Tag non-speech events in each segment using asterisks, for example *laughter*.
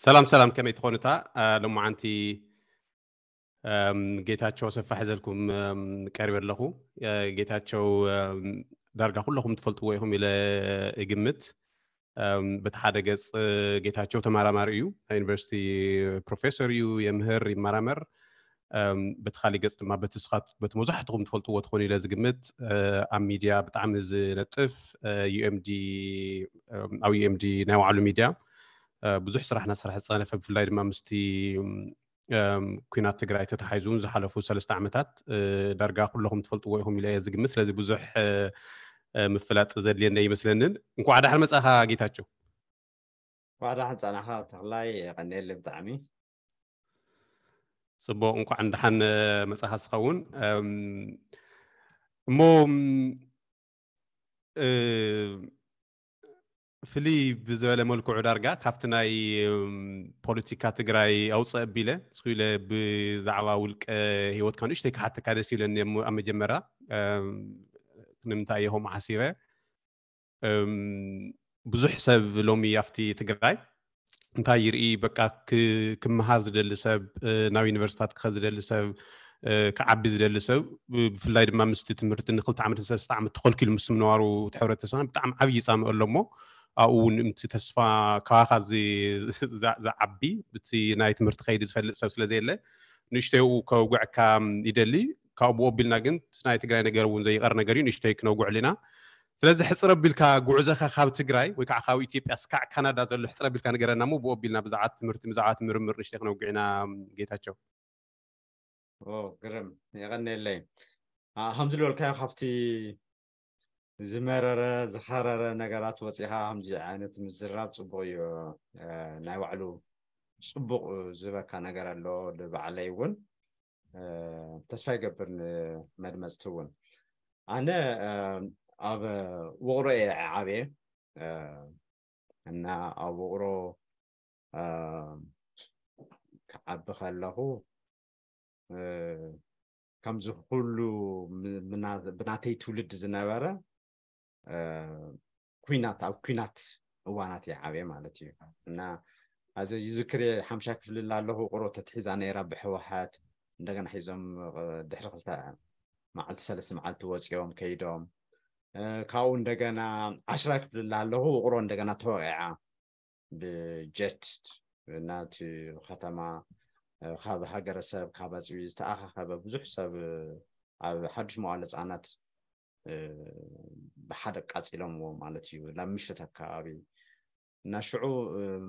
سلام سلام كم يتخونتا لما عندي جيت أشوف سفح زلكم كاريبر لهو جيت أشوف درجة كلهم تفلت ويهم إلى جمت بتحرك جيت أشوف تمارا ماريو University Professor يو يمهر مرامر بتخلي جس ما بتسخط بتمزح تقوم تفلت وتخوني إلى جمت أم ميديا بتعمل نتف UMD أو UMD نوع على ميديا ብዙሕ ስራሕ እናሰርሐ ዝፀነፈ ብፍላይ ድማ ምስቲ ኩናት ትግራይ ተተሓሒዙን ዝሓለፉ ሰለስተ ዓመታት ዳርጋ ኩለኹም ትፈልጥዎ ኢኹም ኢለ እየ ዝግምት ስለዚ ብዙሕ ምፍላጥ ዘድልየና ይመስለንን እንኳዕ ዳሓን መፅኻ ጌታቸው እንኳዕ ዳሓን ፀናኻ ተክላይ ቀኒየለ ብጣዕሚ ፅቡቅ እንኳዕ እንዳሓን መፅኻ ስኻ እውን እሞ ፍልይ ብዝበለ መልክዑ ዳርጋ ካብቲ ናይ ፖለቲካ ትግራይ ኣውፅእ ኣቢለ ንስ ኢለ ብዛዕባ ውልቀ ሂወትካ ንእሽተይ ካሓተካ ደስ ይብለኒ ኣብ መጀመርያ ንምንታይ የሆም ሓሲበ ብዙሕ ሰብ ሎሚ ኣብቲ ትግራይ እንታይ ይርኢ በቃ ክምሃር ዝደሊ ሰብ ናብ ዩኒቨርስታት ክኸ ዝደሊ ሰብ ክዓቢ ዝደሊ ሰብ ብፍላይ ድማ ምስቲ ትምህርቲ ንክልተ ዓመት ሰለስተ ዓመት ተኸልኪሉ ምስ ምንባሩ እቲ ሕብረተሰብና ብጣዕሚ ዓብዪ ይፃምእ ኣሎ እሞ ኣብኡ እውን ምቲ ተስፋ ከባኻ ዝዓቢ ብቲ ናይ ትምህርቲ ከይዲ ዝፈልጥ ሰብ ስለ ዘየለ ንእሽተይኡ ከውጉዕካ ይደሊ ካብኡ ኣቢልና ግን ናይ ትግራይ ነገር እውን ዘይቀር ነገር እዩ ንእሽተይ ክነጉዕሉ ኢና ስለዚ ሕፅረ ኣቢልካ ጉዕዞካ ካብ ትግራይ ወይ ከዓ ካብ ኢትዮጵያ ስካዕ ካናዳ ዘሎ ሕፅረ ኣቢልካ ነገረና ሞ ብኡ ብዛዕባ ትምህርቲ ብዛዕባ ምርምር ንእሽተይ ክነጉዕ ኢና ጌታቸው ግርም የቀኒየለይ ከምዚ ዝበልካዮ ካብቲ ዝመረረ ዝኸረረ ነገራት ወፂኻ ከምዚ ዓይነት ምዝራብ ፅቡቅ እዩ ናይ ባዕሉ ፅቡቅ ዝበካ ነገር ኣሎ ንባዕለይ እውን ተስፋ ይገብር ንመድመፅቲ እውን ኣነ ኣብ ውቅሮ እየ ዓብየ እና ኣብ ውቅሮ ክዓቢ ከለኹ ከምዚ ኩሉ ብናተይ ትውልድ ዝነበረ كوينات او كوينات اوانات يا عبي مالتي انا از يذكر حمشا كفل الله له قرو تتحيز انا رب حوحات ندغن حيزم دحرقلتا معلت سلس معلت وزيوم كيدوم كاو ندغنا عشرة كفل الله له قرو ندغنا توقع بجت ناتي ختمة خاب هاجر سب خاب زوي تأخ خاب بزح سب حدش معلت عنات ብሓደ ቃፂሎም ዎ ማለት እዩ ናብ ምሸት ኣከባቢ እና ሽዑ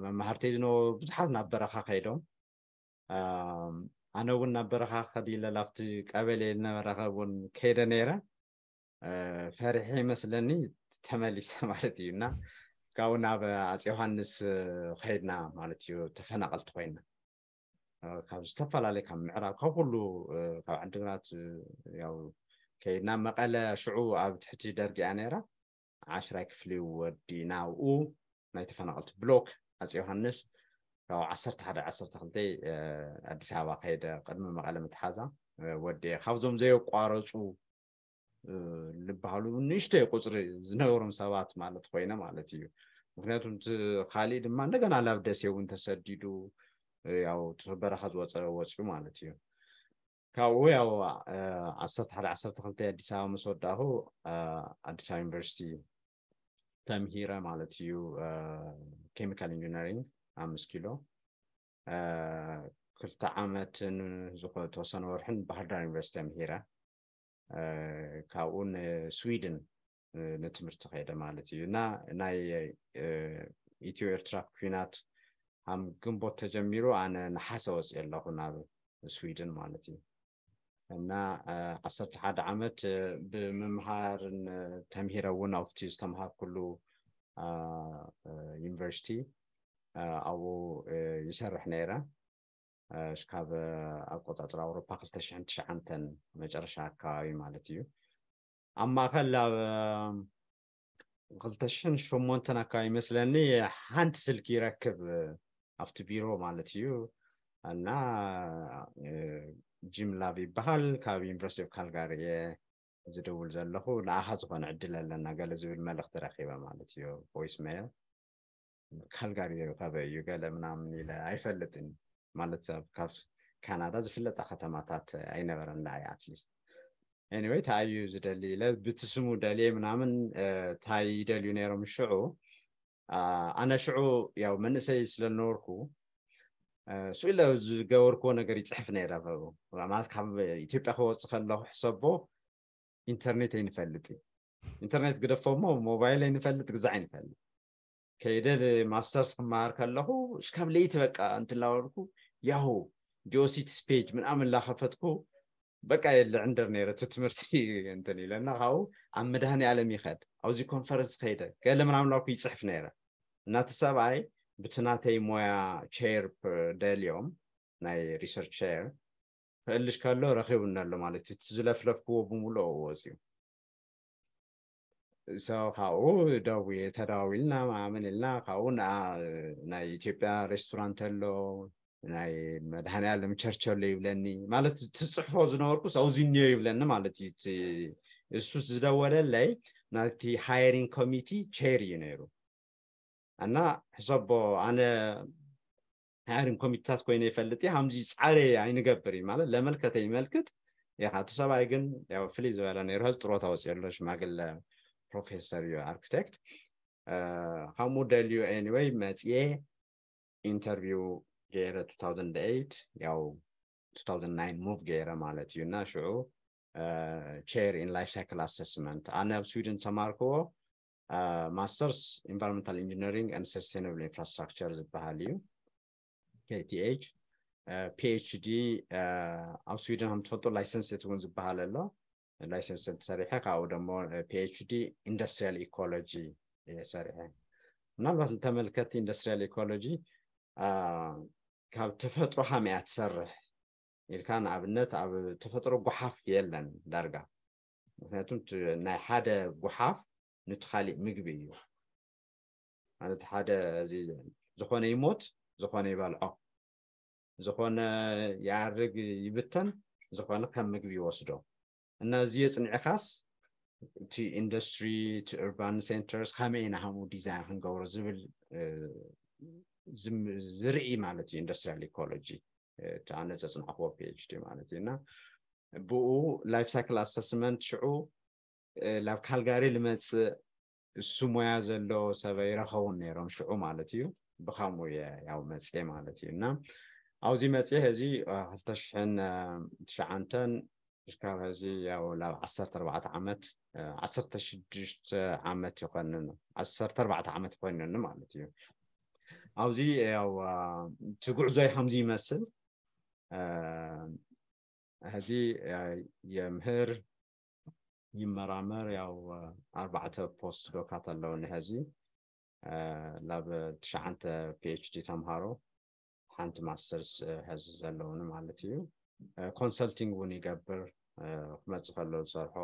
መማሃርተይ ዝነበሩ ቡዙሓት ናብ በረካ ከይዶም ኣነ እውን ናብ በረካ ከዲለላፍቲ ቀበለየ ዝነበረኸብውን ከይደ ነይረ ፈሪሒ ይመስለኒ ተመሊሰ *laughs* ማለት እዩ እና ካብኡ ናብ ኣፀ ዮሃንስ ከይድና ማለት እዩ ተፈናቀልቲ ኮይና ካብ ዝተፈላለዩ ካብ ምዕራብ ካብ ኩሉ ካብ ዓዲግራት ናብ መቐለ ሽዑ ኣብ ትሕቲ ደርጊ እያ ነይራ ዓሽራይ ክፍሊ ወዲ ናብኡ ናይ ተፈናቀልቲ ብሎክ ኣፄ ዮሃንስ ካብ ዓሰርተ ሓደ ዓሰርተ ክልተ ኣዲስ ኣበባ ከይደ ቅድሚ መቐለ ምትሓዛ ወዲ ካብዞም ዘየቋረፁ ዝበሃሉ ንእሽተይ ቁፅሪ ዝነበሮም ሰባት ማለት ኮይነ ማለት እዩ ምክንያቱም እቲ ካሊእ ድማ እንደገና ላብ ደሴ እውን ተሰዲዱ ያው በረካ ዝወፀ ወፅኡ ማለት እዩ ካብኡ ያው ዓሰርተ ሓደ ዓሰርተ ክልተ ኣዲስ ኣበባ ምስ ወዳኹ ኣዲስ ኣበባ ዩኒቨርሲቲ ተምሂረ ማለት እዩ ኬሚካል ኢንጂነሪንግ ኣምስት ኪሎ ክልተ ዓመትን ዝተወሰነ ወርሕን ባህርዳር ዩኒቨርሲቲ ኣምሂረ ካብኡ ንስዊድን ንትምህርቲ ከይደ ማለት እዩ እና ናይ ኢትዮ ኤርትራ ኩናት ኣብ ግንቦት ተጀሚሩ ኣነ ንሓሰ ወፅእ ኣለኹ ናብ ስዊድን ማለት እዩ እና 11 ዓመት ብምምሃርን ተምሂረ እውን ኣብቲ ዝተምሃርኩሉ ዩኒቨርሲቲ ኣብኡ ይሰርሕ ነይረ እስካብ ኣቆፃፅራ ኣውሮፓ 209 መጨረሻ ኣከባቢ ማለት እዩ ኣብ ማእከል ኣብ 208 ኣካባቢ ይመስለኒ ሓንቲ ስልኪ ይረክብ ኣብቲ ቢሮ ማለት እዩ እና ላብ ይበሃል ካብ ዩኒቨርስቲ ኦፍ ካልጋሪ እየ ዝድውል ዘለኹ ንኣኻ ዝኮነ ዕድል ኣለና ገለ ዝብል መልእክቲ ረኪበ ማለት እዩ ቮይስ ሜል ካልጋሪ ዝርከበ እዩ ገለ ምናምን ኢለ ኣይፈልጥን ማለት ሰብ ካብ ካናዳ ዝፍለጣ ከተማታት ኣይነበረን ንዓየ ኣትሊስት ኤኒወይ ታይ እዩ ዝደሊ ኢለ ብትስሙ ደልየ ምናምን እንታይ ይደልዩ ነይሮም ሽዑ ኣነ ሽዑ ያው መንእሰይ ስለ ዝነበርኩ ስኢለ ዝገበርክዎ ነገር ይፅሕፍ ነይረ ማለት ካብ ኢትዮጵያ ክወፅእ ከለኩ ሕሰቦ ኢንተርኔት ኣይንፈልጥ ኢንተርኔት ግደፎ እሞ ሞባይል ኣይንፈልጥ ግዛዕ ኣይንፈልጥ ከይደ ማስተርስ ክመሃር ከለኩ ሽካብ ለይቲ በቃ እንትላበልኩ ያሁ ዲኦሲቲስ ፔጅ ምናምን ላኸፈትኩ በቃ የለ ዕንደር ነይረ እቲ ትምህርቲ እንትን ኢለና ካብኡ ኣብ መድሃኒ ኣለም ይኸድ ኣብዚ ኮንፈረንስ ከይደ ገለ ምናምን ላኩ ይፅሕፍ ነይረ እናቲ ሰብኣይ ብትናተይ ሞያ ቸር ደልዮም ናይ ሪሰርች ቸር ክእልሽ ከሎ ረኪቡና ኣሎ ማለት እዩ እቲ ዝለፍለፍክዎ ብምሉኦ ወፅዩ ሰው ካብኡ ደዊ ተዳዊልና ማምን ኢልና ካብኡ ንኣ ናይ ኢትዮጵያ ሬስቶራንት ኣሎ ናይ መድሃንያለም ቸርች ኣሎ ይብለኒ ማለት ትፅሕፎ ዝነበርኩ ኣብዚ እኒዮ ይብለኒ ማለት እዩ እሱ ዝደወለለይ ናቲ ሃይሪንግ ኮሚቲ ቸር እዩ ነይሩ እና انا حسبو انا هارم كوميتات كوين يفلطي همزي صاري አይንገብር ማለት ለመልከተ ይመልክት ካቲ ሰብኣይ ግን ያው ፍሊዝ ያለ ነው ይርሃል ጥሮታ ወጽ ሽማግለ ፕሮፌሰር እዩ ኣርክቴክት ከምኡ ደልዩ ኤኒወይ መጽዬ ኢንተርቪው ገይረ 2008 ያው 2009 ሙቭ ገይረ ማለት እዩ እና ሽዑ ቸር ኢን ላይፍ ሳይክል ኣሰስመንት ኣነ ኣብ ስዊድን ተማርክዎ ማስተርስ ኢንቫይሮንመንታል ኢንጂነሪንግ ኤንድ ሰስቴናብል ኢንፍራስትራክቸር ዝበሃል እዩ ኬቲኤች ፒኤችዲ ኣብ ስዊድን ከም ትፈልጡ ላይሰንሴት እውን ዝበሃል ኣሎ ላይሰንሴት ሰሪሐ ካብኡ ደሞ ፒኤችዲ ኢንዱስትሪያል ኢኮሎጂ ሰሪሐ ምናልባት ንተመልከቲ ኢንዱስትሪያል ኢኮሎጂ ካብ ተፈጥሮ ሃመያ ትሰርሕ ኢልካ ንኣብነት ኣብ ተፈጥሮ ጉሓፍ የለን ዳርጋ ምክንያቱም ናይ ሓደ ጉሓፍ ንትኻሊእ ምግቢ እዩ ማለት ሓደ እዚ ዝኾነ ይሞት ዝኾነ ይበልዖ ዝኾነ ይዓርግ ይብተን ዝኾነ ከም ምግቢ ይወስዶ እና እዚ የፅንዕካስ እቲ ኢንዱስትሪ እቲ ርባን ሴንተርስ ከመይ ናሃሙ ዲዛይን ክንገብሮ ዝብል ዝርኢ ማለት እዩ ኢንዱስትሪያል ኢኮሎጂ እቲ ኣነ ዘፅንዕክዎ ፒኤችዲ ማለት እዩ እና ብኡ ላይፍ ሳይክል ኣሰስመንት ሽዑ لاب كالغاري لمس سمويا زلو سبيرا خون نيرم شعو مالتيو بخامو ياو مسي مالتيو نعم أوزي مسي هزي هلتشحن تشعنتن كاب هزي ياو لاب عصرت أربعة عمت عصرت شدشت عمت يقنن عصرت أربعة عمت يقنن مالتيو أوزي ياو تقع زي حمزي مسل هزي يمهر ይመራመር ያው ኣርባዕተ ፖስት ዶካት ኣለውኒ ሕዚ ናብ ትሽዓንተ ፒኤችዲ ተምሃሮ ሓንቲ ማስተርስ ሕዚ ዘለውኒ ማለት እዩ ኮንሰልቲንግ እውን ይገብር ክመፅእ ከሎ ዝሰርሖ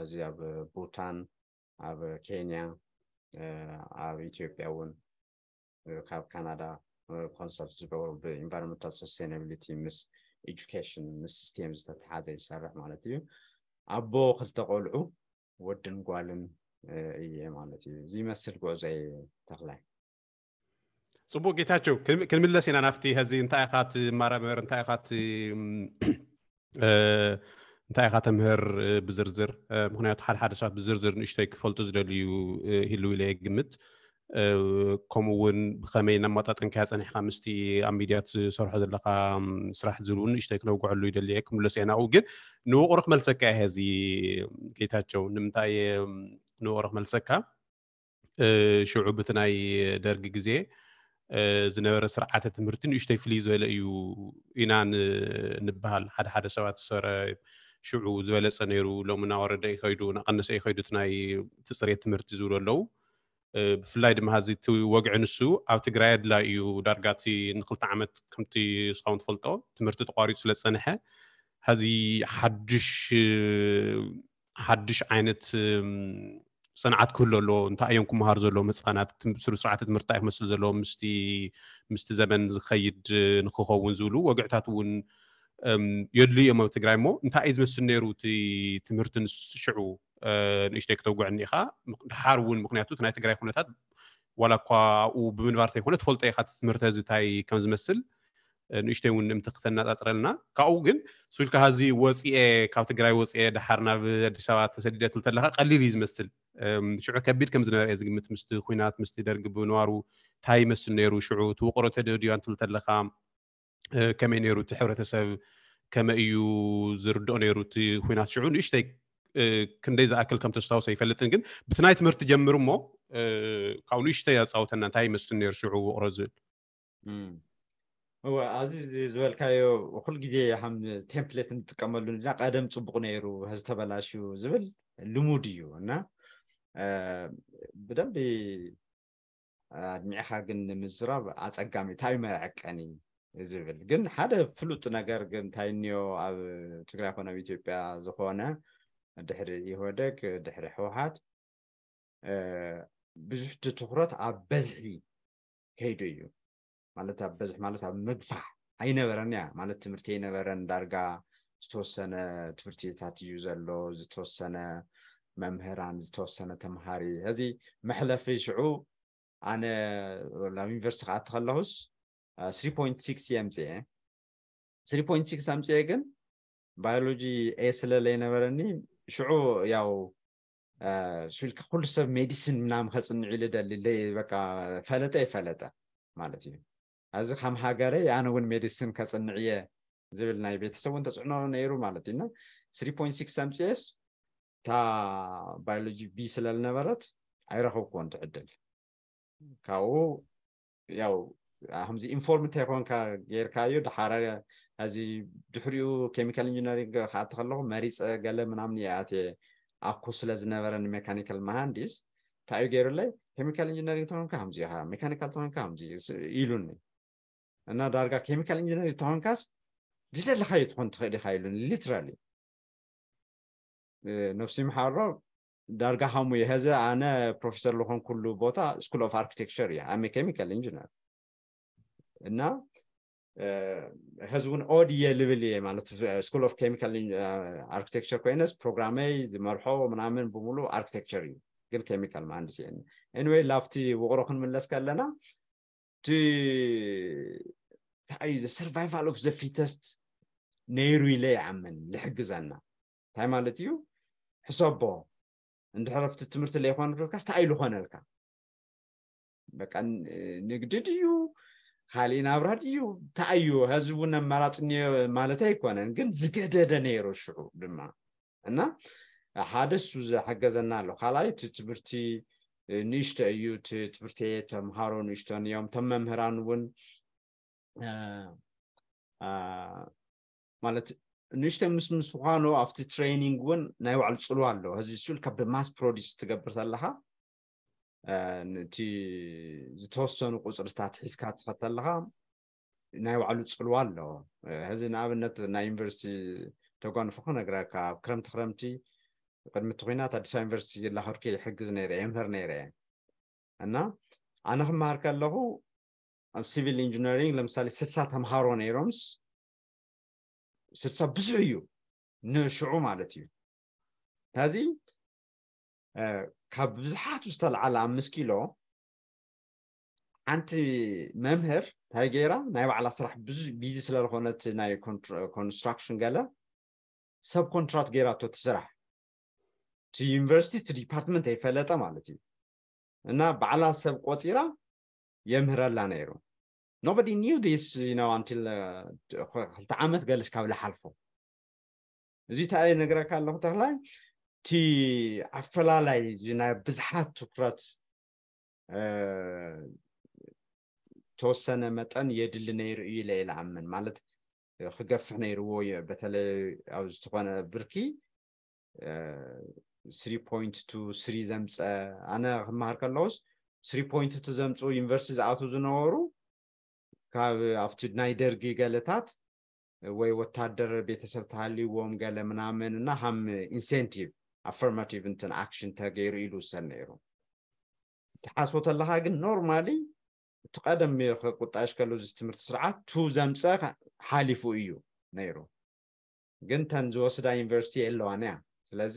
እዚ ኣብ ቡታን ኣብ ኬንያ ኣብ ኢትዮጵያ እውን ካብ ካናዳ ኮንሰልት ዝገብሩ ብኢንቫሮንመንታል ሰስቴናብሊቲ ምስ ኤጁኬሽን ምስ ስስቴም ዝተተሓዘ ይሰርሕ ማለት እዩ ኣቦ ክልተ ቆልዑ ወድን ጓልን እየ ማለት እዩ ዝመስል ጉዕዘይ ተክላይ ፅቡቅ ጌታቸው ክንምለስ ኢና ናፍቲ ሕዚ እንታይ ኢካ ትመራምር እንታይ ኢካ እንታይ ኢካ ተምህር ብዝርዝር ምክንያቱ ሓደ ሓደ ሰባት ብዝርዝር ንእሽተይ ክፈልጡ ዝደልዩ ሂሉ ኢለ የግምት ከምኡ እውን ብከመይ ናብ ማጣጠንካያ ፀኒሕካ ምስቲ ኣብ ሚድያት ዝሰርሖ ዘለካ ስራሕ ዝብል እውን ንእሽተይ ክነውግዐሉ ይደሊ እየ ክምለስ እየ ናብኡ ግን ንውቑርክ መልሰካ እየ ሕዚ ጌታቸው ንምንታይ እየ ንውቑርክ መልሰካ ሽዑ ብቲ ናይ ደርጊ ግዜ ዝነበረ ስርዓተ ትምህርቲ ንእሽተይ ፍልይ ዝበለ እዩ ኢና ንበሃል ሓደ ሓደ ሰባት ዝሰረ ሽዑ ዝበለፀ ነይሩ ሎሚ እናወረደ ይኸይዱ ናቐነሰ ይኸይዱ እቲ ናይ እቲ ፅሬት ትምህርቲ ዝብሉ ኣለው ብፍላይ ድማ ሃዚ እቲ ወግዒ ንሱ ኣብ ትግራይ ኣድላይ እዩ ዳርጋ እቲ ንክልተ ዓመት ከምቲ ንስኻውን ትፈልጦ ትምህርቲ ተቋሪፁ ስለ ዝፀንሐ ሃዚ ሓድሽ ዓይነት ፅንዓት ክህሎ ኣለዎ እንታይ እዮም ክምሃሩ ዘለዎ መፅናት ስርዓተ ትምህርቲ እንታይ ክመስሉ ዘለዎ ምስቲ ዘመን ዝኸይድ ንክኸውን ዝብሉ ወግዕታት እውን የድልዩ እዮም ኣብ ትግራይ እሞ እንታይ እዩ ዝመስል ነይሩ እቲ ትምህርቲ ንሽዑ ንእሽተይ ክተጉዕኒ ኢኻ ድሓር እውን ምክንያቱ እቲ ናይ ትግራይ ኩነታት ዋላ እኳ ኣብኡ ብምንባር እንተይኮነ ትፈልጦ ኢካ ትምህርቲ ህዝቢ እንታይ ከም ዝመስል ንእሽተይ እውን እምቲ ክተነፃፅረልና ካብኡ ግን ስብኢልካ ሃዚ ወፂአ ካብ ትግራይ ወፂአ ድሓር ናብ ኣዲስ ኣበባ ተሰዲደ ትብል ተለካ ቀሊል እዩ ዝመስል ሽዑ ከቢድ ከም ዝነበረ ዝግምት ምስቲ ኩናት ምስቲ ደርጊ ብነዋሩ እንታይ ይመስል ነይሩ ሽዑ እቲ ውቅሮ ተደድዮ እንትብል ተለካ ከመይ ነይሩ እቲ ሕብረተሰብ ከመይ እዩ ዝርድኦ ነይሩ እቲ ኩናት ሽዑ ንእሽተይ ክንደይ ዝኣክል ከም ተስታውሰ ይፈልጥን ግን ብቲ ትምህርቲ ጀምር ሞ ካብ ንእሽተ ኣፃውተና እንታይ ይመስል ነር ሽዑ ውቕሮ ዝብል እወ ኣዚ ዝበልካዮ ኩሉ ግዜ ከም ቴምፕሌት ንጥቀመሉ ና ቀደም ፅቡቅ ነይሩ ዝተበላሽ ዝብል ልሙድ እዩ እና ብደንቢ ኣድሚዕካ ግን ንምዝራብ ኣፀጋሚ እንታይ እዩ ዝብል ግን ሓደ ፍሉጥ ነገር ግን እንታይ እኒኦ ኣብ ትግራይ ኮነ ኣብ ኢትዮጵያ ዝኮነ ድሕሪ ኢህወደግ ድሕሪ ሕወሓት ብዙሕ ትኩረት ኣብ በዝሒ ከይዱ እዩ ማለት ኣብ በዝሒ ማለት ኣብ ምግፋሕ ኣይነበረን እያ ማለት ትምህርቲ ኣይነበረን ዳርጋ ዝተወሰነ ትምህርትታት እዩ ዘሎ ዝተወሰነ መምህራን ዝተወሰነ ተምሃሪ እዚ መሕለፊ ሽዑ ኣነ ኣብ ናብ ዩኒቨርሲቲ ክኣቲ ከለኹስ 3.6 የምፅአ 3.6 ኣምፅአ ግን ባዮሎጂ ኤ ስለለይነበረኒ ሽዑ ያው ስብልካ ኩሉ ሰብ ሜዲሲን ምናም ከፅንዕ ኢሉ ደሊለይ በቃ ፈለጠ ይፈለጠ ማለት እዩ ኣብዚ ከም ሃገረ ኣነ እውን ሜዲሲን ከፅንዕ እየ ዝብል ናይ ቤተሰብ እውን ተፅዕኖ ነይሩ ማለት እዩና 3.6 ኣምፅኤስ እታ ባዮሎጂ ቢ ስለ ዝነበረት ኣይረኸብክዎን ትዕድል ካብኡ ያው ከምዚ ኢንፎርምድ ተይኮንካ ጌርካዮ ድሓረ እዚ ድሕሪኡ ኬሚካል ኢንጂነሪንግ ክኣቲ ከለኩ መሪፀ ገለ ምናምን የኣትየ ኣኩ ስለዝነበረ ንሜካኒካል መሃንዲስ እንታይ እዩ ገይሩለይ ኬሚካል ኢንጂነሪንግ ተኮንካ ከምዚ ኢኻ ሜካኒካል ተኮንካ ከምዚ ኢሉኒ እና ዳርጋ ኬሚካል ኢንጂነሪንግ ተኮንካስ ዝደለካዮ ትኮን ትኽእል ኢካ ኢሉኒ ሊትራሊ ነፍሲ ምሓሮ ዳርጋ ከምኡ የሀዘ ኣነ ፕሮፌሰር ዝኮን ኩሉ ቦታ ስኩል ኦፍ ኣርኪቴክቸር እያ ኣሜ ኬሚካል ኢንጂነር እና ህዝቡን ኦድየ ልብል ማለት ስኩል ኦፍ ኬሚካል አርክቴክቸር ኮይነስ ፕሮግራመይ ዝመርሖ ምናምን ብምሉ አርክቴክቸር እዩ ግን ኬሚካል መሃንዲስ እየ ኤንወይ ላብቲ ውቅሮ ክንምለስ ከለና እቲ እንታይ እዩ ሰርቫይቫል ኦፍ ዘ ፊተስት ነይሩ ኢለ ይዓምን ዝሕግዘና እንታይ ማለት እዩ ሕሰቦ እንድሕረፍቲ ትምህርቲ ዘይኮኑ ኮንካ ስታይሉ ኮነልካ በቃ ንግዲ እዩ ካሊን አብራድዩ ታዩ ህዝቡን ኣመራፅ እኒ ማለት ኣይኮነን ግን ዝገደደ ነይሩ ሽዑ ድማ እና ሓደ ሱ ዝሓገዘና ኣሎ ካልኣይ እቲ ትምህርቲ ንእሽቶ እዩ እቲ ትምህርቲ ተምሃሮ ንእሽቶን እዮም እቶም መምህራን እውን ማለት ንእሽቶ ምስ ምስ ምኳኑ ኣብቲ ትሬኒንግ እውን ናይ ባዕሉ ፅልዋ ኣሎ ህዚ ስብል ካብ ብማስ ፕሮዲስ ትገብር ዘለካ ነቲ ዝተወሰኑ ቁፅርታት ሒዝካ ትኸት ኣለካ ናይ ባዕሉ ፅልዋ ኣሎ ሕዚ ንኣብነት ናይ ዩኒቨርሲቲ ተጓንፎ ክነግረካ ኣብ ክረምቲ ክረምቲ ቅድሚ እቲ ኩናት ኣዲስ ኣበባ ዩኒቨርሲቲ ላክርኪ ይሕግዝ ነይረ የምህር ነይረ እየ እና ኣነ ክመሃር ከለኹ ኣብ ሲቪል ኢንጂነሪንግ ለምሳሌ ስድሳ ተምሃሮ ነይሮምስ ስድሳ ብዙሕ እዩ ንሽዑ ማለት እዩ ሕዚ ካብ ብዙሓቱ ዝተለዓለ ኣምስት ኪሎ ሓንቲ መምህር እንታይ ገይራ ናይ ባዕላ ስራሕ ብዙ ቢዚ ስለዝኮነት ናይ ኮንስትራክሽን ገለ ሰብ ኮንትራት ገይራቶ ትስራሕ እቲ ዩኒቨርሲቲ እቲ ዲፓርትመንት ኣይፈለጠ ማለት እዩ እና ባዕላ ሰብ ቆፂራ የምህረላ ነይሩ ኖበዲ ኒው ዲስ አንቲል ክልተ ዓመት ገለስ ካብ ዝሓልፎ እዚ እንታይ ነገረካ ኣለኩ ተክላይ እቲ ኣፈላላይ ናይ ብዙሓት ትኩረት ተወሰነ መጠን የድሊ ነይሩ እዩ ኢለ ይለኣምን ማለት ክገፍሕ ነይርዎ እዩ በተለይ ኣብ ዝተኮነ ብርኪ ስሪ ፖንት ቱ ስሪ ዘምፀ ኣነ ክምሃር ከለውስ ስሪ ፖንት ቱ ዘምፁ ዩኒቨርስቲ ዝኣት ዝነበሩ ካብ ኣብቲ ናይ ደርጊ ገለታት ወይ ወታደር ቤተሰብ ተሃልይዎም ገለ ምናምን እና ሃም ኢንሴንቲቭ ኣፈርማቲቭ እንትን ኣክሽን ተገይሩ ኢሉ ውሰድ ነይሩ ትሓስቦ ተለካ ግን ኖርማሊ እቲ ቀደም ክቁጣሽ ከሎ እዚ ትምህርቲ ስርዓት ቱ ዘምፀ ሓሊፉ እዩ ነይሩ ግን ተን ዝወስዳ ዩኒቨርሲቲ የለዋን እያ ስለዚ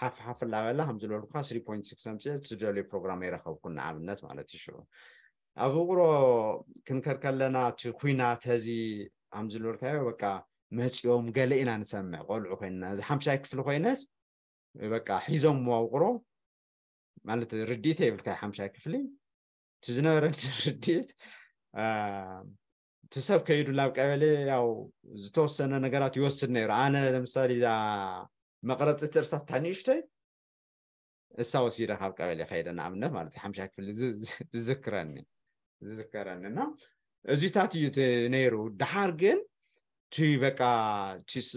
ሓፍሓፍ እናበላ ከም ዝበልኩካ 3.6 ኣምፅአ ዝደልዩ ፕሮግራም ይረከብኩን ንኣብነት ማለት ይሽዑ ኣብ እቁሮ ክንከድ ከለና እቲ ኩናት እዚ ከም በቃ መፂኦም ገለ ኢና ንሰምዕ ቆልዑ ኮይንና እዚ ሓምሻይ ክፍሊ ኮይነስ بقى حيزم موقرو مالت رديت يبلك حمشا كفلي تزنر رديت آه تسب كيد لا قبلي او زتوسن نغرات يوسن نير انا لمثال اذا مقرط ترسات تانيشتي الساو سيره حق قبلي خير نعمنا مالت حمشا كفلي ذكرني ذكرني نا ازي تاتيو نيرو دحار جن እቲ በቃ ቺስ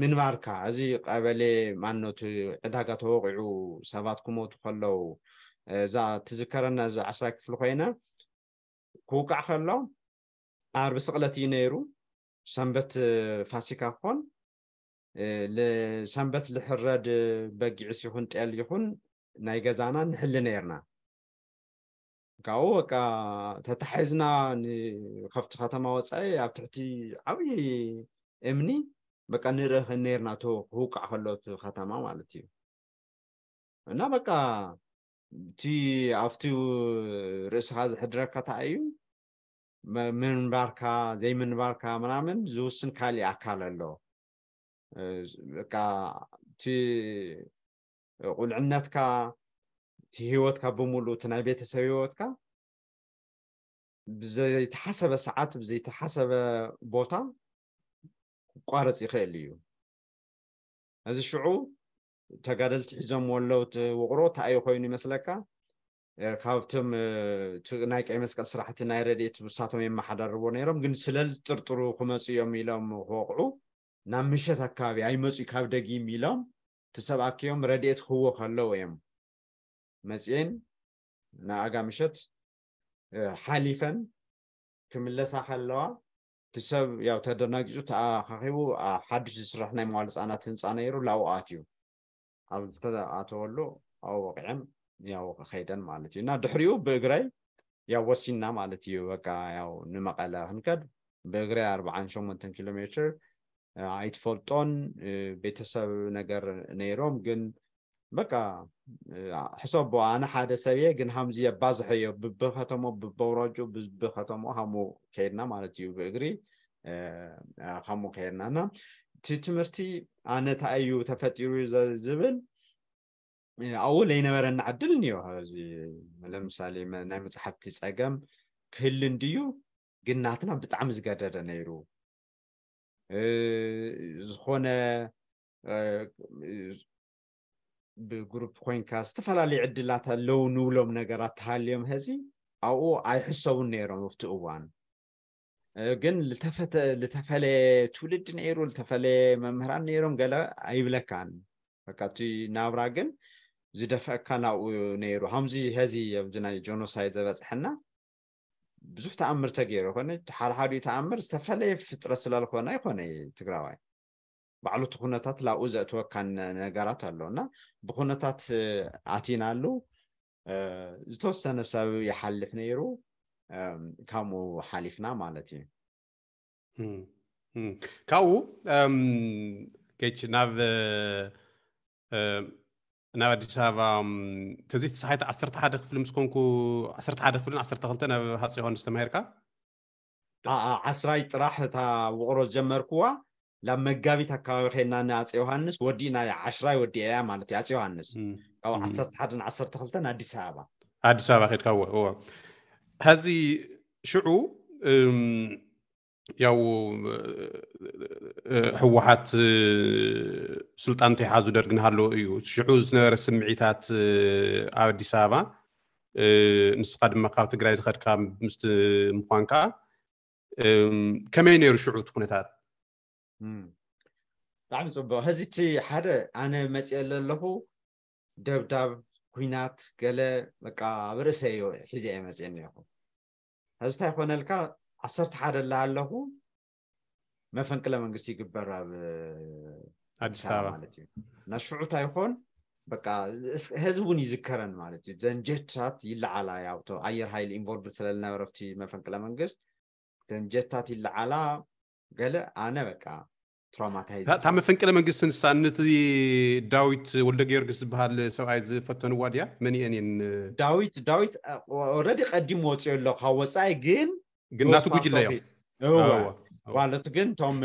ምንባርካ እዚ ቀበሌ ማኖ ዕዳጋ ተወቂዑ ሰባት ክመቱ ከለው እዛ ትዝከረና እዚ ዓስራይ ክፍሊ ኮይነ ክውቃዕ ከሎ ኣርቢ ስቕለት እዩ ነይሩ ሰንበት ፋሲካ ክኾን ሰንበት ዝሕረድ በጊዕስ ይኹን ጤል ይኹን ናይ ገዛና ንሕሊ ነርና ካብኡ በቃ ተተሓሒዝና ካብቲ ከተማ ወፃኢ ኣብ ትሕቲ ዓብዪ እምኒ በቃ ንርኢ ነርናቶ ክውቃዕ ከሎት ከተማ ማለት እዩ እና በቃ እቲ ኣብቲ ርእስካ ዝሕድረካ እንታይ እዩ ምንባርካ ዘይምንባርካ ምናምን ዝውስን ካሊእ ኣካል ኣሎ በቃ እቲ ቁልዕነትካ እቲ ሂወትካ ብሙሉ እቲ ናይ ቤተሰብ ሂወትካ ብዘይተሓሰበ ሰዓት ብዘይተሓሰበ ቦታ ክቋረፅ ይኽእል እዩ እዚ ሽዑ ተጋደልቲ ሒዞም ወለው ውቅሮ ታኣዩ ኮይኑ ይመስለካ ካብቶም ናይ ቀይ መስቀል ስራሕቲ ናይ ረድኤት ውሳቶም የመሓዳርቦ ነይሮም ግን ስለዝጥርጥሩ ክመፁ እዮም ኢሎም ክወቅዑ ናብ ምሸት ኣካባቢ ኣይመፁ ካብ ደጊም ኢሎም ትሰብኣኪዮም ረድኤት ክህቦ ከለው እዮም መፅአን ንኣጋ ምሸት ሓሊፈን ክምለሳ ከለዋ እቲ ሰብ ያው ተደናጊፁ ተኣካኺቡ ሓዱሽ ዝስራሕ ናይ መዋል ህፃናት ህንፃ ነይሩ ላብኡ እዩ ኣብ ዝተኣተወሉ ኣብ ወቂዐን ያው ከይደን ማለት እዩ እና ድሕሪኡ ብእግራይ ያው ወሲና ማለት እዩ በቃ ያው ንመቐለ ክንከድ ብእግራይ ኣርባዓን ሸሞንተን ኪሎ ሜትር ኣይትፈልጦን ቤተሰብ ነገር ነይሮም ግን በቃ ሕሰቦ ኣነ ሓደ ሰብየ ግን ከምዚ የባዝሖ እዮ ብብከተሞ ብበውረጩ ብከተሞ ከምኡ ከይድና ማለት እዩ ብእግሪ ከምኡ ከይድና ና እቲ ትምህርቲ ኣነ ታ እዩ ተፈጢሩ ዝብል ኣብኡ ዘይነበረና ዕድል እኒዮ እዚ ለምሳሌ ናይ መፅሓፍቲ ፀገም ክህል ድዩ ግን ናትና ብጣዕሚ ዝገደደ ነይሩ ዝኮነ ብግሩፕ ኮይንካ ዝተፈላለዩ ዕድላት ኣለው ንብሎም ነገራት ተሃልዮም ሕዚ ኣብኡ ኣይሕሰቡን ነይሮም ኣብቲ እዋን ግን ዝተፈለየ ትውልድ ነይሩ ዝተፈለየ መምህራን ነይሮም ገለ ኣይብለካን በቃ እቲ ናብራ ግን ዝደፍአካ ናብኡ ነይሩ ከምዚ ሕዚ ኣብዚ ናይ ጆኖሳይድ ዘበፅሐና ብዙሕ ተኣምር ተገይሩ ኮነ ሓደሓደኡ ተኣምር ዝተፈለየ ፍጥረት ስለዝኮነ ኣይኮነ ትግራዋይ ባዕሉ ኩነታት ላብኡ ዘእትወካ ነገራት ኣሎ እና ብኩነታት ኣቲና ኣሉ ዝተወሰነ ሰብ ይሓልፍ ነይሩ ካምኡ ሓሊፍና ማለት እዩ ካብኡ ጌች ናብ ናብ ኣዲስ ኣበባ ተሳሓይቲ ዓሰርተ ሓደ ክፍሊ ምስ ኮንኩ 11 ክፍልን ክልተ ናብ ሃፂ ዮሃንስ ተማሂርካ ዓስራይ ጥራሕ እታ ውቅሮ ዝጀመርክዋ ላብ መጋቢት ኣከባቢ ከድና ንኣፀ ዮሃንስ ወዲእና ዓሽራይ ወዲ ያ ማለት እዩ ኣፀ ዮሃንስ ካብ ዓሰርተ ዓሰርተ 12 ኣዲስ ኣበባ ኣዲስ ኣበባ ከድካ እዎ ሃዚ ሽዑ ያው ህወሓት ስልጣን እንተይሓዙ ደርግ ንሃለዎ እዩ ሽዑ ዝነበረ ስምዒታት ኣብ ኣዲስ ኣበባ ንስካ ድማ ካብ ትግራይ ዝከድካ ምስቲ ምኳንካ ከመይ ነይሩ ሽዑ እቲ ኩነታት ብጣዕሚ ፅቡቅ ሕዚ እቲ ሓደ ኣነ መፅአ ኣለኹ ደብዳብ ኩናት ገለ በቃ ኣብ ርእሰ ሒዘ የ መፅአ ኒኹ ሕዚ እንታይ ኮነልካ ዓሰርተ ሓደ ላ ኣለኹ መፈንቅለ መንግስቲ ይግበር ኣብ ኣዲስ ኣበባ ማለት እዩ እና ሽዑ ይኮን በቃ ህዝቢ እውን ይዝከረን ማለት እዩ ዘን ይለዓላ ያብቶ ኣየር ሃይሊ ኢንቮልቭ ስለዝነበረብቲ መፈንቅለ መንግስት ዘን ይለዓላ ገለ ኣነ በቃ ትራውማታይዝ ታብ መፈንቅለ መንግስት ንሳ ነቲ ዳዊት ወልደ ጊዮርጊስ ዝበሃል ሰብኣይ ዝፈተንዋ ድያ መን እየን ዳዊት ዳዊት ኦረዲ ቀዲም ወፅኦ ኣሎ ካብ ወፃኢ ግን ግናቱ ጉጅለ እዮም ማለት ግን እቶም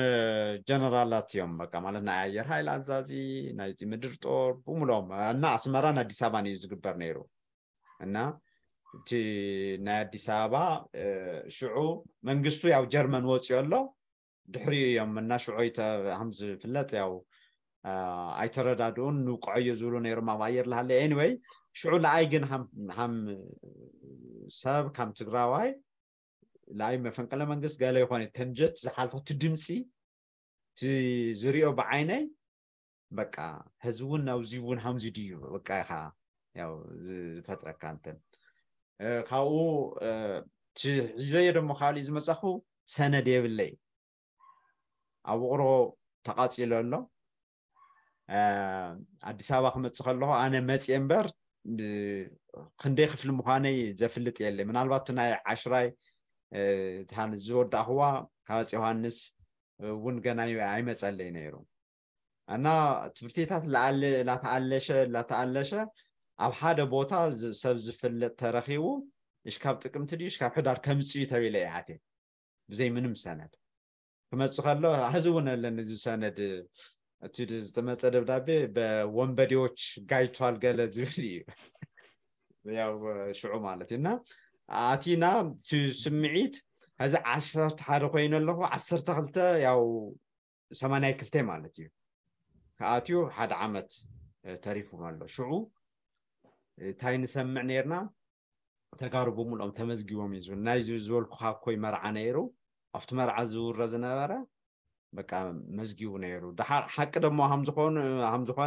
ጀነራላት እዮም በቃ ማለት ናይ ኣየር ሃይል ኣዛዚ ናይ ምድር ጦር ብምሎም እና ኣስመራን ኣዲስ ኣበባን እዩ ዝግበር ነይሩ እና እቲ ናይ ኣዲስ ኣበባ ሽዑ መንግስቱ ያው ጀርመን ወፅኦ ኣሎ ድሕሪኡ እዮም መናሽዑይ ከምዝፍለጥ ያው ኣይተረዳድኡን ንውቅዐዮ ዝብሉ ነይሮም ኣብ ኣየር ዝሃለ ኤኒወይ ሽዑ ንኣይ ግን ከም ሰብ ከም ትግራዋይ ንኣይ መፈንቀለ መንግስት ገለ ይኮነ ተንጀት ዝሓልፎ እቲ ድምፂ እቲ ዝሪኦ ብዓይነይ በቃ ህዚ እውን ኣብዚ እውን ከምዚ ድዩ በቃ ኢካ ያው ዝፈጥረካ እንትን ካብኡ ሒዘየ ደሞ ካልእ ዝመፃኹ ሰነድ የብለይ ኣብ ኣብቕሮ ተቃፂሎ ኣሎ ኣዲስ ኣበባ ክመፅእ ከለኩ ኣነ መፅእ እምበር ክንደይ ክፍሊ ምኳነይ ዘፍልጥ የለ ምናልባት ናይ ዓሽራይ ዝወዳእክዋ ካባፂ ዮሃንስ እውን ገና ኣይመፀለይ ነይሩ እና ትምህርትታት እናተኣለሸ እናተኣለሸ ኣብ ሓደ ቦታ ሰብ ዝፍለጥ ተረኪቡ እሽካብ ጥቅምቲ ድዩ እሽካብ ሕዳር ከምፅ እዩ ተበለ ይዓት ብዘይ ምንም ሰነድ ክመፁ ከሎ ሕዚ እውን ኣለኒ እዚ ሰነድ እቲ ዝተመፀ ደብዳቤ ብወንበዴዎች ጋይቷል ገለ ዝብል እዩ ያው ሽዑ ማለት እዩ እና ኣቲና እቲ ስምዒት ሕዚ ዓሰርተ ሓደ ኮይኑ ኣለኩ ዓሰርተ ክልተ ያው ሰማናይ ክልተ ማለት እዩ ከኣትዩ ሓደ ዓመት ተሪፉ ኣሎ ሽዑ እንታይ ንሰምዕ ነርና ተጋሩ ብምልኦም ተመዝጊቦም እዩ ዝብል ናይ ዝበልኩካ ኮይ መርዓ ነይሩ ኣብቲ መርዓ ዝውረ ዝነበረ በቃ መዝጊቡ ነይሩ ሓቂ ደሞ ከምዝኮነ ኣብዚኣ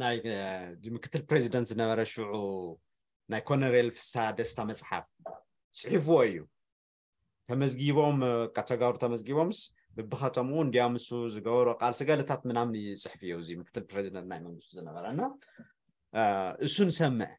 ናይ ምክትል ፕሬዚደንት ዝነበረ ሽዑ ናይ ኮነሬል ፍሳ ደስታ መፅሓፍ ፅሒፍዎ እዩ ተመዝጊቦም ተጋሩ ተመዝጊቦምስ ብብኸቶም እውን እንዲያ ምሱ ዝገበሮ ቃልሲ ገለታት ምናምን ይፅሕፍ እዩ እዚ ምክትል ፕሬዚደንት ናይ መንግስቲ ዝነበረና እሱ ንሰምዕ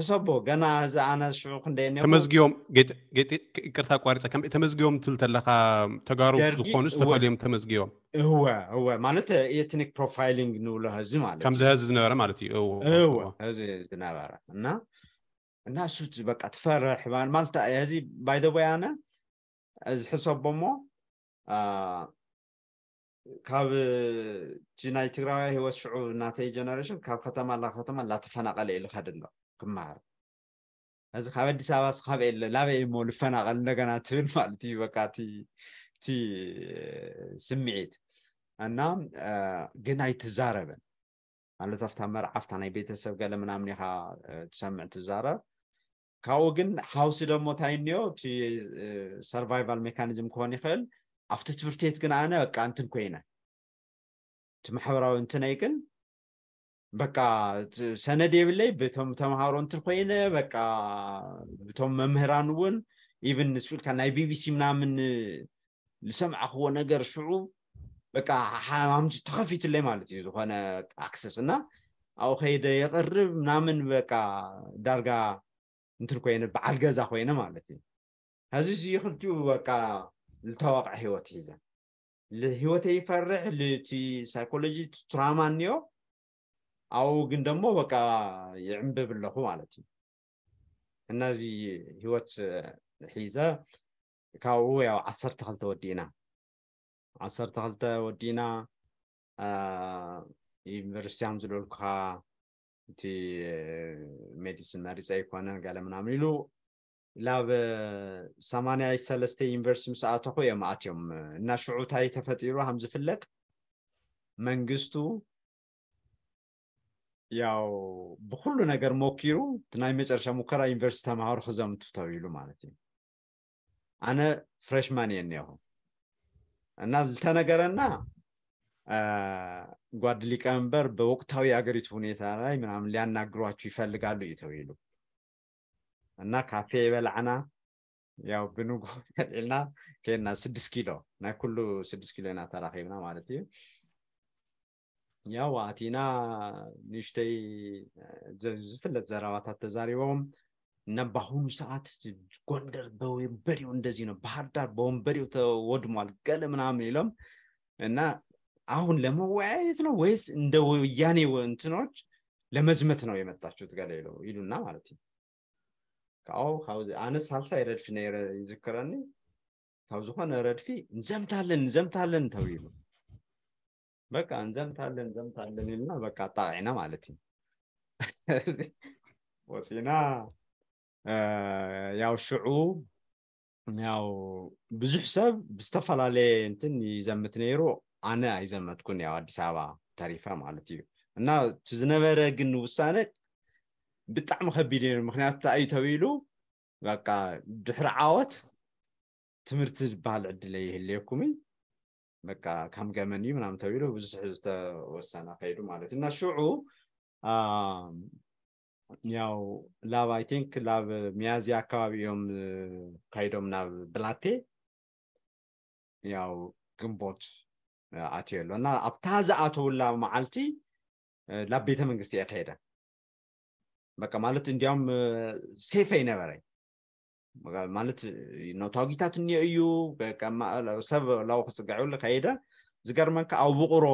حسبو غنا انا شو خنديني تمزغيوم جيت جيت كرتا قاريصا كم تمزغيوم تلت لها تغارو زخون استفاليوم تمزغيوم هو هو معناته ايثنيك بروفايلينغ نولا هزي معناته كم زهز زنارا معناتي هو هو هزي زنارا انا انا شوت بقى تفرح مالتا هزي باي ذا واي انا از حسبو مو كاب جناي تغرا هو شعو ناتي جنريشن كاب ختم الله ختم لا تفنقل الى خدنه ክመሃር እዚ ካብ ኣዲስ ኣበባ ስካብ የለ ላበየ ሞ ልፈናቀል እንደገና ትብል ማለት እዩ በቃ እቲ ስምዒት እና ግን ኣይትዛረበን ማለት ኣብታ መርዓፍታ ናይ ቤተሰብ ገለ ምናምን ኢካ ትሰምዕ ትዛረብ ካብኡ ግን ሓውሲ ደሞ እንታይ እኒኦ እቲ ሰርቫይቫል ሜካኒዝም ክኮን ይክእል ኣብቲ ትምህርት ግን ኣነ በቃ እንትን ኮይነ እቲ ማሕበራዊ እንትነይ ግን በቃ ሰነድ የብለይ ብቶም ተምሃሮ እንትን ኮይነ በቃ ብቶም መምህራን እውን ኢቨን ስልካ ናይ ቢቢሲ ምናምን ዝሰምዓክዎ ነገር ሽዑ በቃ ሓምዚ ተኸፊትለይ ማለት እዩ ዝኮነ ኣክሰስ እና ኣብኡ ከይደ የቅርብ ምናምን በቃ ዳርጋ እንትን ኮይነ በዓል ገዛ ኮይነ ማለት እዩ ከዚ እዚዩ ክልትኡ በቃ ዝተዋቅዐ ሂወት ሒዘ ሂወተ ይፈርሕ ቲ ሳይኮሎጂ ትራማ እኒኦ አዎ ግን ደግሞ በቃ ይዕንብብ ኣለኹ ማለት እዩ እና እዚ ሂወት ሒዘ ካብኡ ያው ዓሰርተ ክልተ ወዲእና ዓሰርተ ክልተ ወዲእና ዩኒቨርሲቲ ከም ዝልበልኩካ እቲ ሜዲሲን መሪፀ ኣይኮነን ገለ ምናምን ኢሉ ናብ ሰማንያይ ሰለስተ ዩኒቨርስቲ ምስ ኣተኹ እዮም ኣትዮም እና ሽዑ እንታይ ተፈጢሩ ከም ዝፍለጥ መንግስቱ ያው ብኩሉ ነገር ሞኪሩ ናይ መጨረሻ ሙከራ ዩኒቨርሲቲ ተምሃሩ ክዘምቱ ተቢሉ ማለት እዩ ኣነ ፍሬሽማን እየ እኒአኹ እና ዝተነገረና ጓድ ሊቀመንበር በወቅታዊ የአገሪቱ ሁኔታ ላይ ምናምን ሊያናግሯችሁ ይፈልጋሉ እዩ ተብሉ እና ካፌ የበላዕና ያው ብንጎ ተልዕልና ከድና ስድስት ኪሎ ናይ ኩሉ ስድስት ኪሎ ኢና ተራኪብና ማለት እዩ Yawa, Tina, ንሽተይ ዝፍለጥ Zarawata ተዛሪቦም እና በአሁኑ ሰዓት ጎንደር በወንበዴው እንደዚህ ነው፣ ባህርዳር ዳር በወንበዴው ተወድሟል፣ ገለ ምናምን ይለም እና አሁን ለመወያየት ነው ወይስ እንደ ወያኔ እንትኖች ለመዝመት ነው የመጣችሁት ገለ ይሉና ማለት ነው ካው አነስ ሳልሳ ረድፊ ዝክረኒ ካብ ዝኮነ ረድፊ እንዘምታለን እንዘምታለን ተው ይሉ በቃ እንዘምታለን እንዘምታለን ይልና በቃ ጣዕና ማለት ነው ወፂና ያው ሽዑ ያው ብዙሕ ሰብ ብዝተፈላለየ እንትን ይዘምት ነይሩ ኣነ ኣይዘመትኩን ያው ኣዲስ ኣበባ ተሪፈ ማለት እዩ እና ዝነበረ ግን ውሳነ ብጣዕሚ ከቢድ ነይሩ ምክንያቱ እንታይ እዩ ተብኢሉ በቃ ድሕሪ ዓወት ትምህርቲ ዝበሃል ዕድለ ይህልየኩምን በቃ ከም ገመኒ ምናም ምናምን ተቢሉ ብዙሕ ዝተወሰነ ከይዱ ማለት እና ሽዑ ያው ላብ ኣይ ቲንክ ላብ ሚያዝያ ኣከባቢ እዮም ካይዶም ናብ ብላቴ ያው ግንቦት ኣትዮ ኣሎ እና ኣብታ ዝኣተውላ መዓልቲ ላብ ቤተ መንግስቲ እየ ከይደ በቃ ማለት እንዲያም ሴፍ ኣይነበረይ ማለት ነቲ ኣጊታት እኒ እዩ ሰብ ላው ክፅጋዕብሉ ከይደ ዝገርመካ ኣብ ብቑሮ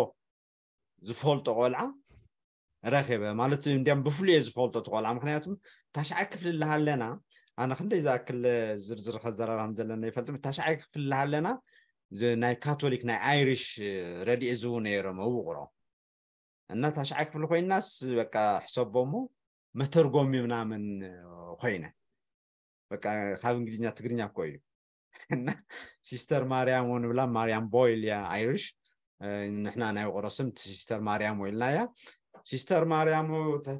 ዝፈልጦ ቆልዓ ረኪበ ማለት እንዲም ብፍሉየ ዝፈልጦ ትቆልዓ ምክንያቱ ታሽዓይ ክፍሊ ኣለና ኣነ ክንደይ ዝኣክል ዝርዝር ከዘራርም ዘለና ይፈልጥ ታሽዓይ ክፍሊ ኣለና ናይ ካቶሊክ ናይ ኣይሪሽ ረድኢ ዝቡ ነይሮም ኣብቑሮ እና ታሽዓይ ክፍሊ ኮይናስ በ ሕሰቦ እሞ መተርጎሚ ምናምን ኮይነ በቃ ሀብ እንግሊዝኛ ትግርኛ እኮ እዩ እና ሲስተር ማርያም ሆን ብላ ማርያም ቦይል ያ አይሪሽ ንሕና ናይ ውቅሮ ስም ሲስተር ማርያም ወይልና እያ ሲስተር ማርያም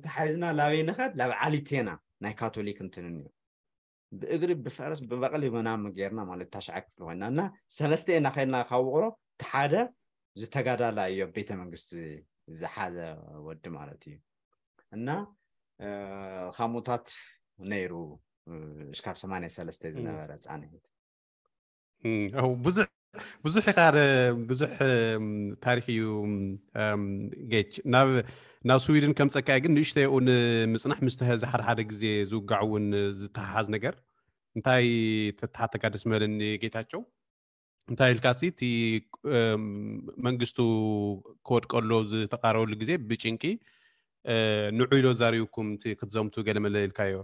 ተሓይዝና ላበይ ንኸድ ናብ ዓሊቴና ናይ ካቶሊክ እንትን እዩ ብእግሪ ብፈረስ ብበቅሊ ምናም ጌርና ማለት ታሽዓ ክፍሊ ኮይና እና ሰለስተ ኢና ከድና ካብቁሮ ሓደ ዝተጋዳላ እዮ ቤተ መንግስቲ ዝሓዘ ወዲ ማለት እዩ እና ካምኡታት ነይሩ ሽካብ 83 ዝነበረ ፃንሒት ብዙሕ ብዙሕ ኢኻ ብዙሕ ታሪክ እዩ ጌች ናብ ናብ ስዊድን ከም ፀካየ ግን ንእሽተይ ኡን ምፅናሕ ምስተህዚ ሓደ ሓደ ግዜ ዝውጋዕ እውን ዝተሓሓዝ ነገር እንታይ ተተሓተካ ደስ መለኒ ጌታቸው እንታይ ኢልካ ሲ እቲ መንግስቱ ክወድቀሎ ዝተቃረበሉ ግዜ ብጭንቂ ንዑ ኢሎ ዛሪብኩም እቲ ክትዘምቱ ገለ መለ ኢልካዮ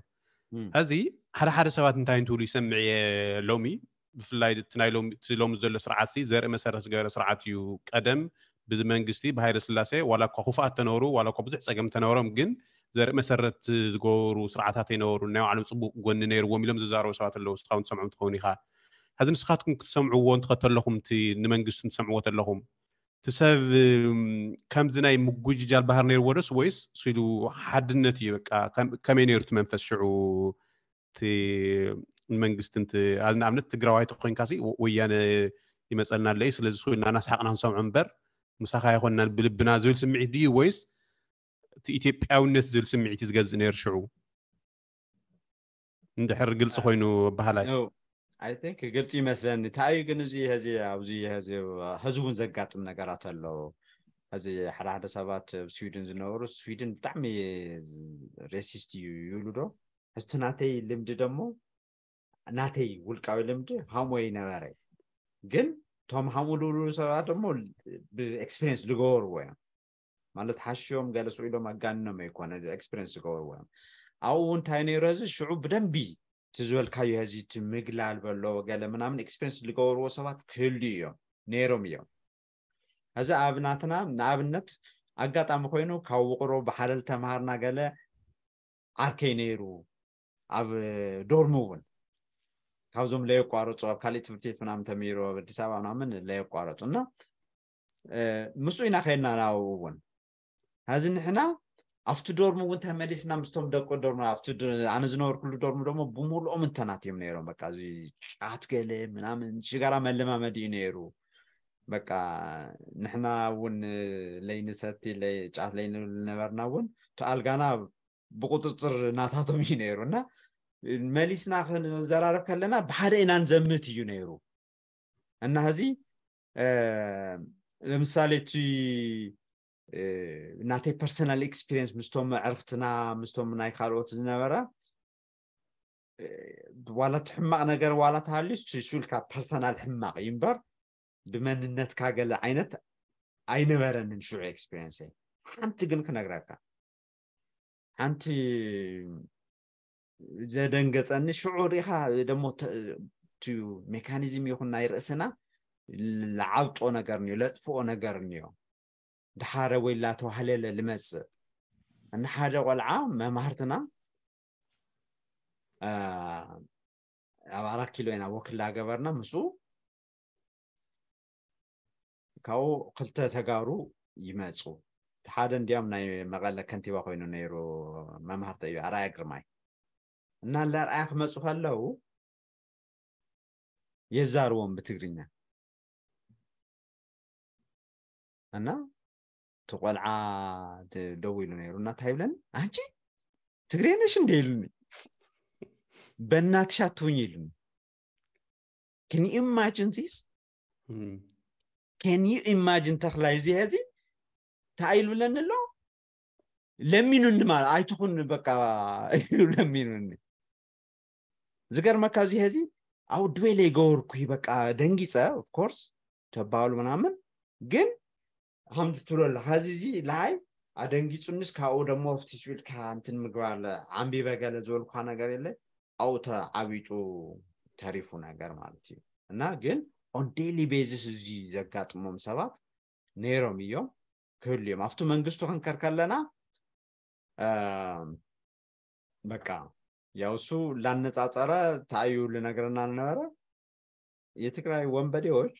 ሕዚ ሓደ ሓደ ሰባት እንታይ እንትብሉ ይሰምዕ እየ ሎሚ ብፍላይ እቲእ ሎሚ ዘሎ ስርዓት እ ዘርኢ መሰረት ዝገበረ ስርዓት እዩ ቀደም ብዚ መንግስቲ ብሃይደ ስላሴ ዋላ እኳ ኩፉኣት እተነበሩ ዋላእ ቡዙሕ ፀገም እተነበሮም ግን ዘርኢ መሰረት ዝገበሩ ስርዓታት ኣይነበሩ ናይ ባዕሎም ፅቡቅ ጎኒ ነይሩ ወሚ ኢሎም ዝዛርቦ ሰባት ኣለዉ ስካ ን ትሰምዖም ትኸውን ኢካ ሕዚ ንስካትኩም ክትሰምዕዎ እንትኸተለኩምቲ ንመንግስትኩም ትሰምዕዎት ኣለኹም ትሰብ ከምዚ ናይ ምጉጅጃል ባህር ነይርዎ ደስ ወይስ ስኢሉ ሓድነት እዩ በቃ ከመይ ነይሩ እቲ መንፈስ ሽዑ እቲ መንግስቲ ንኣብነት ትግራዋይቶ ኮንካ ወያነ ይመፀልና ኣለዩ ስለዚ ስኢልና እናስሓቅና ክንሰምዑ እምበር ሙሳኻ ይኮንና ብልብና ዝብል ስምዒት ድዩ ወይስ እቲ ኢትዮጵያውነት ዝብል ስምዒት እዩ ዝገዝእ ነይሩ ሽዑ እንድሕር ግልፂ ኮይኑ ኣባህላይ አይ ቲንክ ግልፂ ይመስለኒ እንታይ ግን እዚ ሕዚ ኣብዚ ሕዚ ህዝቡን ዘጋጥም ነገራት ኣለዎ ሕዚ ሓደ ሓደ ሰባት ኣብ ስዊድን ዝነበሩ ስዊድን ብጣዕሚ ሬሲስት እዩ ይብሉ ዶ ሕዝቲ ናተይ ልምዲ ደሞ ናተይ ውልቃዊ ልምዲ ሃምዎ ነበረ ግን እቶም ሃሙ ዝብሉ ሰባት ደሞ ብኤክስፔሪንስ ዝገበርዎ እዮም ማለት ሓሽዮም ገለ ስኡ ኣጋንኖም ኣይኮነ ኤክስፔሪንስ ዝገበርዎ እዮም ኣብኡ እውን እንታይ ነይሮ እዚ ሽዑ ብደንቢ እቲ ዝበልካዮ ህዚ እቲ ምግላል በሎ ገለ ምናምን ኤክስፔሪንስ ዝገብርዎ ሰባት ክህልዩ እዮም ነይሮም እዮም እዚ ኣብ ናትና ንኣብነት ኣጋጣሚ ኮይኑ ካብ ውቅሮ ብሓለል ተምሃርና ገለ ዓርከይ ነይሩ ኣብ ዶርሙ እውን ካብዞም ለየቋረፁ ኣብ ካሊእ ትምህርት ቤት ምናምን ተምሂሮ ኣብ ኣዲስ ኣበባ ምናምን ለየቋረፁ እና ምስኡ ኢና ከድና ናብኡ እውን ሕዚ ንሕና ኣብቲ ዶርሙ እውን ተመሊስና ምስቶም ደቆ ዶርሚ ኣነ ዝነበርኩሉ ዶርሙ ደግሞ ብምሉኦም እንተናት እዮም ነይሮም በ እዚ ጫት ገለ ምናምን ሽጋራ መለማመድ እዩ ነይሩ በቃ ንሕና እውን ለይንሰቲ ጫት ለይነበርና እውን ኣልጋና ብቁፅፅር እናታቶም እዩ ነይሩ እና መሊስና ክንዘራርብ ከለና ብሓደ ኢና ንዘምት እዩ ነይሩ እና እዚ ለምሳሌ እቲ ናተይ ፐርሰናል ኤክስፔሪንስ ምስቶም ዕርክትና ምስቶም ናይ ካልኦት ዝነበረ ዋላ ትሕማቕ ነገር ዋላ ተሃልዩ ስብልካ ፐርሰናል ሕማቅ እዩ እምበር ብመንነትካ ገለ ዓይነት ኣይነበረንን ሽዑ ኤክስፔሪንስ እየ ሓንቲ ግን ክነግረካ ሓንቲ ዘደንገፀኒ ሽዑ ሪኢካ ደሞ ሜካኒዝም ይኹን ናይ ርእስና ለዓብጦ ነገር እኒዮ ለጥፍኦ ነገር እኒዮ ድሓረ ወይ ተባህለለ ልመፅእ እንሓደ ቆልዓ መማህርትና ኣብ ኣራት ኪሎ ኢና ወክላ ገበርና ምስ ካብኡ ክልተ ተጋሩ ይመፁ እቲ ሓደ እንዲኦም ናይ መቐለ ከንቲባ ኮይኑ ነይሩ መምሃርተ እዩ ኣርኣያ ግርማይ እና ለርኣያ ክመፁ ከለዉ የዛርዎም ብትግርኛ እና እቲ ቆልዓ ደው ኢሉ ነይሩ እናንታይ አንቺ ትግሬ ነሽ እንደ ኢሉኒ በእናትሽ አትሁኝ ኢሉኒ ከን ዩ ኢማጅን ዚስ ከን ዩ ኢማጅን ተክላይ እዚ ሕዚ እንታይ ይብለን ኣሎ ለሚኑኒ ማለት ኣይትኹን በቃ ኢሉ ለሚኑኒ ዝገርመካ እዚ ሕዚ ኣብ ድዌለ ይገበርኩ በቃ ደንጊፀ ኦፍኮርስ ተባሃሉ ምናምን ግን ከምቲ ትብለሎ ከዚ እዚ ለሃይ ኣደንጊፁንስ ካብኡ ደሞ ፍቲ ስቢልካ እንትን ምግባር ዓንቢበ ገለ ዝበልኳ ነገር የለ ኣብኡ ተዓቢጡ ተሪፉ ነገር ማለት እዩ እና ግን ኦን ዴሊ ቤዝስ እዚ ዘጋጥሞም ሰባት ነይሮም እዮም ክህሉ እዮም ኣብቲ መንግስቱ ክንከር ከለና በቃ ያው እሱ ላነፃፀረ ታእዩ ልነገርና ዝነበረ የትግራይ ወንበዴዎች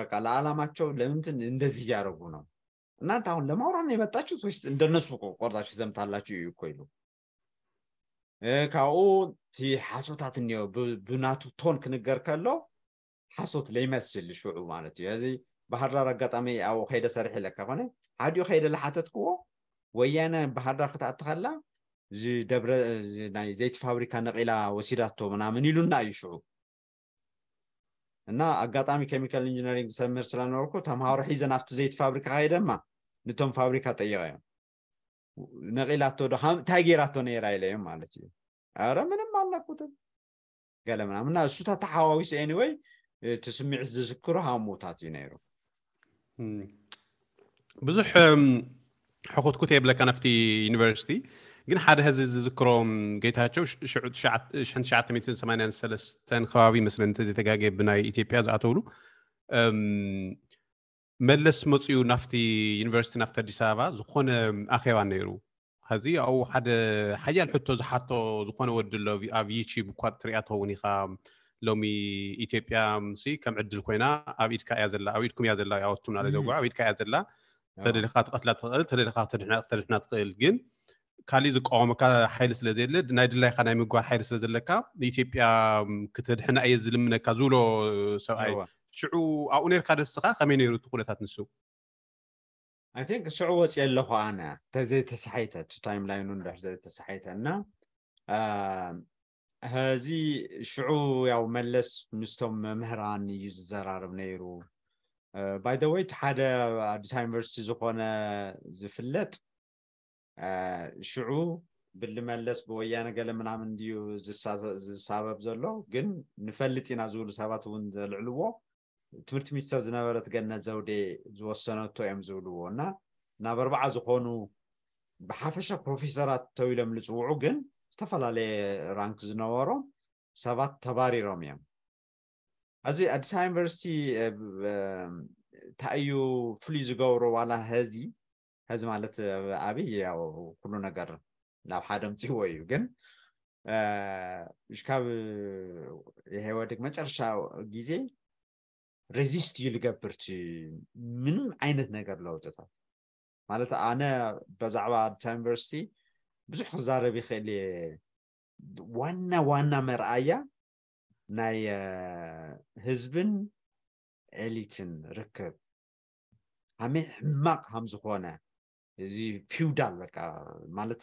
በቃ ለዓላማቸው ለምንትን እንደዚህ እያደረጉ ነው እናንተ አሁን ለማውራት የመጣችሁ ወይስ እንደነሱ ቆርጣችሁ ዘምታላችሁ እኮ ይሉ ካብኡ እቲ ሓሶታት እኒ ብናቱ ቶን ክንገር ከሎ ሓሶት ለይመስል ሽዑ ማለት እዩ እዚ ባህርዳር ኣጋጣሚ ኣብ ከይደ ሰርሒ ለካ ኮነ ሓድኡ ከይደ ዝሓተትክዎ ወያነ ባህርዳር ክትኣቲ ከላ ናይ ዘይቲ ፋብሪካ ነቂላ ወሲዳቶ ምናምን ኢሉና እዩ ሽዑ እና ኣጋጣሚ ኬሚካል ኢንጂነሪንግ ዝሰምር ስለነበርኩ ተምሃሮ ሒዘን ኣብቲ ዘይቲ ፋብሪካ ካይደማ ንቶም ፋብሪካ ጠይቀ እዮም ነቂላቶ ዶ እንታይ ጌራቶ ነራ ኢለ እዮም ማለት እዩ ኣረ ምንም ኣለኩትን ገለ ምናምን እና እሱታት ተሓዋዊሱ ኤኒወይ እቲ ስሚዒት ዝዝክሩ ሃሙታት እዩ ነይሩ ብዙሕ ሕኩትኩት የብለካ ናፍቲ ዩኒቨርሲቲ ግን ሓደ ሕዚ ዝዝክሮም ጌታቸው ሽዓ8ሰተ ከባቢ መስለ ዘይተጋገ ብናይ ኢትዮጵያ ዝኣተብሉ መለስ መፅኡ ናፍቲ ዩኒቨርሲቲ ናፍቲ ኣዲስ ኣበባ ዝኮነ ኣኼባ ነይሩ ሕዚ ኣብ ሓደ ሓያል ሕቶ ዝሓቶ ዝኮነ ወድሎኣብ ዩቲብ ኳ ትሪኣተውን ኢካ ሎሚ ኢትዮጵያ ምስ ከም ዕድል ኮይና ኣብኢድካ እያ ዘላ ኣብ ኢድኩም እያ ዘላ ዩኣወ ና ኣብ ኢድካ እያ ዘላ ተደሊካ ተቀትላ ትኽእል ተደሊካ ክተድሕና ትኽእል ግን ካሊእ ዝቀቆመካ ሓይሊ ስለ ዘየድለናይ ድላይካ ናይ ምግባር ሓይሊ ስለ ዘለካ ንኢትዮጵያ ክተድሕና እየ ዝልምነካ ዝብሎ ሰብኣይ ሽዑ ኣብኡ ነርካ ደስካ ከመይ ነይሩ ቲ ኩነታት ንሱ ን ሽዑ ወፂእ ኣለኩ ኣነ እዘይተሰሓይተ ታይምላይን ዘተሰሓይተና እዚ ሽዑ ያ መለስ ምስቶም መምህራን እዩ ዝዘራርብ ነይሩ ባይ ደ ወይ እቲ ሓደ ኣዲሳ ዩኒቨርስቲ ዝኮነ ዝፍለጥ ሽዑ ብልመለስ ብወያነ ገለ ምናምን እንድዩ ዝሳበብ ዘሎ ግን ንፈልጥ ኢና ዝብሉ ሰባት እውን ዘልዕልዎ ትምህርቲ ሚኒስተር ዝነበረት ገነት ዘውዴ ዝወሰነቶ እዮም ዝብልዎ እና ናብ ኣርባዓ ዝኮኑ ብሓፈሻ ፕሮፌሰራት ተው ኢሎም ዝፅውዑ ግን ዝተፈላለየ ራንክ ዝነበሮም ሰባት ተባሪሮም እዮም ኣብዚ ኣዲስ ዩኒቨርሲቲ እንታይ እዩ ፍሉይ ዝገብሮ ዋላ ህዚ ሕዚ ማለት ኣብይ ያው ኩሉ ነገር ናብ ሓደ ምፅዎ እዩ ግን ሽካብ የሄወድግ መጨረሻ ግዜ ሬዚስት እዩ ዝገብር ዝገብርቲ ምንም ዓይነት ነገር ለውጥታት ማለት ኣነ ብዛዕባ ኣዲታ ዩኒቨርሲቲ ብዙሕ ክዛረብ ይኽእል እየ ዋና ዋና መርኣያ ናይ ህዝብን ኤሊትን ርክብ ከመይ ሕማቅ ከም ዝኮነ እዚ ፊውዳል በቃ ማለት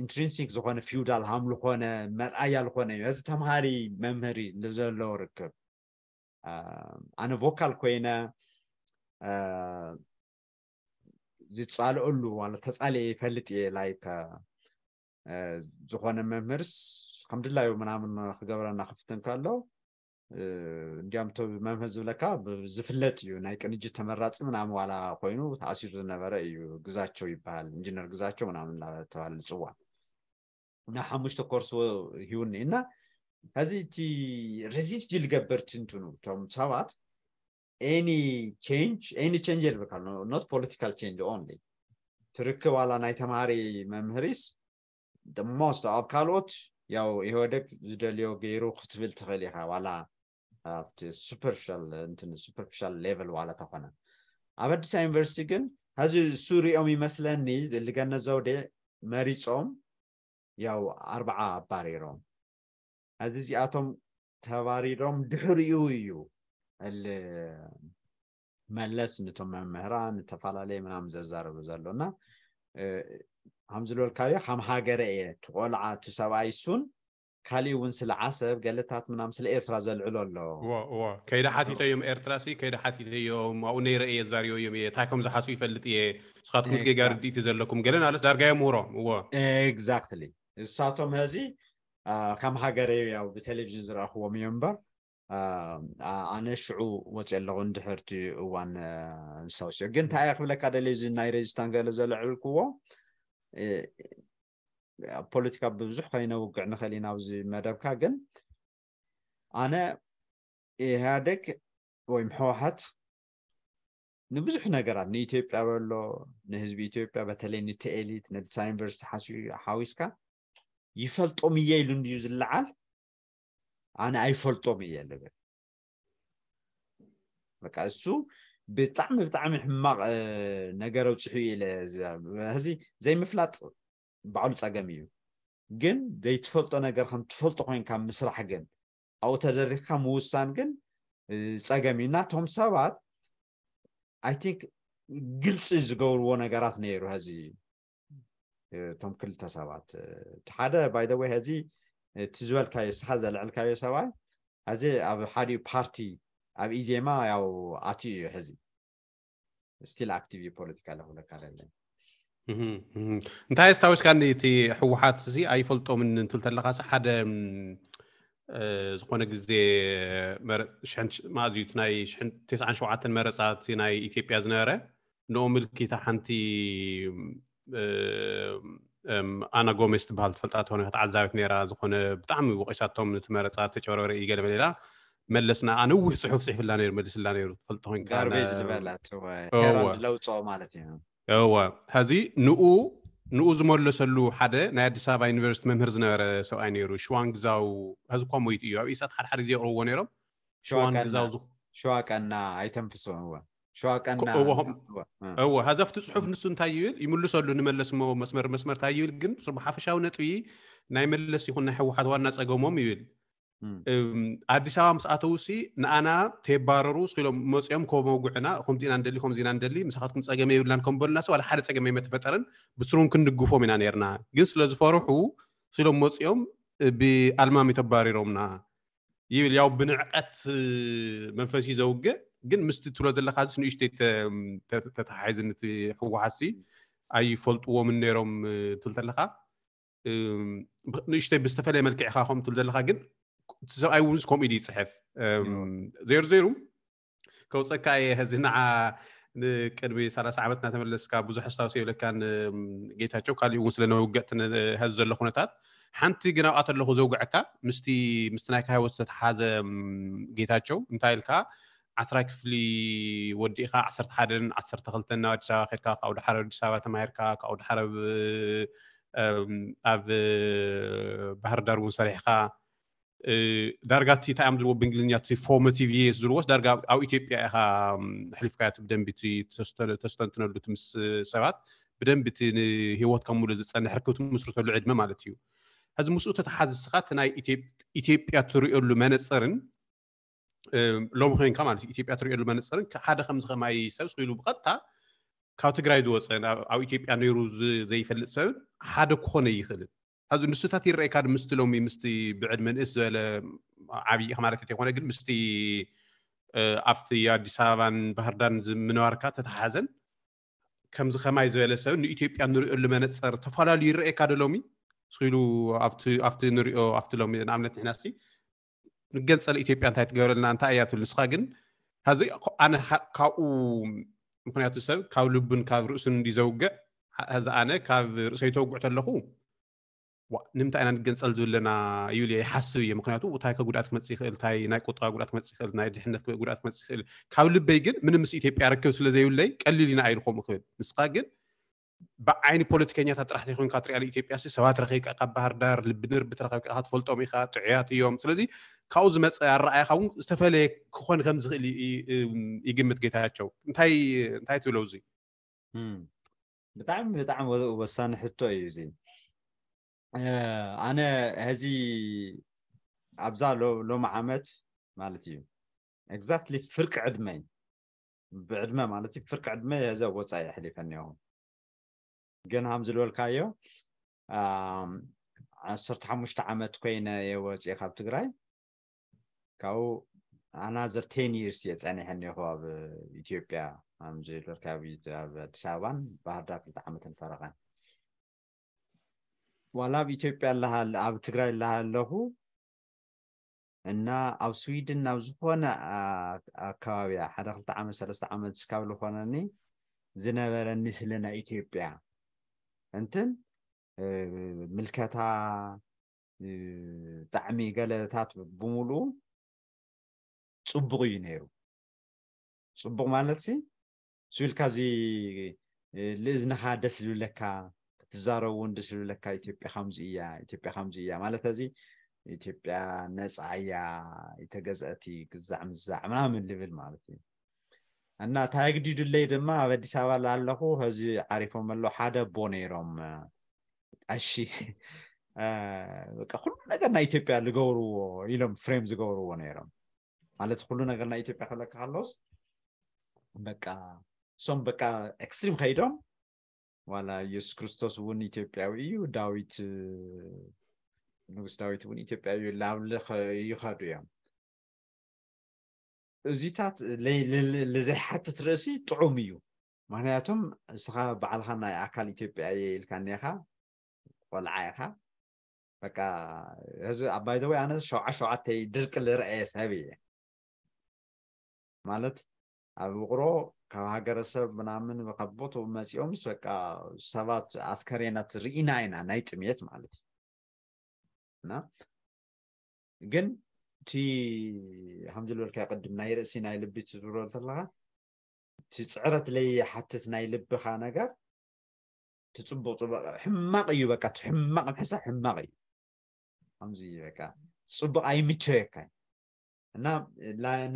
ኢንትሪንሲክ ዝኮነ ፊውዳል ሃምሉ ኮነ መርኣይ ያልኮነ እዩ እዚ ተምሃሪ መምህሪ ዘሎ ርክብ ኣነ ቮካል ኮይነ ዝፃልአሉ ተፃልየ ይፈልጥ እየ ላይ ዝኮነ መምህርስ ከምድላዩ ምናምን ክገብረና ክፍትን ከሎ እንዲያም መም ህዝብ ለካ ዝፍለጥ እዩ ናይ ቅንጅት ተመራፂ ምናምን ዋላ ኮይኑ ተኣሲሩ ዝነበረ እዩ ግዛቸው ይበሃል ኢንጂነር ግዛቸው ምናምን እናተባሃለ ዝፅዋዕ ናብ ሓሙሽተ ኮርስ ሂውኒ እና ሕዚ እቲ ሬዚስት ዝገበር ትንትኑ እቶም ሰባት ኒ ቼንጅ ኤኒ ቼንጅ የልብካ ኖት ፖለቲካል ቸንጅ ኦንሊ ትርክብ ዋላ ናይ ተምሃሪ መምህሪስ ሞስት ኣብ ካልኦት ያው ኢህወደግ ዝደልዮ ገይሩ ክትብል ትኽእል ኢካ ዋላ ኣብቲ ሱፐርሻል ሌቨል ዋላ ተኾነ ኣብ ኣዲስ ዩኒቨርሲቲ ግን ሕዚ እሱ ሪኦም ይመስለኒ ዝልገነት ዘውዴ መሪፆም ያው ኣርበዓ ኣባሪሮም ሕዚ እዚኣቶም ተባሪሮም ድሕሪኡ እዩ መለስ ንቶም መምህራን ዝተፈላለየ ምናም ዘዛርቡ ዘሎና ከም ዝበልካዮ ከም ሃገረ እየ ትቆልዓ ቲ ሰብኣይ ሱን كالي ونس العصب قالت هات منام سل ايرترا زل علو لو كيدا حاتي تا يوم كيدا حاتي تا او نير اي زاريو يوم اي تاكم زحاسو يفلت اي سخات كمس جي غار ديتي زل لكم قالنا لس دار غاية مورا وا اكزاكتلي الساتوم هزي كم هاقر ايو يو بتليجن زر اخوة ميومبا انا شعو واتي اللغو ندحرتي وان سوسيو قنت هاي اخبلك ادليزي ناي ريزيستان قال زل علو بوليتيكا بزح خلينا وقعنا خلينا وزي ما دبكا جن أنا إيه هادك ويمحوحت نبزح نقرا نيتيب أولو نهز بيتيب بتلين نتأليت نتساين فيرس حاسو حاويسكا يفلت أمية لنديوز اللعال أنا أي فلت أمية لبك بكاسو بطعم بطعم حمار نقرا وتحيي لزي زي مفلات ባዕሉ ፀገም እዩ ግን ዘይትፈልጦ ነገር ከም ትፈልጦ ኮይንካ ምስራሕ ግን ኣብኡ ተደሪክካ ምውሳን ግን ፀገም እዩ እናቶም ሰባት ኣይ ቲንክ ግልፂ ዝገብርዎ ነገራት ነይሩ ሕዚ እቶም ክልተ ሰባት እቲ ሓደ ባይደ ወይ ሕዚ እቲ ዝበልካዮ ስሓ ዘልዕልካዮ ሰብይ ሕዚ ኣብ ሓደኡ ፓርቲ ኣብ ኢዜማ ያው ኣትዩ እዩ ሕዚ ስቲል ኣክቲቭ ፖለቲካ ለክብለካ ዘለኒ እንታይ ዝታወስካ እቲ ሕወሓት እዚ ኣይፈልጦምን እንትብል ተለካ ሓደ ዝኾነ ግዜ ማእዝዩት ናይ 97 መረፃት ናይ ኢትዮጵያ ዝነበረ ንኡ ምልኪታ ሓንቲ ኣና ጎሜስ ትበሃል ትፈልጣ ትኾነ ዓዛቤት ነራ ዝኾነ ብጣዕሚ ወቂሻቶም ነቲ መረፃት ተጨበረበረ እዩ ገለ በሌላ መለስና ኣነዊሕ ፅሑፍ ፅሒፍላ ነይሩ መለስላ ነይሩ ትፈልጦ ኮንካ ለውፆ ማለት እዩ እወ ሕዚ ንኡ ንኡ ዝመለሰሉ ሓደ ናይ ኣዲስ ኣበባ ዩኒቨርሲቲ መምህር ዝነበረ ሰብኣይ ነይሩ ሽዋን ግዛው ሕዚ እኳ ሞይቱ እዩ ኣብ ኢሳት ሓደ ሓደ ግዜ የቕርብዎ ነይሮም ሽዋን ግዛው ሸዋቀና ኣይተንፍሶም እወ ሸዋቀና እወ ሕዚ ኣብቲ ፅሑፍ ንሱ እንታይ ይብል ይምልሰሉ ንመለስ መስመር መስመር እንታይ ይብል ግን ብሓፈሻዊ ነጥቢ ናይ መለስ ይኹን ናይ ሕወሓት ዋና ፀገሞም ይብል ኣዲስ ኣበባ ምስኣተው ሲ ንኣና ተይባረሩ ስሎም መፅኦም ከመጉዕና ከምዚኢና እንደሊ ከምዚኢና ንደሊ ምስካትኩም ፀገም የብልናን ከምበሉናስ ዋ ሓደ ፀገም ይ መተፈጠረን ብስሩውን ክንግፎም ኢና ነርና ግን ስለዝፈርሑ ስኢሎም መፂኦም ብኣልማሚ ተባሪሮምና ይብል ያው ብንዕቀት መንፈሲ ዘውግእ ግን ምስቲ ትብሎ ዘለካእዚ ንእሽተይ ተተሓሓዝ ንሕወሓሲ ኣይፈልጥዎምን ነይሮም ትፍል ከለካ ንእሽተይ ብዝተፈለየ መልክዕ ኢካ ከም እትብል ዘለካ ግን እቲ ሰብኣይ እውን ከምኡኢድ ይፅሕፍ ዜይሩ ዜይሩ ከውፀካ የ እዚ ንዓ ንቅድሚ 3ላ0 ዓመት እናተመለስካ ብዙሕ ዝታዊሲ የብለካን ጌታቸው ካሊእ እውን ስለነውግዕትንዚ ዘሎ ኩነታት ሓንቲ ግናብኣትኣለኩ ዘውግዐካ ምስቲ ናይ ካሂወት ዝተተሓዘ ጌታቸው እንታይ ኢልካ ዓስራይ ክፍሊ ወዲእካ ዓሰርተ ሓደን ዓሰርተ ክልተን ብ ኣዲስ በባ ድካ ካብድሓረብ ኣዲስ ኣበባ ተማሂርካ ካኡ ድ ሓረ ኣብ ባህርዳር እውን ሰሪሕካ ዳርጋ እቲ እንታይ እዮም ዝብልዎ ብእንግሊዝኛ እቲ ፎርማቲቭ የስ ዝብልዎስ ዳርጋ ኣብ ኢትዮጵያ ኢኻ ሕሊፍካዮ ብደንቢ እቲ ተስተንትነሉ እቲ ምስ ሰባት ብደንቢ እቲ ንሂወትካ ሙሉ ዝፀንሕ ርክብ ትምስርተሉ ዕድመ ማለት እዩ ሕዚ ምስኡ ተተሓዚ ስኻ እቲ ናይ ኢትዮጵያ ትሪእየሉ መነፅርን ሎሚ ኮይንካ ማለት እዩ ኢትዮጵያ ትሪእየሉ መነፅርን ሓደ ከምዝኸማይ ሰብ ስኢሉ ብቐጥታ ካብ ትግራይ ዝወፀ ኣብ ኢትዮጵያ ነይሩ ዘይፈልጥ ሰብን ሓደ ክኾነ ይኽእልን ኣብዚ ንስታት ይረአካ ምስቲ ሎሚ ምስቲ ብዕድመ ንእስ ዝበለ ዓብዪ ኢኻ ማለት ይኮነ ግን ምስቲ ኣብቲ ኣዲስ ኣበባን ባህርዳርን ምንባርካ ተተሓሓዘን ከምዚ ከማይ ዝበለ ሰብ ንኢትዮጵያ ንሪኦሉ መነፀር ተፈላለዩ ይረአየካ ዶ ሎሚ ስኢሉ ኣብቲ ንሪኦ ኣብቲ ሎሚ ንኣብነት ንሕና ሲ ንገንፀለ ኢትዮጵያ እንታይ ትገብረልና እንታይ እያ ትብል ንስኻ ግን ካዚ ኣነ ካብኡ ምክንያቱ ሰብ ካብ ልቡን ካብ ርእሱን እንዲዘውግዕ እዚ ኣነ ካብ ርእሰይ ተወጉዕ ተለኹ ንምንታይ ኢና ንገንፀል ዝብለና ይብል ይሓስብ እየ ምክንያቱ ታይከ ጉድኣት ክመፅ ይኽእል እታ ናይ ቆጠባ ጉኣት ክመፂ ይኽእል ናይ ድሕነት ጉት ክመፅ ይኽእል ካብ ልበይ ግን ምን ምስ ኢትዮጵያ ርክብ ስለዘይብለይ ቀሊል ኢና ኣይልኩም ክብል ንስካ ግን ብዓይኒ ፖለቲከኛታት ጥራሕቲ ይኑካብ ትሪኣንኢትዮጵያ ሰባት ረኪብ ከካ ባህርዳር ልብንር ብተረከቢ ትፈልጦም ኢካ ጥዕያት እዮም ስለዚ ካብኡ ዝመፀ ኣረኣይካ እውን ዝተፈለየ ክኮን ከምዝኽእል ይግምት ጌታ ቸው እንታይ ትብለው ዙ ብጣዕሚ ብጣዕሚ ወሳኒ ሕቶ እዩ እ ኣነ ሕዚ ኣብዛ ሎሚ ዓመት ማለት እዩ ኤግዛክትሊ ፍርቂ ዕድመ ብዕድመ ማለት እዩ ፍርቂ ዕድመ የዘ ወፃኢ ኣሕሊፈኒ ኹ ግን ከም ዝበልካዮ ዓሰርተ ሓሙሽተ ዓመት ኮይነ የወፂእ ካብ ትግራይ ካብኡ ኣናዘር ቴን ይርስ እየ ፀኒሐኒ ኹ ኣብ ኢትዮጵያ ከምዝበልካ ኣብ ኣዲስ ኣበባን ባህርዳር ክልተ ዓመትን ፈረቐን ዋላ ኣብ ኢትዮጵያ ላሃል ኣብ ትግራይ ላሃለኹ እና ኣብ ስዊድን ናብ ዝኮነ ኣከባቢ ሓደ ክልተ ዓመት ሰለስተ ዓመት ካብ ዝኮነኒ ዝነበረ ምስሊ ናይ ኢትዮጵያ እንትን ምልከታ ብጣዕሚ ገለታት ብምሉኡ ፅቡቅ እዩ ነይሩ ፅቡቅ ማለት ሲ ስብልካ እዚ ልእዝንካ ደስ ዝብለካ ትዛረቡ እውን ድስሉ ለካ ኢትዮጵያ ከምዚ እያ ኢትዮጵያ ከምዚ እያ ማለት እዚ ኢትዮጵያ ነፃ እያ የተገዝአቲ ግዛዕ ምዛዕ ምናምን ልብል ማለት እዩ እና እታ ግዲዱለይ ድማ ኣብ ኣዲስ ኣበባ ኣለኹ ሕዚ ዓሪፎም ኣሎ ሓደ ቦ ነይሮም ጣሺ ኩሉ ነገር ናይ ኢትዮጵያ ዝገብርዎ ኢሎም ፍሬም ዝገብርዎ ነይሮም ማለት ኩሉ ነገር ናይ ኢትዮጵያ ክብለካ ከለውስ በቃ እሶም በቃ ኤክስትሪም ከይዶም وانا يسوع كريستوس وني تبيعي وداويت نقص داويت وني تبيعي لاول يخادو يام زيتات لي لزي حتى ترسي تعوميو معناتهم سخا بعلها نا اكل تبيعي الكانيها والعايها فكا هذا باي ذا انا شو عشو عتي درك لرئيس هبي مالت ابو قرو ከሀገረሰብ ምናምን ከቦቶ መፂኦምስ በቃ ሰባት ኣስከሬናት ርኢና ኢና ናይ ጥሜት ማለት እዩ እና ግን እቲ ከምዝልበልካ ቅድም ናይ ርእሲ ናይ ልቢ ትብሎ ከለካ እቲ ፅዕረት ለይሓትት ናይ ልብካ ነገር ትፅቡቅ ፅቡቅ ሕማቅ እዩ በቃ ሕማቅ ምሕሳብ ሕማቅ እዩ ከምዚ በቃ ፅቡቅ እዩ እና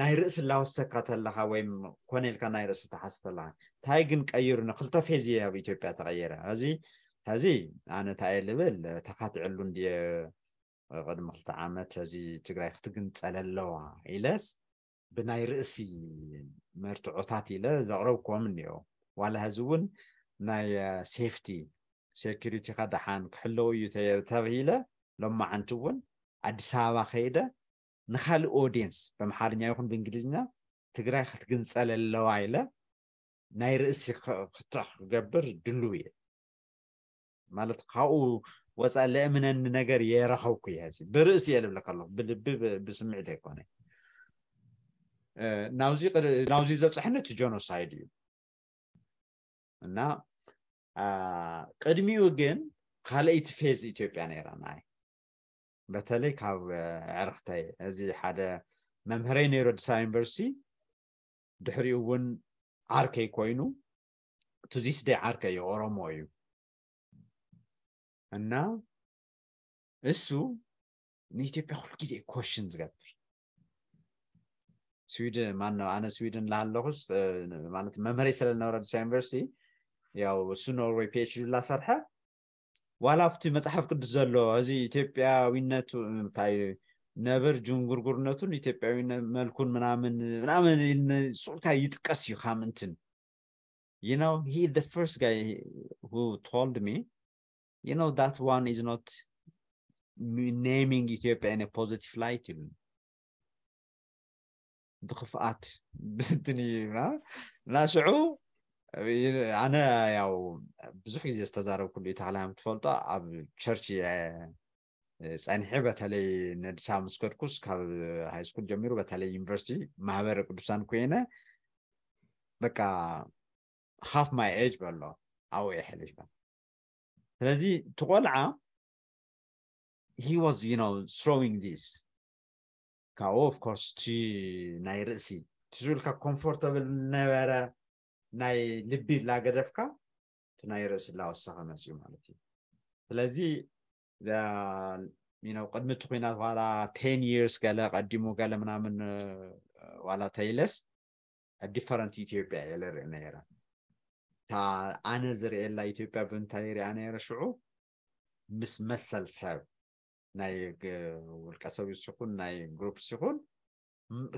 ናይ ርእሲ እላወሰካ ተለካ ወይ ኮነ ኢልካ ናይ ርእሲ ተሓስብ ኣለካ እንታይ ግን ቀይሩኒ ክልተ ፌዝ እየ ኣብ ኢትዮጵያ ተቀየረ እዚ ሕዚ ኣነ እንታይ እየ ልብል ተካትዕሉ እንድ ቅድሚ ክልተ ዓመት እዚ ትግራይ ክትግንፀለ ኣለዋ ኢለስ ብናይ ርእሲ መርትዖታት ኢለ ዘቕረብክዎም እኒኦ ዋላ ሕዚ እውን ናይ ሴፍቲ ሴኪሪቲካ ደሓን ክሕለው እዩ ተባሂለ ሎማዓንቲ እውን ኣዲስ ኣበባ ከይደ ንካልእ ኦድየንስ ብኣምሓርኛ ይኹን ብእንግሊዝኛ ትግራይ ክትግንፀለ ኣለዋ ኢለ ናይ ርእሲ ክትዕ ክገብር ድልው እየ ማለት ካብኡ ወፃእ ልእምነኒ ነገር የረኸብኩ እየ ሕዚ ብርእሲ እየ ልብለ ከለኹ ብልቢ ብስምዒት ኣይኮነ ናብዚ ዘብፅሐኒ እቲ ጆኖሳይድ እዩ እና ቅድሚኡ ግን ካልአይቲ ፌዝ ኢትዮጵያ ነይራ ንኣይ በተለይ ካብ ዕርክተይ እዚ ሓደ መምህረይ ነይሩ ኣዲስ ዩኒቨርሲቲ ድሕሪኡ እውን ዓርከይ ኮይኑ ቱዚስደይ ዓርከ እዩ ኦሮሞ እዩ እና እሱ ንኢትዮጵያ ኩሉ ግዜ ኮሽን ዝገብር ስዊድን ማነው ኣነ ስዊድን ላሃለኩስ ማለት መምሃረይ ስለዝነበረ ኣዲስ ዩኒቨርሲቲ ያው እሱ ኖርዌይ ፒችዲ ላሰርሐ ዋላ ኣብቲ መፅሓፍ ቅዱስ ዘሎ እዚ ኢትዮጵያዊነቱ ታይ ነብር ጅንጉርጉርነቱን ኢትዮጵያዊነት መልኩን ምናምን ምናምን ፅዑታ ይጥቀስ እዩ ከምንትን you know he the first guy who told me you know that one is not naming ethiopia in a positive light ይሉ ብክፍኣት ብትን እዩ እና ሽዑ ኣነ ያው ብዙሕ ግዜ ዝተዛረብኩሉ እዩ ተክላ ትፈልጦ ኣብ ቸርች ፀኒሒ በተለይ ነዲሳ ምስ ከድኩስ ካብ ሃይስኩል ጀሚሩ በተለይ ዩኒቨርሲቲ ማህበረ ቅዱሳን ኮይነ በቃ ሃፍ ማይ ኤጅ በሎ ኣብኡ የ ሕልሽ ስለዚ ቆልዓ ሂ ዋዝ ዩ ኖ ስሮዊንግ ዲስ ካብኡ ኣፍኮርስ እቲ ናይ ርእሲ እቲ ዝብልካ ኮምፎርታብል ነበረ ናይ ልቢ ላገደፍካ እቲ ናይ ርእሲ ላወሳኺ እዩ ማለት እዩ ስለዚ ቅድሚ እቲ ኩናት ዋላ ቴን የርስ ገለ ቀዲሙ ገለ ምናምን ዋላ ተይለስ ዲፈረንት ኢትዮጵያ የለ ዘርኢ ነረ እታ ኣነ ዝርእየላ ኢትዮጵያ ብምንታይ ርኣ ነረ ሽዑ ምስ መሰል ሰብ ናይ ውልቀ ሰብ ስኹን ናይ ግሩፕስ ይኹን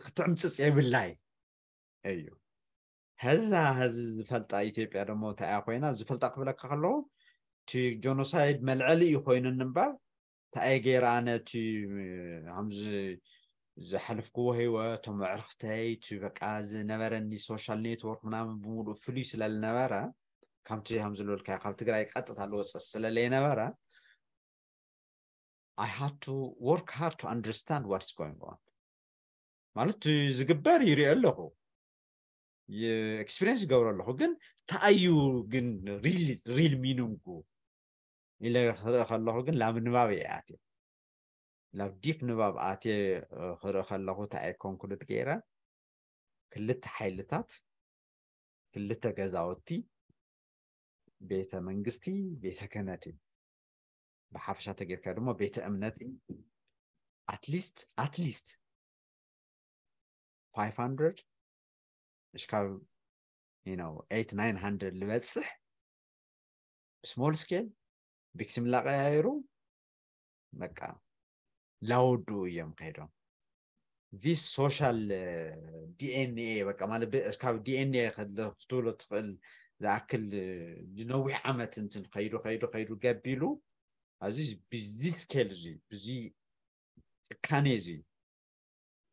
ክትዕምፅፅ የብላይ እዩ ሕዛ ህዚ ዝፈልጣ ኢትዮጵያ ደሞ እንታእያ ኮይና ዝፈልጣ ክብለካ ከለዉ እቲ ጆኖሳይድ መልዕሊ እዩ ኮይኑ ንምባር እንታኣየ ገይራ ኣነ እቲ ከምዚ ዝሓልፍክዎ እቶም ኣዕርክተይ እቲ በቃ ዝነበረኒ ሶሻል ኔትወርክ ምናምን ብምሉእ ፍሉይ ስለዝነበረ ካብቲ ዝልበልካዮ ካብ ትግራይ ቀጥታ ዝወፀስ ስለለይነበረ ኣይ ሃቱ ወርክ ሃር ቱ ኣንደርስታንድ ዋትስ ጎይንግ ኦን ማለት ዝግበር ይሪኦ ኣለኹ ኤክስፒሪንስ ይገብሩ real ግን ተኣዩ ግን ሪል ሚኒንጉ ኢለ ክርኢ ከለኹ ግን ናብ ንባብ እየ ኣትየ ናብ ዲፕ ንባብ ኣትየ ክርኢ ከለኹ እንታይ ኮንክሉድ ገይረ ክልተ ሓይልታት ክልተ ገዛውቲ beta መንግስቲ ቤተ ክህነት እዩ ብሓፈሻ ተጌርካ ድማ ቤተ at least at least 500 እስካብ ኤት ናይን ሃንድረድ ዝበፅሕ ስሞል ስኬል ቪክቲም ላቀያይሩ በቃ ላውዱ እዮም ከይዶም እዚ ሶሻል ዲኤንኤ በቃ ማለት እስካብ ዲኤንኤ ክትብሎ ትኽእል ዝኣክል ነዊሕ ዓመት እንትን ከይዱ ከይዱ ከይዱ ገቢሉ ኣብዚ ብዚ ስኬል እዚ ብዚ ጭካኔ እዚ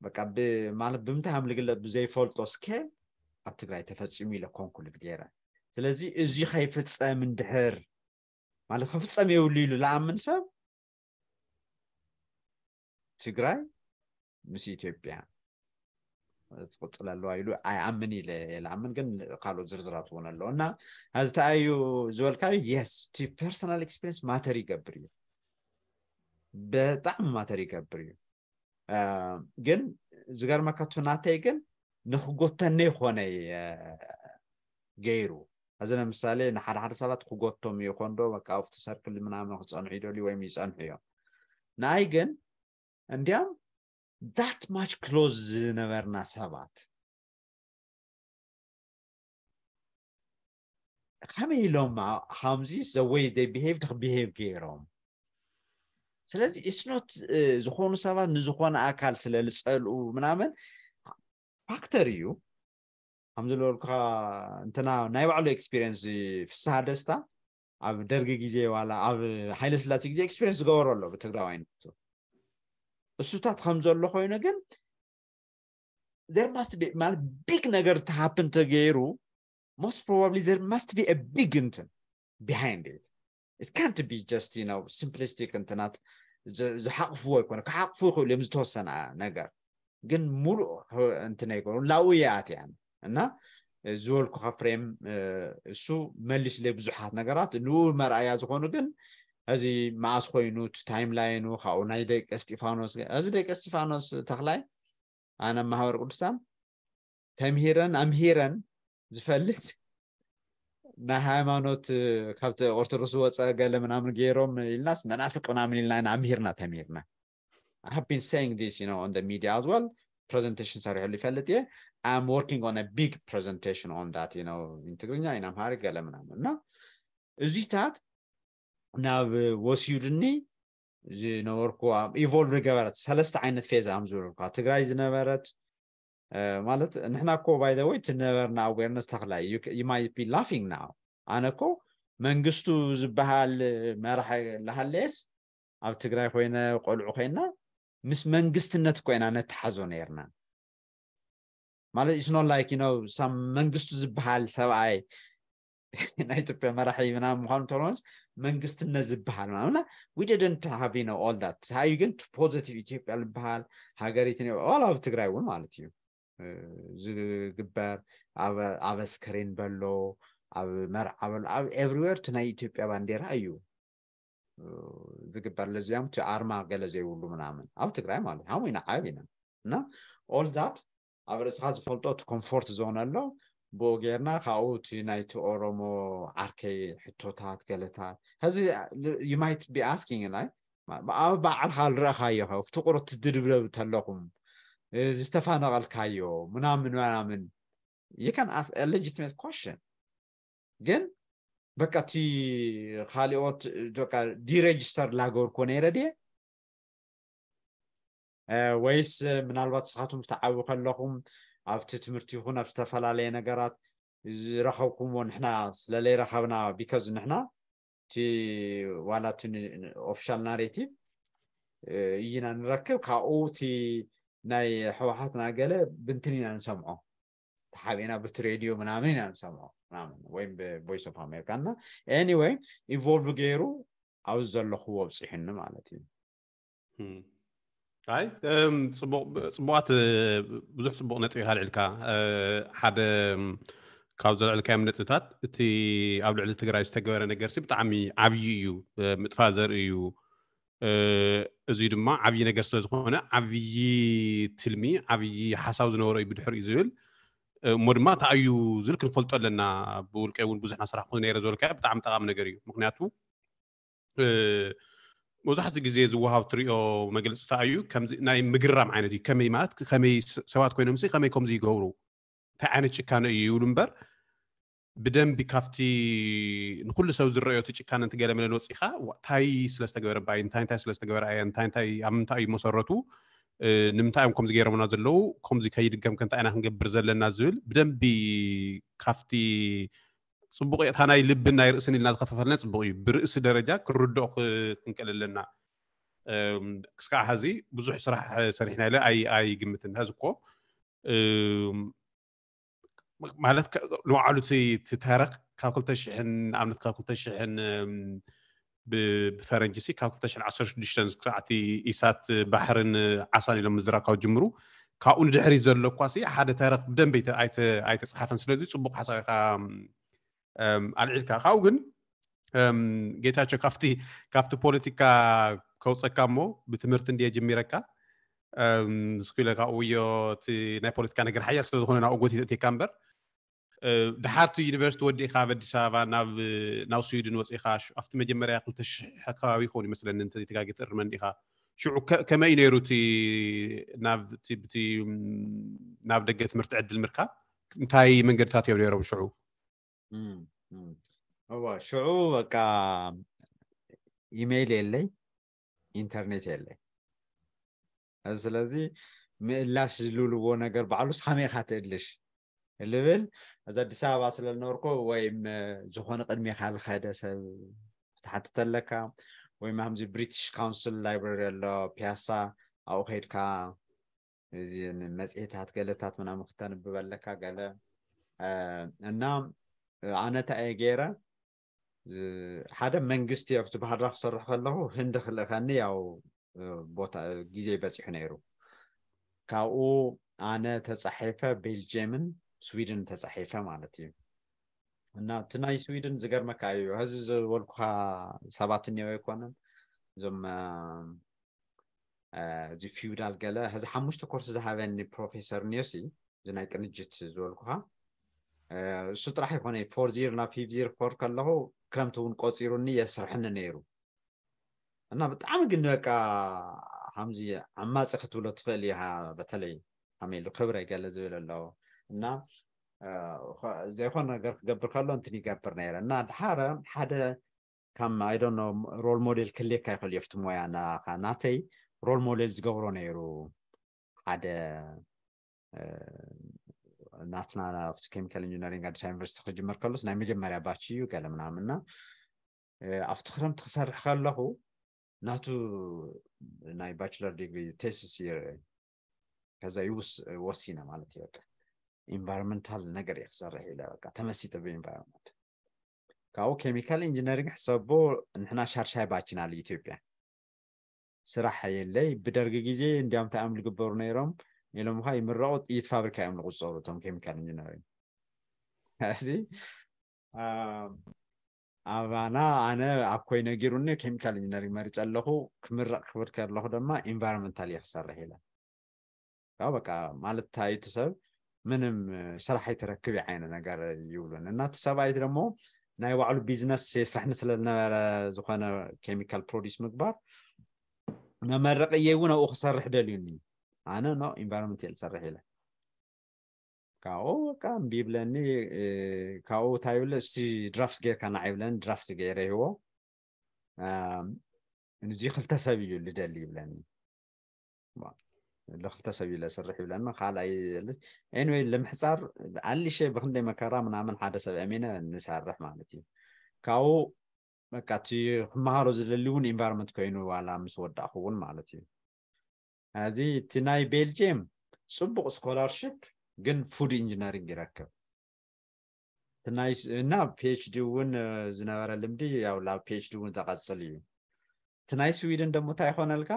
በቃ ማለት ብምንታይ ከም ልግለፅ ብዘይፈልጦ ስኬል ኣብ ትግራይ ተፈፂሙ ኢለ ኮንኩልብ ገይረ ስለዚ እዚ ከይፍፀም እንድሕር ማለት ክፍፀም የብሉ ኢሉ ዝኣምን ሰብ ትግራይ ምስ ኢትዮጵያ ትቅፅል ኣለዋ ኢሉ ኣይኣምን ኢለ የለኣምን ግን ካልኦት ዝርዝራት እውን ኣለዎ እና ኣዝተኣዩ ዝበልካዩ የስ እቲ ፐርሶናል ኤክስፔሪንስ ማተር ይገብር እዩ ብጣዕሚ ማተር ይገብር እዩ ግን ዝገርመካቱ ናተይ ግን ንክጎተኒ ይኮነ ገይሩ እዚ ለምሳሌ ንሓደ ሓደ ሰባት ክጎቶም ይኮን ዶ ኣብቲ ሰርክል ምናምን ክፀንሑ ይደልዩ ወይም ይፀንሑ እዮም ንኣይ ግን እንዲያም ዳት ማች ክሎዝ ዝነበርና ሰባት ከመይ ኢሎም ከምዚ ዘወይ ብሄቭ ክብሄቭ ገይሮም ስለዚ እስኖት ዝኮኑ ሰባት ንዝኮነ ኣካል ስለዝፀልኡ ምናምን ፋክተር እዩ ከም ዝበልካ እንትና ናይ ባዕሉ ኤክስፔሪንስ ፍስሓ ደስታ ኣብ ደርጊ ግዜ ዋላ ኣብ ስላሴ ግዜ ኤክስፔሪንስ ዝገበሩ ኣሎ ብትግራዊ ዓይነት እሱታት ከም ዘሎ ኮይኑ ግን ዘር ማስት ማለት ቢግ ነገር ተሃፕን ተገይሩ ሞስት ፕሮባብሊ ዘር ማስት ቢ አ ቢግ እንትን ቢሃይንድ ት ኢት ካንት ቢ ጀስት ነው ሲምፕሊስቲክ እንትናት ዝሓቅፍዎ ይኮነ ክሓቅፉ ይኽእሉ እዮም ዝተወሰነ ነገር ግን ሙሉእ እንትነ ይኮኑ ላብኡ የኣት እና ዝበልኩ ከፍሬም እሱ መሊስ ለ ብዙሓት ነገራት ን መርኣያ ዝኮኑ ግን እዚ መኣስ ኮይኑ ታይም ላይኑ ካብኡ ናይ ደቂ እስጢፋኖስ እዚ ደቂ እስጢፋኖስ ተክላይ ኣነ ማህበር ቅዱሳን ተምሂረን ኣምሂረን ዝፈልጥ ናይ ሃይማኖት ካብቲ ኦርቶዶክስ ዝወፀ ገለ ምናምን ገይሮም ኢልናስ መናፍቅ ምናምን ኢልና ኣምሂርና ተምሂርና I have been saying this, you know, on the media as well. Presentations are really felt here. I'm working on a big presentation on that, you know, in Tigrinya, in Amharic, ምናምን እና እዚህ ታት ናብ ወሲዱኒ ዝነበርኩ ኢቮልቭ ገበረት ሰለስተ ዓይነት ፌዝ ኣም ዝብልካ ትግራይ ዝነበረት ማለት ንሕና ኮ ባይ ወይ ትነበርና ኣዌርነስ ተክላይ ዩማይ you ላፊንግ ናው ኣነ ኮ መንግስቱ ዝበሃል መራሒ ዝሃለየስ ኣብ ትግራይ ኮይነ ቆልዑ ኮይና ምስ መንግስትነት ኮይና ነተሓዞ ነርና ማለት ኢስኖ ላይክ ኖ ሳም መንግስቱ ዝበሃል ሰብኣይ *laughs* ናይ ኢትዮጵያ መራሒ ምና ምኳኑ ተሎንስ መንግስትነት ዝበሃል ምና ዊደደንት ሃቢኖ ኦል ዳት ሃዩ ግን ፖዘቲቭ ኢትዮጵያ ዝበሃል ሃገሪትን ኦል ኣብ ትግራይ እውን ማለት እዩ ዝግበር ኣብ ኣስከሬን በሎ ኣብ መርዓ በሎ ኣብ ኤቭሪዌር ቲ ናይ ኢትዮጵያ ባንዴራ እዩ ዝግበር ለዚያም ቲ ኣርማ ገለ ዘይብሉ ምናምን ኣብ ትግራይ ማለት ሃምኡ ኢና ዓብ ኢና እና ኦል ዛት ኣብ ርእስካ ዝፈልጦ እቲ ኮምፎርት ዞን ኣሎ ብኡ ጌርና ካብኡ እቲ ናይቲ ኦሮሞ ዓርከይ ሕቶታት ገለታት ሕዚ ዩማይት ቢ ኣስኪንግ ናይ ኣብ ባዓልካ ዝረአካዮ ኸ ፍትቁሮ ትድድብለብ ተለኹም ዝተፋነቐልካዮ ምናምን ምናምን ዩ ካን ኣስ ሌጅትሜት ኮሽን ግን በቃ እቲ ካሊኦት ዲሬጅስተር ላገር ኮነ ነይረ ድየ ወይስ ምናልባት ስኻትኩም ዝተዓቢ ከለኹም ኣብቲ ትምህርቲ ይኹን ኣብ ዝተፈላለየ ነገራት ዝረኸብኩምዎ ንሕና ስለለይረኸብና ቢካዝ ንሕና እቲ ዋላ እቲ ኦፊሻል ናሬቲቭ እይና ንረክብ ካብኡ እቲ ናይ ሕወሓትና ገለ ብንትን ኢና ንሰምዖ حابين ابت راديو منامين انا سامع منامين وين بويس اوف امريكا انا اني anyway, واي انفولف غيرو او زلخو وصحن معناتي هاي صبوق صبوات بزح صبوق نطي هالعلكا أه، حد ካብ ዘልዕል ካዮም ነጥብታት እቲ ኣብ ልዕሊ ትግራይ ዝተገበረ ነገርሲ ብጣዕሚ ዓብዪ እዩ ምጥፋ ዘርኢ እዩ እዚ ድማ ዓብዪ ነገር ስለ ዝኮነ ዓብዪ ትልሚ ዓብዪ ሓሳብ ዝነበሮ እሞ ድማ እንታኣዩ ዝል ክንፈልጦ ኣለና ብውልቀ እውን ብዙሕ ና ስራሕ ክኮኑ ነረ ዝበልካ ብጣዕሚ ጠቃሚ ነገር እዩ ምክንያቱ መብዛሕትኡ ግዜ ዝወሃብ ትሪኦ መግለፂ ተኣዩ ናይ ምግራም ዓይነት እዩ ከመይ ማለት ከመይ ሰባት ኮይኖም ስ ከመይ ከምዚ ይገብሩ እንታይ ዓይነት ጭካነ እዩ ይብሉ እምበር ብደንቢ ካብቲ ንኩሉ ሰብ ዝረአዮ ቲ ጭካነ እንትገለመለ ንወፂኢካ እንታይ ስለዝተገበረ ባይ እንታይ እንታይ ስለዝተገበረ እየ እንታይ እንታይ ኣብ ምንታይ እዩ መሰረቱ ንምንታይ እዮም ከምዚ ገይሮምና ዘለው ከምዚ ከይድገም ከንታይ ኢና ክንገብር ዘለና ዝብል ብደንቢ ካብቲ ፅቡቅ እታ ናይ ልብን ናይ ርእስን ኢልና ዝከፋፈልና ፅቡቅ እዩ ብርእሲ ደረጃ ክንርድኦ ክንቀል ኣለና ክስከዓ ሕዚ ብዙሕ ስራሕ ሰሪሕና ለ ኣይ ግምትን ሕዚ ኮ ማለት ንባዕሉ ቲ ተረክ ካብ 2ልተ ሽሕን ንኣብነት ካብ 2ልተ ሽሕን ብፈረንጂ ካብ 216 ሰዓቲ ኢሳት ባሕርን ዓሳን ኢሎም ምዝራካብ ጅምሩ ካብኡ ንድሕሪ ዘሎ ኳሲ ሓደ ተረክ ብደንበ ኣይተፅሓፈን ስለዚ ፅቡቅ ሓሳብ ኢካ ኣልዒልካ ካብኡ ግን ጌታቸው ካብቲ ካብቲ ፖለቲካ ከውፀካ እሞ ብትምህርቲ እንድየ ጀሚረካ ንስኩ ኢለ ካብኡ ዮ እቲ ናይ ፖለቲካ ነገር ሓያል ስለዝኮነ ናብኡ ጎቲት እትካ እምበር ድሓርቲ ዩኒቨርስቲ ወዲእካ ኣብ ኣዲስ ኣበባ ናብ ስዊድን ወፂኢካ ኣብቲ መጀመርያ ክልተ ሽሕ ከባቢ ይኮኑ ይመስለኒ እንተዘይተጋጊ ትእርመ ዲኢካ ሽዑ ከመይ እዩ ነይሩ እቲ ናብ ደገ ትምህርቲ ዕድል ምርካብ እንታይ መንገድታት እዮም ነይሮም ሽዑ እዋ ሽዑ በቃ ኢሜይል የለይ ኢንተርኔት የለይ ስለዚ ምእላሽ ዝልውልዎ ነገር በዕሉስ ከመይ ካ ትእልሽ ልብል እዚ ኣዲስ ኣበባ ስለዝነበርኮ ወይም ዝኮነ ቅድሚ ካልከደ ሰብ ክትሓትት ኣለካ ወይ ከምዚ ብሪትሽ ካውንስል ላይብራሪ ኣሎ ፒያሳ ኣብኡ ከይድካ እዚ መፅሒታት ገለታት ምናምን ክተንብብ ኣለካ ገለ እና ኣነ ታየ ገይረ ሓደ መንግስቲ ኣብ ዝበሃድራ ክሰርሕ ከለኩ ህንዲ ክልእከኒ ያው ቦታ ግዜ በፂሑ ነይሩ ካብኡ ኣነ ተፃሒፈ ቤልጅየምን ስዊድን ተፃሒፈ ማለት እዩ እና እቲ ናይ ስዊድን ዝገርመካ እዩ ሕዚ ዝበልኩካ ሰባት እኒአው ኣይኮነን እዞም እዚ ፊውዳል ገለ ሕዚ ሓሙሽተ ኮርስ ዝሃበኒ ፕሮፌሰር ኒዮሲ እዚ ናይ ቅንጅት ዝበልኩካ እሱ ጥራሕ ይኮነ ፎር ዚር ናብ ፊቭ ዚር ክኮር ከለኹ ክረምቲ እውን ቆፂሩኒ የስርሕኒ ነይሩ እና ብጣዕሚ ግን በቃ ከምዚ ዓማፂ ክትብሎ ትኽእል ኢኻ በተለይ ከመኢሉ ክብረ ገለ ዝብል ኣለዎ እና ዘይኮነ ነገር ክገብር ከሎ እንትን ይገብር ነይረ እና ድሓረ ሓደ ከም ኣይዶኖ ሮል ሞዴል ክልየካ ይክእል እዮፍቲ ሞያ ናካ ናተይ ሮል ሞዴል ዝገብሮ ነይሩ ሓደ ናትና ኣብቲ ኬሚካል ኢንጂነሪንግ ኣዲስ ዩኒቨርሲቲ ክጅመር ከሎስ ናይ መጀመርያ ባች እዩ ገለ ምናምና ኣብቲ ክረምቲ ክሰርሕ ከለኹ ናቱ ናይ ባችለር ዲግሪ ቴስስ ከዛ ይወሲነ ማለት እዩ በቃ ኢንቫይሮንመንታል ነገር እዩ ክሰርሕ ኢለ በ ተመሲጡ ብኢንቫይሮንመንት ካብኡ ኬሚካል ኢንጂነሪንግ ሕሰቦ ንሕና ሻርሻይ ባችና ኢትዮጵያ ስራሕ የለይ ብደርጊ ግዜ እንዲያም እንታይ እዮም ዝግበሩ ነይሮም ኢሎም ከ ይምረቁ ጥይት ፋብሪካ እዮም ዝቁፀሩ እቶም ኬሚካል ኢንጂነሪንግ እዚ ኣባና ኣነ ኣብ ኮይነ ጊሩኒ ኬሚካል ኢንጂነሪንግ መሪፅ ኣለኹ ክምረቅ ክብል ከለኹ ድማ ኢንቫይሮንመንታል እየ ክሰርሕ ኢለ ካብ በቃ ማለት ታይቲ ሰብ ምንም ስራሕ ኣይተረክብ ዓይነ ነገር ይብሉን እና እቲ ሰብኣይ ደሞ ናይ ባዕሉ ቢዝነስ የስራሕ ንስለ ዝነበረ ዝኮነ ኬሚካል ፕሮዲስ ምግባር መመረቂ እየ እውን ኣብኡ ክሰርሕ ደልዩኒ ኣነ ኖ ኢንቫይሮንመንት እየ ዝሰርሕ ኢለ ካብኡ በቃ እምቢ ይብለኒ ካብኡ እንታይ ይብለ እስቲ ድራፍት ጌርካ ንዓ ይብለኒ ድራፍት ገይረ ሂቦ ንዚ ክልተ ሰብ እዩ ልደሊ ይብለኒ ልክልተ ሰብ ኢ ስርሕ ይብለና ካልኣይ ኤንወይ ንምሕፃር ኣሊሸ ብክንደይ መከራ ምናምን ሓደ ሰብ ኣሚነ ንሰርሕ ማለት እዩ ካብኡ በቃ እቲ ክመሃሮ ዝደሊ እውን ኤንቫይሮመንት ኮይኑ ዋላ ምስ ወዳእኹ እውን ማለት እዩ እዚ እቲ ናይ ቤልጅየም ፅቡቅ ስኮላርሽፕ ግን ፉድ ኢንጂነሪንግ ይረክብ እና ፒችዲ እውን ዝነበረ ልምዲ ያው ላብ ፒችዲ እውን ዘቐፅል እዩ እቲ ናይ ስዊድን ደሞ እንታይ ይኮነልካ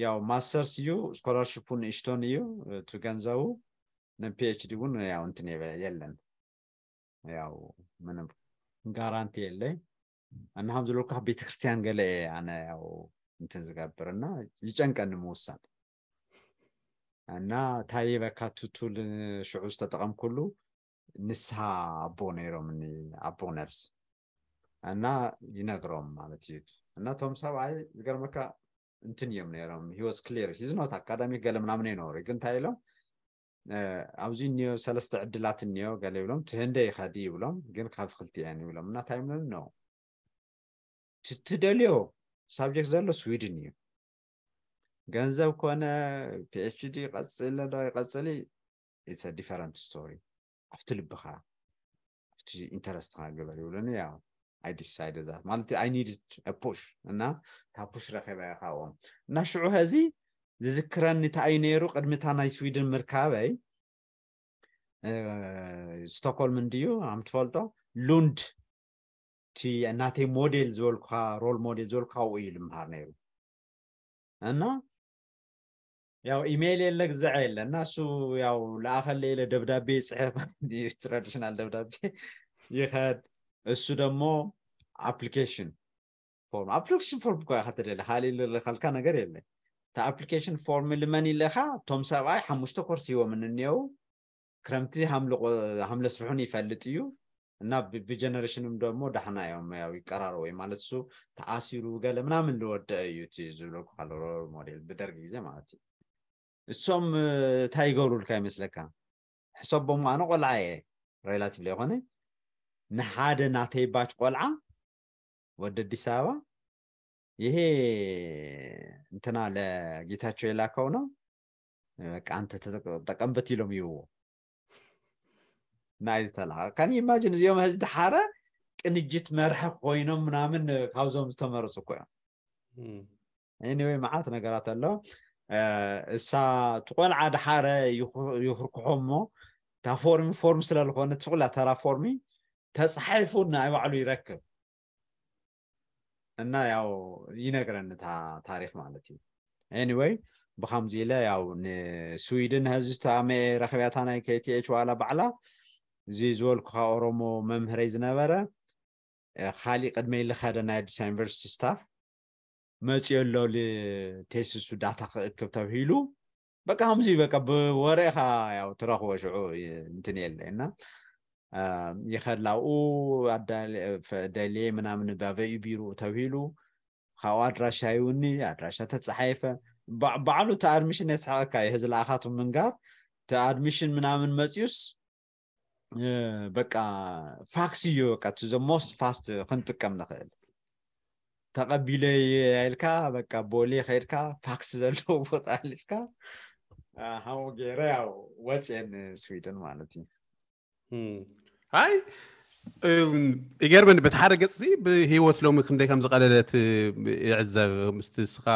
ያው ማስተርስ እዩ ስኮላርሽፑን እሽቶን እዩ ቱ ገንዘቡ ፒኤችዲውን ያው እንትን የለን ያው ምንም ጋራንቲ የለይ እና ሀምዝ ልካ ቤተክርስቲያን ገለ ኣነ ያው እንትን ዝገብር እና ይጨንቀን ምውሳን እና ታየ በካ ቱቱል ሽዑ ኩሉ ንስሓ ኣቦ ነይሮምኒ ኣቦ ነፍስ እና ይነግሮም ማለት እዩ እና እቶም ሰብኣይ ዝገርመካ እንትን እዮም ነሮም ሂወስ ክሊር ሂዝኖት ኣካዳሚ ገለ ምናምን ይነበሩ ግን እንታይ ኢሎም ኣብዚ እኒዮ ሰለስተ ዕድላት እኒዮ ገለ ይብሎም ትህንደ ይኸዲ ይብሎም ግን ካብ ክልቲአን ይብሎም እናንታይ ምለን ኖ ትደልዮ ሳብጀክት ዘሎ ስዊድን እዩ ገንዘብ ኮነ ፒኤችዲ ይቀፅል ዶ ይቀፅሊ ኢትስ ዲፈረንት ስቶሪ ኣብቲ ልብካ ኣብቲ ኢንተረስትካ ግበር ይብሉኒ ያው I decided that ማለት I needed a push እና እታ ፑሽ ረኸበ ካብኦም እና ሽዑ ሕዚ ዝዝክረኒ እንታይ ነይሩ ቅድሚታ ናይ ስዊድን ምርካበይ ስቶክሆልም እንድዩ ኣም ትፈልጦ ሉንድ እቲ እናተይ ሞዴል ዝበልካ ሮል ሞዴል ዝበልካ ካብኡ እዩ ልምሃር ነይሩ እና ያው ኢሜይል የለ ግዛዕ የለ እና እሱ ያው ለኣኸለ የለ ደብዳቤ ፅሕፍ ትራዲሽናል *laughs* ደብዳቤ ይኸድ እሱ ደግሞ አፕሊኬሽን ፎርም አፕሊኬሽን ፎርም እኳ ከተደለ ሃሊ ልልኸልካ ነገር የለን እታ ኣፕሊኬሽን ፎርም ልመን ኢለካ እቶም ሰብኣይ ሓሙሽተ ኮርስ ሂቦምን እንኒአው ክረምቲ ሃምለ ስርሑን ይፈልጥ እዩ እና ብጀነሬሽንም ደሞ ዳሕና እዮም ያው ይቀራረቡ ወይ ማለት እሱ ተኣሲሩ ገለ ምናምን ዝወደአ እዩ እቲ ዝብሎ ካለሮ ሞዴል ብደርጊ ግዜ ማለት እዩ እሶም እንታይ ይገብሩልካ ይመስለካ ሕሰቦም ኣነ ቆልዓ እየ ሬላቲቭ የኮነ ንሓደ ናተይባች ቆልዓ ወደ አዲስ አበባ ይሄ እንትና ለጌታቸው የላከው ነው በቃ አንተ ተጠቀምበት ኢሎም ይህዎ ናይ ዝተለካ ካን ኢማጅን እዚኦም ህዚ ድሓረ ቅንጅት መርሐ ኮይኖም ምናምን ካብዞም ዝተመርፁ እኮ እዮም ኤኒወይ መዓት ነገራት ኣሎ እሳ ትቆልዓ ድሓረ ይኽርክሖ እሞ እታ ፎርሚ ፎርሚ ስለዝኮነ ትፍላ ተራ ፎርሚ ተፃሒፉ ናይ ባዕሉ ይረክብ እና ያው ይነግረኒ ታሪክ ማለት እዩ ኤኒወይ ብከምዚ ኢለ ያው ንስዊድን ህዚ ዝተኣመየ ረክብያታ ናይ ኬቲኤች ዋላ ባዕላ እዚ ዝበልኩ ካ ኦሮሞ መምህረይ ዝነበረ ካሊእ ቅድመይ ዝከደ ናይ ኣዲስ ዩኒቨርሲቲ ስታፍ መፅዮሎ ቴስሱ ዳታ ክእክብ ተባሂሉ በቃ ከምዚ በ ብወረኢካ ያው ትረክቦ ሽዑ እንትን የለና የከላኡ ደሌ ምናምን ባበዩ ቢሩ ተቢሉ ካብኡ ኣድራሻ ይውኒ ኣድራሻ ተፀሓይፈ በዕሉ እቲ ኣድሚሽን የስሓቀካ እዩ ህዚ ምንጋር እቲ ኣድሚሽን ምናምን መፅዩስ በቃ ፋክስ እዩ በቃ እቲ ሞስት ፋስት ክንጥቀም ንክእል ተቀቢለ ይልካ በቃ ቦሌ ከይድካ ፋክስ ዘለዎ *laughs* ቦታ ልልካ ሃምኡ ገይረ ያው ወፅአን ስዊድን ማለት እዩ ሃይ ይገርመኒ በቲ ሓደ ገፅ እዚ ብሂወት ሎሚ ክንደይ ከም ዝቐለለት ይዕዘብ ምስቲ ስኻ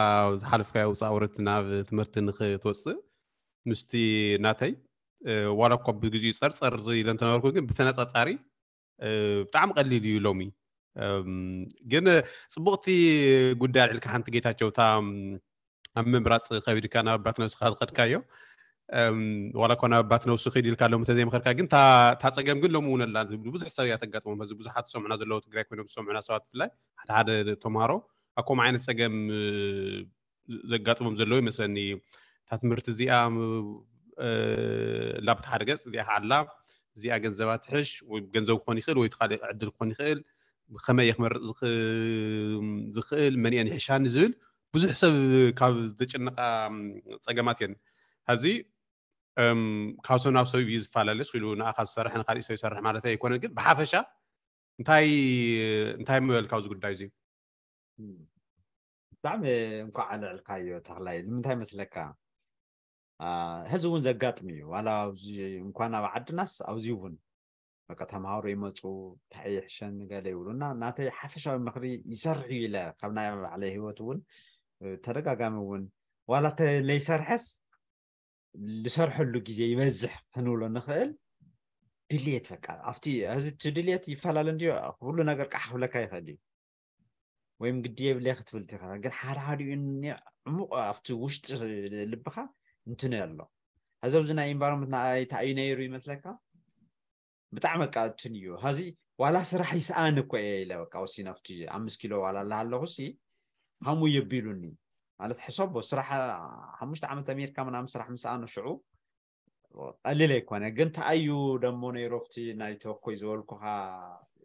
ዝሓለፍካዮ ውፃውርት ናብ ትምህርቲ ንክትወፅእ ምስቲ ናተይ ዋላ እኳ ብግዜኡ ፀርፀር ኢለ እንተነበርኩ ግን ብተነፃፃሪ ብጣዕሚ ቀሊል እዩ ሎሚ ግን ፅቡቅቲ ጉዳይ ልዕልካ ሓንቲ ጌታቸውታ ኣብ ምምራፅ ከቢድካ ናብ ኣባት ነብስካ ዝኸድካዮ ዋላ ኮነ ባትነብሱ ክእል ኢልካ ሎም ተዘይምክርካ ግን እታ ፀገም ግን ሎም እውን ኣላ ዝብሉ ብዙሕ ሰብ እያ ተጋጥሞ በዚ ብዙሓት ዝሰምዑና ዘለዎ ትግራይ ኮይኖም ዝሰምዑና ሰባት ብፍላይ ሓደ ሓደ ተምሃሮ ኣብ ከምኡ ዓይነት ፀገም ዘጋጥሞም ዘለዎ ይመስለኒ እታ ትምህርቲ እዚኣ ላብቲ ሓደ ገፅ እዚኣ ኣላ እዚኣ ገንዘባ ትሕሽ ወይ ገንዘብ ክኾን ይኽእል ወይ ካሊእ ዕድል ክኾን ይኽእል ከመይ እየ ክመርፅ ዝኽእል መን እየን ይሕሻኒ ዝብል ብዙሕ ሰብ ካብ ዝጭንቃ ፀገማት እየን ሕዚ ካብሶም ናብ ሰብ እዩ ዝፈላለስ ኢሉ ንኣኻ ዝሰርሕ ንካሊእ ሰብ ይሰርሕ ማለት ኣይኮነን ግን ብሓፈሻ እንታይ እንታይ ምበልካ ኣብዚ ጉዳይ እዚ ብጣዕሚ እንኳዕ ኣልዕልካዮ ተክላይ ንምንታይ መስለካ ሕዚ እውን ዘጋጥም እዩ ዋላ እንኳን ኣብ ዓድናስ ኣብዚ እውን በቃ ተምሃሮ ይመፁ እንታይ ሕሸን ገለ ይብሉና ናተይ ሓፈሻዊ ምክሪ ይሰርሕ እዩ ኢለ ካብ ናይ ባዕለ ሂወት እውን ተደጋጋሚ እውን ዋላ ተለይሰርሐስ اللي شرحوا جزي يمزح هنو نخيل دليت فك افتي هذا تدليت يفعل لنا ديو كل نقدر كحول لك اي ويم قد يجيب لي اخت ولتي خلاص قال حار حار ين مو افتي وش لبخا انت نيلو هذا بدنا انفايرمنت اي تاعي نيرو مثلك بتعمل كاتنيو هذه ولا صراحه يسانك ولا كاوسين افتي 5 كيلو ولا لا لهسي هم يبيلوني على تحسبه صراحة ሓሙሽተ ዓመት ኣሜሪካ ምናምን ስራሕ ምስ ኣነ ሽዑ ቀሊል ኣይኮነ ግን ተኣዩ ደሞ ነይሮ ኣብቲ ናይ ተወኮይ ዝበልኩካ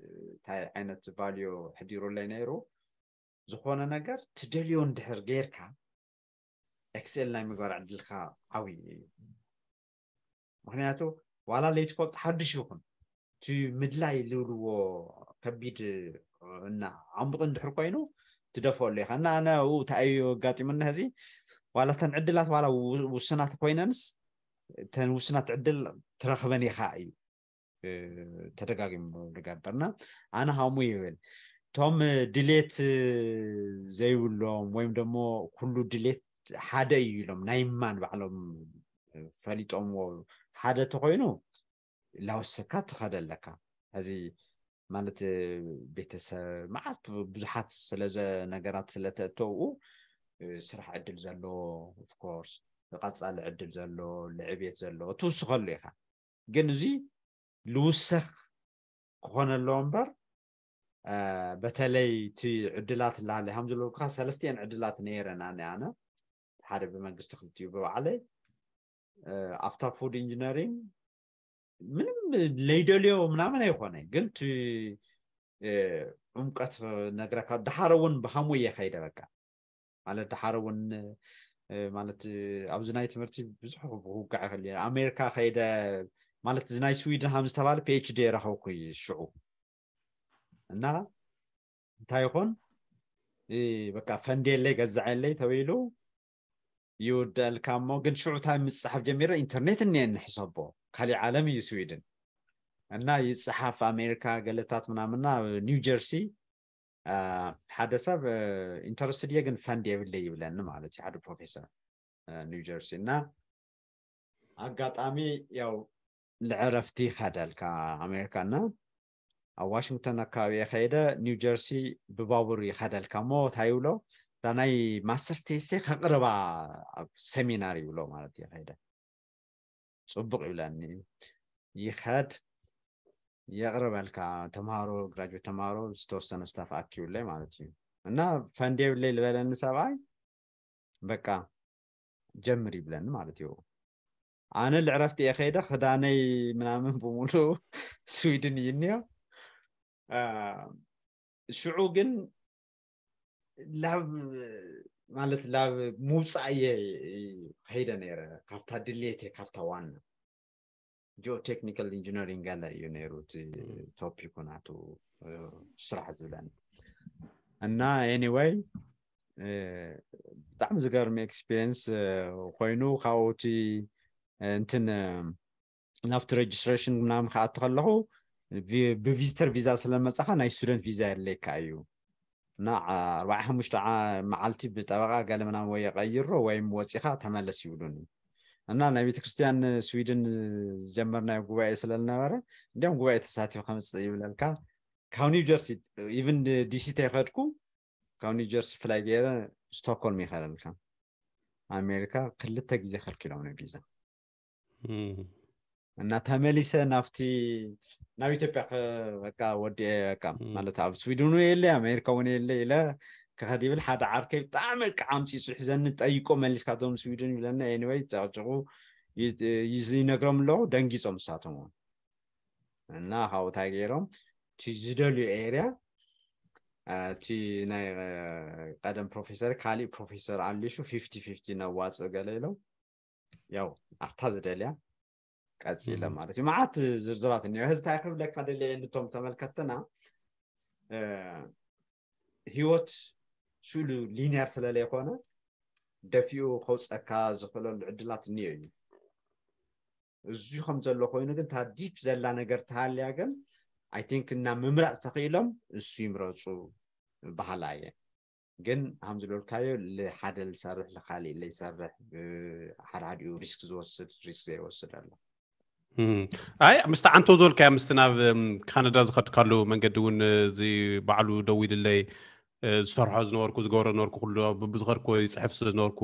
እንታይ ዓይነት ቫልዮ ሕዲሩለይ ነይሩ ዝኾነ ነገር ትደልዮ እንድሕር ጌርካ ኤክስኤል ናይ ምግባር ዕድልካ ዓብዪ እዩ ምክንያቱ ዋላ ለይትፈልጡ ሓድሽ ይኹን እቲ ምድላይ ዝብልዎ ከቢድ እና ዓምቕ እንድሕር ኮይኑ ትደፈሉ ኢካ እና ኣነ ው ተኣዩ ኣጋጢሙና ሕዚ ዋላ እተን ዕድላት ዋላ ውስናት ኮይነንስ እተን ውስናት ዕድል ትረክበን ኢካ እዩ ተደጋጊሙ ዝገበርና ኣነ ሃሙ ይብል እቶም ድሌት ዘይብሎም ወይም ደሞ ኩሉ ድሌት ሓደ እዩ ኢሎም ናይ ማን ባዕሎም ፈሊጦምዎ ሓደ እተኮይኑ ላወሰካ ትኸደ ኣለካ እዚ ማለት ቤተሰብ ማዓት ቡዙሓት ስለዘ ነገራት ስለተተውኡ ስራሕ ዕድል ዘለዎ ፍኮርስ ቀፃሊ ዕድል ዘሎ ልዕብት ዘሎዎ ትውስከሉ ኢኻ ግን እዚ ዝውሰኽ ክኾነሎዎ እምበር በተለይ ቲ ዕድላት ላሃለ ከምዝለው ካ ሰለስትዮን ዕድላት ነረና ኒ ኣነ ሓደ ብመንግስቲ ክልትዩ ብባዕለይ ኣፍታ ፉድ ኢንጂነሪንግ ምንም ለይደልዮ ምናምን አይኮነ ግን እቲ ዕምቀት ነግረካ ድሓረ እውን ብሃሙ እየ ከይደ በቃ ማለት ድሓረ እውን ማለት ኣብዚ ናይ ትምህርቲ ብዙሕ ክውጋዕ ይክእል ኣሜሪካ ከይደ ማለት እዚ ናይ ስዊድን ከም ዝተባሃለ ፒኤችዲ የረኸብኩ ሽዑ እና እንታይ ይኮን በቃ ፈንዴለይ ገዛዐለይ ተባይሉ ይውደአልካ እሞ ግን ሽዑ እንታይ ምፅሓፍ ጀሚረ ኢንተርኔት እኒአ ንሕሰቦ ካሊእ ዓለም እዩ ስዊድን እና ይፅሓፍ ኣሜሪካ ገለታት ምናምና ኒው ጀርሲ ሓደ ሰብ ኢንተረስትድ እየ ግን ፈንድ የብለ ይብለኒ ማለት እዩ ሓደ ፕሮፌሰር ኒው ጀርሲ እና ኣጋጣሚ ያው ልዕረፍቲ ከደልካ ኣሜሪካ ና ኣብ ዋሽንግተን ኣካባቢ እየ ከይደ ኒው ጀርሲ ብባቡር ይከደልካ ሞ እንታ ይብሎ እዛ ናይ ማስተርስቴሴ ከቅርባ ኣብ ሰሚናር ይብሎ ማለት እዩ ከይደ ፅቡቅ ይብለኒ ይኸድ የቅርበልካ ተምሃሮ ግራጅዌት ተምሃሮ ዝተወሰነ ስታፍ ኣኪቡለይ ማለት እዩ እና የብለይ ዝበለኒ ሰብኣይ በቃ ጀምር ይብለኒ ማለት እዩ ኣነ ልዕረፍቲ እየ ከይደ ክዳነይ ምናምን ብምሉ *laughs* ስዊድን እዩ እኒዮ ሽዑ ግን ላብ ማለት ላብ ምውፃእ እየ ከይደ ነይረ ካብታ ድሌት ካብታ ዋና ጂኦቴክኒካል ኢንጂነሪንግ ኣለ እዩ ነይሩ እቲ ቶፒኩ ናቱ ስራሕ ዝብለኒ እና ኤኒወይ ብጣዕሚ ዝገርሚ ኤክስፔሪንስ ኮይኑ ካብኡቲ እንትን ናብቲ ሬጅስትሬሽን ምናምን ክኣቱ ከለኩ ብቪዚተር ቪዛ ስለመፅካ ናይ ስቱደንት ቪዛ የድለይካ እዩ ናብ 45 መዓልቲ ብጠበቃ ገለ ገለምናን ወይ ቀይሮ ወይም ወፂካ ተመለስ ይብሉኒ እና ናይ ቤተክርስትያን ስዊድን ዝጀመርናዮ ጉባኤ ስለዝነበረ እንዲም ጉባኤ ተሳቲፍ ከምፅእ ይብለልካ ካብ ኒውጀርሲ ኢቨን ዲሲ ተይከድኩ ካብ ኒውጀርሲ ፍላይ ገይረ ስቶክሆልም ይከለልካ ኣሜሪካ ክልተ ግዜ ከልኪሎም ቢዛ እና ተመሊሰ ናብቲ ናብ ኢትዮጵያ በቃ ወዲአ በቃ ማለት ኣብ ስዊድን የለ ኣሜሪካ እውን የለ ኢለ ክኸድ ይብል ሓደ ዓርከይ ብጣዕሚ ዓምፂፁ ሒዘኒ ጠይቆ መሊስካቶም ስዊድን ይብለኒ ኤኒወይ ጨቅጭቁ ይነግሮም ኣለዉ ደንጊፆም ንሳቶም እውን እና ካብኡታይ ገይሮም እቲ ዝደልዩ ኤርያ እቲ ናይ ቀደም ፕሮፌሰር ካሊእ ፕሮፌሰር ኣሊሹ ፊፍቲ ፊፍቲ ነዋፅእ ገለ ኢሎም ያው ኣፍታ ዝደልያ ቀፂለ ማለት እዩ መዓት ዝርዝራት እኒ ሕዚ እንታይ ክብለካ ደልየ ንቶም ተመልከተና ሂወት ስእሉ ሊኒየር ስለለይኮነ ደፊኡ ከውፀካ ዝክእለሉ ዕድላት እኒዮ እዩ እዝዩ ከም ዘሎ ኮይኑ ግን እታ ዲፕ ዘላ ነገር ተሃልያ ግን ኣይ ቲንክ እና ምምራፅ ተኽኢሎም እሱ ይምረፁ ባህላ እየ ግን ከም ዝበልካዮ ሓደ ዝሰርሕ ንካሊእ ዘይሰርሕ ሓደ ሓደኡ ሪስክ ዝወስድ ሪስክ ዘይወስድ ኣሎ ኣይ ምስ ዓንቲ ዝበልካዮ ምስ ናብ ካናዳ ዝኸድካሉ መንገዲ እውን እዚ በዕሉ ደው ኢድለይ ዝሰርሖ ዝነበርኩ ዝገብሮ ዝነበርኩ ኩሉ ብዝኸድኮ ይፅሕፍ ስለ ዝነበርኩ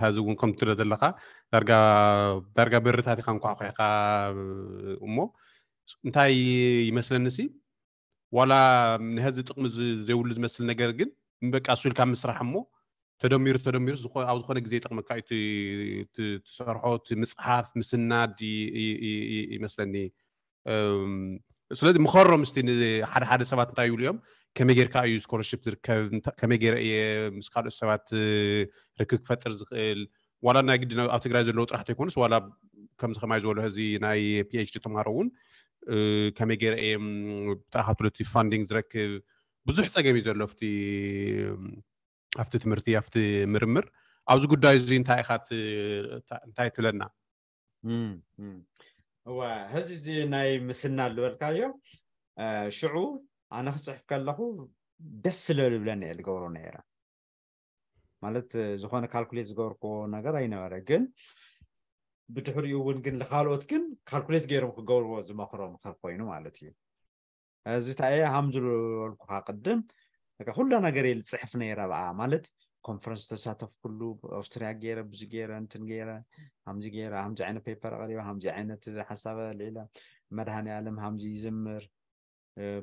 ሃዚ እውን ከም ትብለ ዘለካ ዳርጋ በርታት ኢካ ንኳዕ ኮይካ እሞ እንታይ ይመስለኒሲ ዋላ ንህዚ ጥቕሚ ዘይብሉ ዝመስል ነገር ግን ንበቃ ሱኢልካ ምስራሕ እሞ ተደሚሩ ተደሚሩ ኣብ ዝኮነ ግዜ ይጠቅመካ እዩ ትሰርሖ እቲ ምፅሓፍ ምስናድ ይመስለኒ ስለዚ ምኸሮ ምስቲ ሓደ ሓደ ሰባት እንታይ ይብሉ እዮም ከመይ ጌርካ እዩ ስኮለርሽፕ ዝርከብ ከመይ ገይረ እየ ምስ ካልኦት ሰባት ርክብ ክፈጥር ዝኽእል ዋላ ናይ ግዲ ኣብ ትግራይ ዘለዎ ጥራሕ ተይኮኑስ ዋላ ከምዚ ከማይ ዝበሎ ህዚ ናይ ፒኤችዲ ተምሃሮ እውን ከመይ ገይረ እየ ብጣካብቲ ፋንዲንግ ዝረክብ ብዙሕ ፀገም እዩ ዘሎ ፍቲ ኣብቲ ትምህርቲ ኣብቲ ምርምር ኣብዚ ጉዳይ እዚ እንታይ ኢካ እንታይ ትብለና እዋ ህዚ ናይ ምስና ዝበልካዮ ሽዑ ኣነ ክፅሕፍ ከለኩ ደስ ስለልብለኒ እየ ዝገብሮ ነይረ ማለት ዝኮነ ካልኩሌት ዝገበርክዎ ነገር ኣይነበረ ግን ብድሕሪኡ እውን ግን ንካልኦት ግን ካልኩሌት ገይሮም ክገብርዎ ዝመክሮም ኮይኑ ማለት እዩ እዚ እንታየ ሃምዝበልኩካ ቅድም ሁሉ ነገር ልፅሕፍ ዝፅሕፍ ነይረ በኣ ማለት ኮንፈረንስ ተሳተፍ ኩሉ ኣውስትራያ ገይረ ብዙ ገይረ እንትን ገይረ ከምዚ ገይረ ከምዚ ዓይነት ፔፐር ቀሪባ ከምዚ ዓይነት ሓሳበ ልዒላ መድሃኒ ኣለም ከምዚ ይዝምር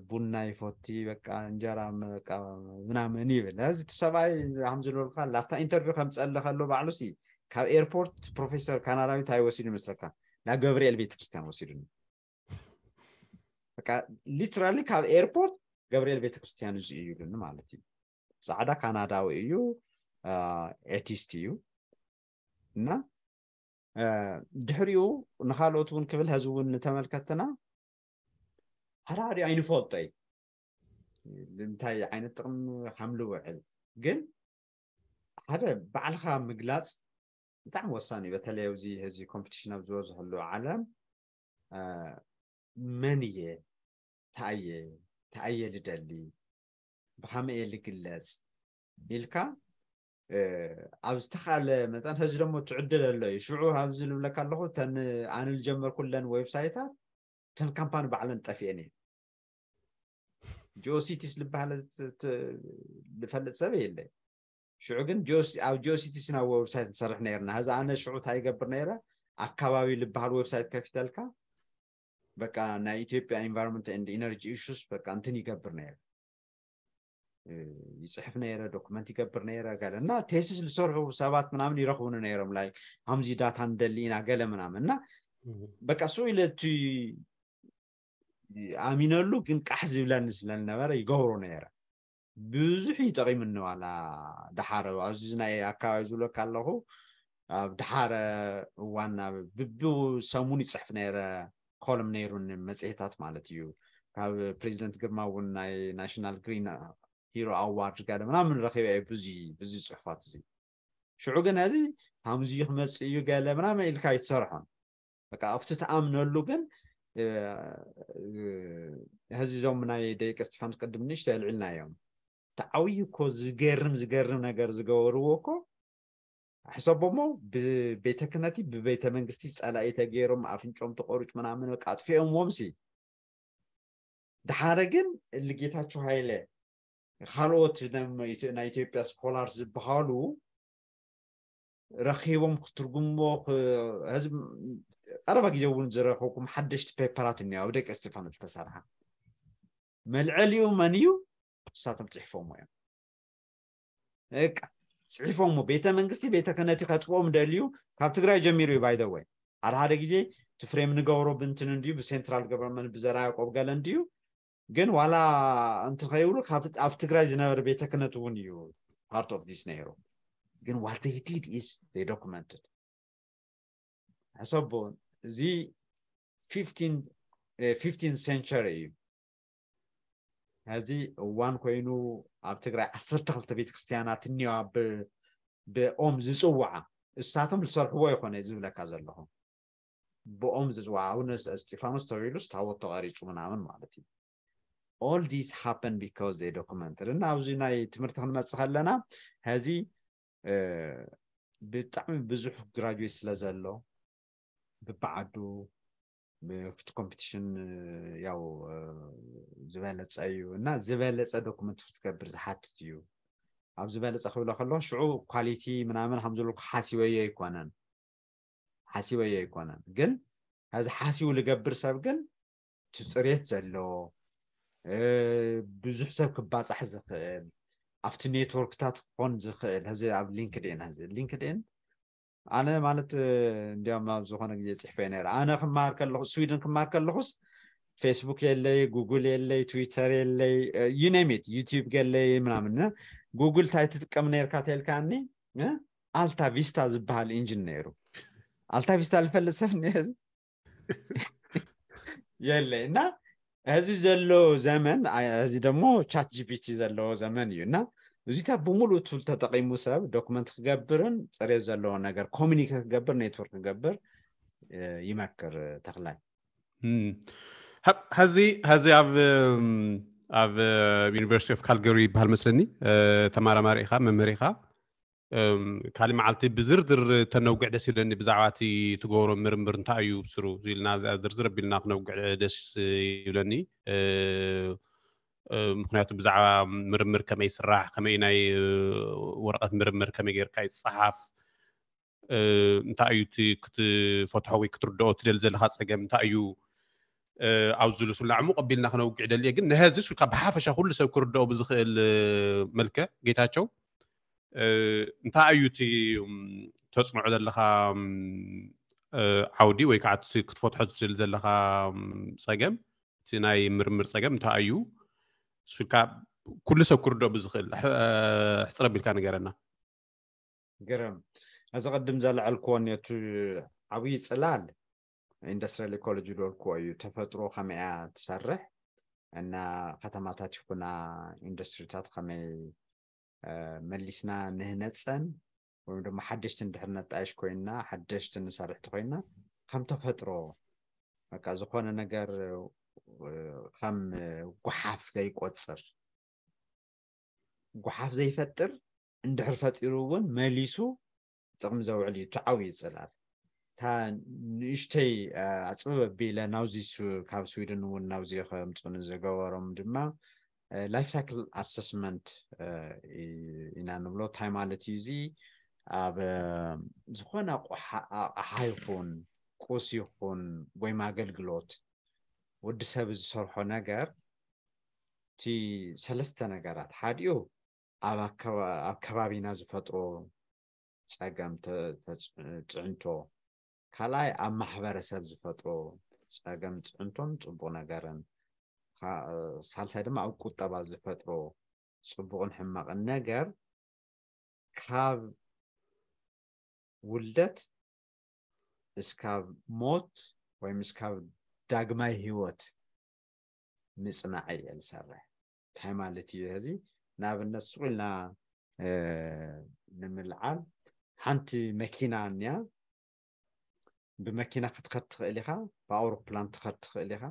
ቡና ይፈቲ በቃ እንጀራ ምናምን ይብል እዚ እቲ ሰብኣይ ከምዝለልካ ላብታ ኢንተርቪው ከምፀሊ ከሎ ባዕሉሲ ካብ ኤርፖርት ፕሮፌሰር ካናዳዊ እንታይ ወሲዱ ይመስለካ ናብ ገብርኤል ቤተክርስትያን ወሲዱኒ ሊትራሊ ካብ ኤርፖርት ገብርኤል ቤተክርስትያን እዚ እዩ ኢሉኒ ማለት እዩ ፃዕዳ ካናዳዊ እዩ ኤቲስት እዩ እና ድሕሪኡ ንካልኦት እውን ክብል ህዝብ እውን ንተመልከትና ሓዳሕሪኡ ኣይንፈልጦይ ንምንታይ ዓይነት ጥቕሚ ከም ልውዕል ግን ሓደ ባዕልካ ምግላፅ ብጣዕሚ ወሳኒ እዩ በተለይ ኣብዚ ህዚ ኮምፒቲሽን ኣብ ዝበዝሐሉ ዓለም መን እየ ታየ ተኣየ ልደሊ ብከመየ እየ ዝግለፅ ኢልካ ኣብ ዝተካለ መጠን ህዚ ደሞ ትዕድል ኣሎ እዩ ሽዑ ኣብዚ ዝብለካ ኣለኩ ተን ኣነ ዝጀመር ኩለን ዌብሳይታት ተን ካምፓኒ ባዕለን ጠፊአን እየን ጂኦሲቲስ ዝበሃለ ዝፈልጥ ሰብ የለ ሽዑ ግን ኣብ ጂኦሲቲስ ናብ ዌብሳይት ንሰርሕ ነርና እዚ ኣነ ሽዑ እንታይ ይገብር ነይረ ኣከባቢ ዝበሃል ዌብሳይት ከፊተልካ በቃ ናይ ኢትዮጵያ ኤንቫይሮንመንት ኤንድ ኢነርጂ ኢሹስ በቃ እንትን ይገብር ነይረ ይፅሕፍ ነይረ ዶክመንት ይገብር ነይረ ገለ እና ቴስስ ዝሰርሑ ሰባት ምናምን ይረክቡኒ ነይሮም ላይ ከምዚ ዳታ ንደሊ ኢና ገለ ምናምን እና በቃ ሱ ኢለ እቲ ኣሚነሉ ግን ቃሕ ዝብለኒ ስለዝነበረ ይገብሮ ነይረ ብዙሕ እዩ ጠቂምኒ ዋላ ዳሓረ ኣብዚ ናይ ኣከባቢ ዝብለካ ኣለኹ ኣብ ዳሓረ እዋን ናብ ብቢ ሰሙን ይፅሕፍ ነይረ ነይሩን መፅሄታት ማለት እዩ ካብ ፕሬዚደንት ግርማ እውን ናይ ናሽናል ግሪን ሂሮ ኣዋርድ ጋደ ምናምን ረኪበ የ ብዙ ብዙ ፅሑፋት እዙ ሽዑ ግን እዚ ከምዚ ክመፅ እዩ ገለ ምናምን ኢልካ ይትሰርሖን ኣብቲ ተኣምነሉ ግን ሕዚ እዞም ናይ ደቂ ስጢፋንስ ቅድም ንእሽተ ልዕልና እዮም እቲ ዓብይ ኮ ዝገርም ዝገርም ነገር ዝገበርዎ ኮ ሕሰቦ ሞ ብቤተ ክህነቲ ብቤተ መንግስቲ ፀላኢ ተገይሮም ኣፍንጮም ተቆርጭ ምናምን በቃ ሲ ድሓረ ግን ልጌታቸው ሃይለ ካልኦት ናይ ኢትዮጵያ ስኮላር ዝበሃሉ ረኪቦም ክትርጉምዎ ህዝቢ ቀረባ ግዜ እውን ዝረከብኩም ሓደሽቲ ፔፐራት እኒ ኣብ ደቂ እስጢፋኖስ ዝተሰርሓ መልዕልኡ መን እዩ ንሳቶም ፅሒፎሞ እዮም ቃ ፅሒፎም ቤተ መንግስቲ ቤተ ክህነት ከጥፍኦም ደልዩ ካብ ትግራይ ጀሚሩ እዩ ባይደ ወይ ሓደ ሓደ ግዜ እቲ ፍሬም ንገብሮ ብንትን እንድዩ ብሴንትራል ገቨርንመንት ብዘራያቆብ ገለ እንድዩ ግን ዋላ እንትኸይብሉ ኣብ ትግራይ ዝነበረ ቤተ ክህነት እውን እዩ ፓርት ኦፍ ዲስ ነይሩ ግን ዋት ዘይ ዲድ ኢዝ ዘይ ዶኩመንትድ ሕሰቦ እዚ ፊፍቲን ሴንቸሪ እዩ ሕዚ እዋን ኮይኑ ኣብ ትግራይ ዓሰርተ ክልተ ቤተክርስትያናት እኒዋ ብኦም ዝፅዋዓ እሳቶም ዝሰርሕዎ ይኮነ ዝብለካ ዘለኹ ብኦም ዝፅዋዓ ኣብነ እስጢፋኖስ ተባሂሉስ ስታወት ተቀሪፁ ምናምን ማለት እዩ ኦል ዲስ ሃፐን ቢካ ዘ ዶኩመንትድ እና ኣብዚ ናይ ትምህርቲ ክንመፅእ ከለና ሕዚ ብጣዕሚ ብዙሕ ግራጅዌት ስለ ዘሎ ብበዓዱ ብፍቲ ኮምፒቲሽን ያው ዝበለፀ እዩ እና ዝበለፀ ዶኩመንት ክትገብር ዝሓትት እዩ ኣብ ዝበለፀ ክብሎ ከሎ ሽዑ ኳሊቲ ምናምን ከምዘለኩ ሓሲወየ ኣይኮነን ሓሲወየ ኣይኮነን ግን ካብዚ ሓሲቡ ዝገብር ሰብ ግን እቲ ፅሬት ዘሎ ብዙሕ ሰብ ክባፃሕ ዝኽእል ኣብቲ ኔትወርክታት ክኾን ዝኽእል ሕዚ ኣብ ሊንክድን ሕዚ ሊንክድን ኣነ ማለት እንዲም ኣብ ዝኮነ ግዜ ፅሕፈ ነረ ኣነ ክመሃር ከለኩ ስዊድን ክመሃር ከለኩስ ፌስቡክ የለይ ጉግል የለይ ትዊተር የለይ ዩነሚት ዩቲብ ገለይ ምናምን ጉግል እንታይ ትጥቀም ነርካ ተልካኒ ኣልታ ቪስታ ዝበሃል ኢንጂን ነይሩ ኣልታ ቪስታ ዝፈልጥ ሰብ ኒዚ የለይ እና እዚ ዘሎ ዘመን እዚ ደሞ ቻት ጂፒቲ ዘለዎ ዘመን እዩ እና እዚታት ብሙሉ ቱል ተጠቂሙ ሰብ ዶክመንት ክገብርን ፅሬት ዘለዎ ነገር ኮሚኒከ ክገብር ኔትወርክ ክገብር ይመክር ተክላይ ሕዚ ሕዚ ኣብ ኣብ ዩኒቨርሲቲ ኦፍ ካልገሪ ይበሃል መስለኒ ተማራማሪ ኢካ መምህር ኢካ ካሊእ መዓልቲ ብዝርዝር ተነውግዕ ደስ ይብለኒ ብዛዕባ እቲ ትገብሮ ምርምር እንታይ እዩ ስሩ ኢልና ዝርዝር ኣቢልና ክነውግዕ ደስ ይብለኒ ምክንያቱ ብዛዕባ ምርምር ከመይ ስራሕ ከመይ ናይ ወረቀት ምርምር ከመይ ጌርካ ይፀሓፍ እንታይ እዩ እቲ ክትፈትሖ ወይ ክትርድኦ ትደል ዘለካ ፀገም እንታይ እዩ ኣብ ዝልሱልና ዕሙቕ ኣቢልና ክነውግዕ ደልየ ግን ንህዝስ ካብ ብሓፈሻ ኩሉ ሰብ ክርድኦ ብዝኽእል መልክ ጌታቸው እንታይ እዩ እቲ ተፅንዑ ዘለካ ዓውዲ ወይ ከዓ ክትፈትሖ ትደል ዘለካ ፀገም እቲ ናይ ምርምር ፀገም እንታይ እዩ ስልካ ኩሉ ሰብ ክርዶ ብዝኽእል ሕፅረ ቢልካ ነገረና ገረም እዚ ቅድም ዘለዓልክዎ ነቱ ዓብዪ ፅላል ኢንዱስትሪል ኢኮሎጂ ዶልክዎ እዩ ተፈጥሮ ከመይ እያ ትሰርሕ እና ከተማታት ይኩና ኢንዱስትሪታት ከመይ መሊስና ንህነፀን ወይ ድማ ሓደሽቲ ንድሕር ነጣየሽ ኮይና ሓደሽቲ ንሰርሕቲ ኮይና ከም ተፈጥሮ በቃ ዝኮነ ነገር ከም ጓሓፍ ዘይቆፅር ጓሓፍ ዘይፈጥር እንድሕር ፈጢሩ እውን መሊሱ ጥቕሚ ዘውዕል እዩ ቲዓብዪ ይፅላል እታ ንእሽተይ ኣፅበብ ኣቢለ ናብዚ ካብ ስዊድን እውን ናብዚ ከምፅን ዝገበሮም ድማ ላይፍ ሳይክል ኣሰስመንት ኢና ንብሎ እንታይ ማለት እዩ እዚ ኣብ ዝኮነ ኣቕሓ ይኹን ቁስ ይኹን ወይም ኣገልግሎት ወዲ ሰብ ዝሰርሖ ነገር እቲ ሰለስተ ነገራት ሓዲኡ ኣብ ከባቢና ዝፈጥሮ ፀገም ፅዕንቶ ካልኣይ ኣብ ማሕበረሰብ ዝፈጥሮ ፀገም ፅዕንቶን ፅቡቅ ነገርን ሳልሳይ ድማ ኣብ ቁጠባ ዝፈጥሮ ፅቡቅን ሕማቅን ነገር ካብ ውልደት እስካብ ሞት ወይ ምስካብ ዳግማይ ህይወት ምፅናዕ እየ ዝሰርሕ እንታይ ማለት እዩ እዚ ንኣብነት ስቁ ኢልና ንምልዓል ሓንቲ መኪና እኒኣ ብመኪና ክትከድ ትኽእል ኢኻ ብኣውሮፕላን ትኸድ ትኽእል ኢኻ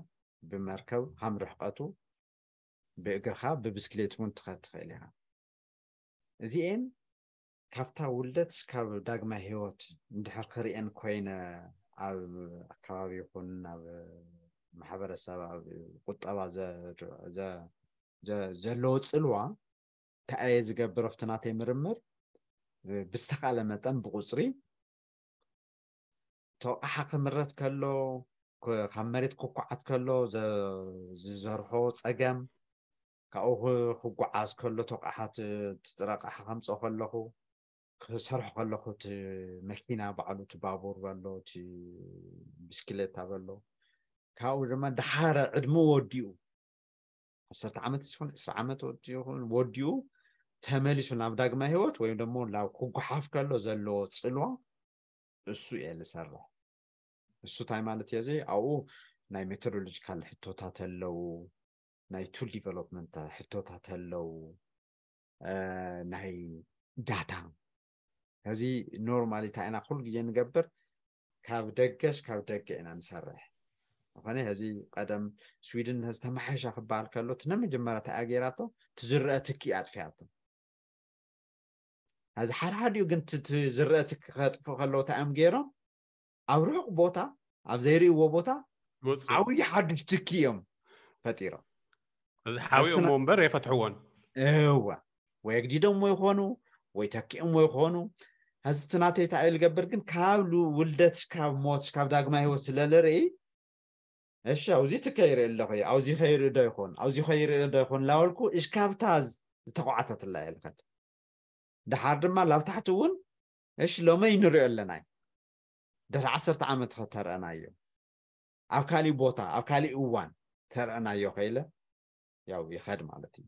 ብመርከብ ሃም ርሕቀቱ ብእግርካ ብብስክሌት እውን ትኸድ ትኽእል ኢኻ እዚአን ካብታ ውልደት ካብ ዳግማ ሂወት እንድሕር ክርአን ኮይነ ኣብ ኣከባቢ ይኹን ኣብ ማሕበረሰብ ኣብ ቁጠባ ዘለዎ ፅልዋ እንታይ ዝገብር ኣብቲ ናተይ ምርምር ብዝተካለ መጠን ብቁፅሪ ተቕሓ ክምረት ከሎ ካብ መሬት ክኩዓት ከሎ ዝዘርሖ ፀገም ካብኡ ክጓዓዝ ከሎ ተቕሓት ጥረቕሓ ከምፆ ከለኹ ክሰርሑ ከለኩ እቲ መኪና በዕሉ ቲ ባቡር በሎ እቲ ብስክሌታ በሎ ካብኡ ድማ ዳሓረ ዕድሙ ወዲኡ ዓሰርተ ዓመት ን 2 ዓመት ወ ወዲኡ ተመሊሱ ናብ ዳግማ ሂወት ወይ ድሞ ብ ክጉሓፍ ከሎ ዘለዎ ፅልዋ እሱ እየ ዝሰርሕ ንሱእንታይ ማለት እየ እዚ ኣብኡ ናይ ሜተዶሎጂካል ሕቶታት ኣለው ናይ ቱል ዲቨሎመን ሕቶታት ኣለው ናይ ዳታ ሕዚ ኖርማሊ እንታይ ኢና ኩሉ ግዜ ንገብር ካብ ደገሽ ካብ ደገ ኢና ንሰርሕ ኮነ ሕዚ ቀደም ስዊድን ዝተመሓሻ ክበሃል ከሎ እቲ ንመጀመርያ እንታይ ኣገይራቶ እቲዝርአ ትኪ ኣጥፍያቶ ሕዚ ሓደሓደኡ ግን ዝረአ ትኪ ከጥፍእ ከለዉ እንታይ እዮም ገይሮም ኣብ ርሑቅ ቦታ ኣብ ዘይርእዎ ቦታ ዓብዪ ሓዱሽ ትኪ እዮም ፈጢሮም እዚ ሓቢኦሞ ወንበር የፈትሕዎን እዋ ወይ ኣግዲዶሞ ይኮኑ ወይ ተኪኦም ይኮኑ ሕዚ ትናተይ ታእዩ ዝገብር ግን ካብ ውልደት ካብ ሞት ካብ ዳግማ ሂወት ስለዝርኢ እሺ ኣብዚ ትከይርኢ ኣለኹ እዩ ኣብዚ ከይርኢ ዶ ይኹን ኣብዚ ከይርኢ ዶ ይኹን ላበልኩ እሽካብታ ዝተቋዓተትላ እየ ድሓር ድማ ላብ ታሕቲ እውን እሺ ሎመ ይንሪኦ ኣለና ድሕሪ ዓሰርተ ዓመት ተርአናዮ ኣብ ካሊእ ቦታ ኣብ ካሊእ እዋን ተርአናዮ ከይለ ያው ይኸድ ማለት እዩ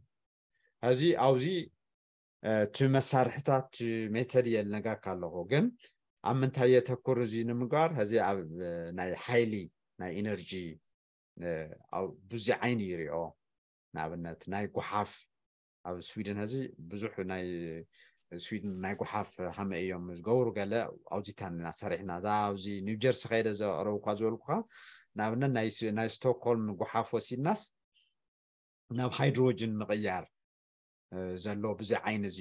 ሕዚ ኣብዚ እቲ መሳርሕታት ሜተድ የልነጋ ካለኹ ግን ኣብ ምንታይ የተኩር እዚ ንምግባር ሕዚ ኣብ ናይ ሓይሊ ናይ ኤነርጂ ብዙይ ዓይኒ ይርኦ ንኣብነት ናይ ጉሓፍ ኣብ ስዊድን ሕዚ ብዙሕ ናይ ስዊድን ናይ ጉሓፍ ሃመ እዮም ዝገብሩ ገለ ኣውዚታና ሰሪሕና እዛ ኣብዚ ኒውጀርሲ ከይደ ዘቅረብካ ዝበልኩካ ንኣብነት ናይ ስቶክሆልም ጉሓፍ ወሲድናስ ናብ ሃይድሮጅን ምቅያር ዘሎ ብዛዕ ዓይኒ እዚ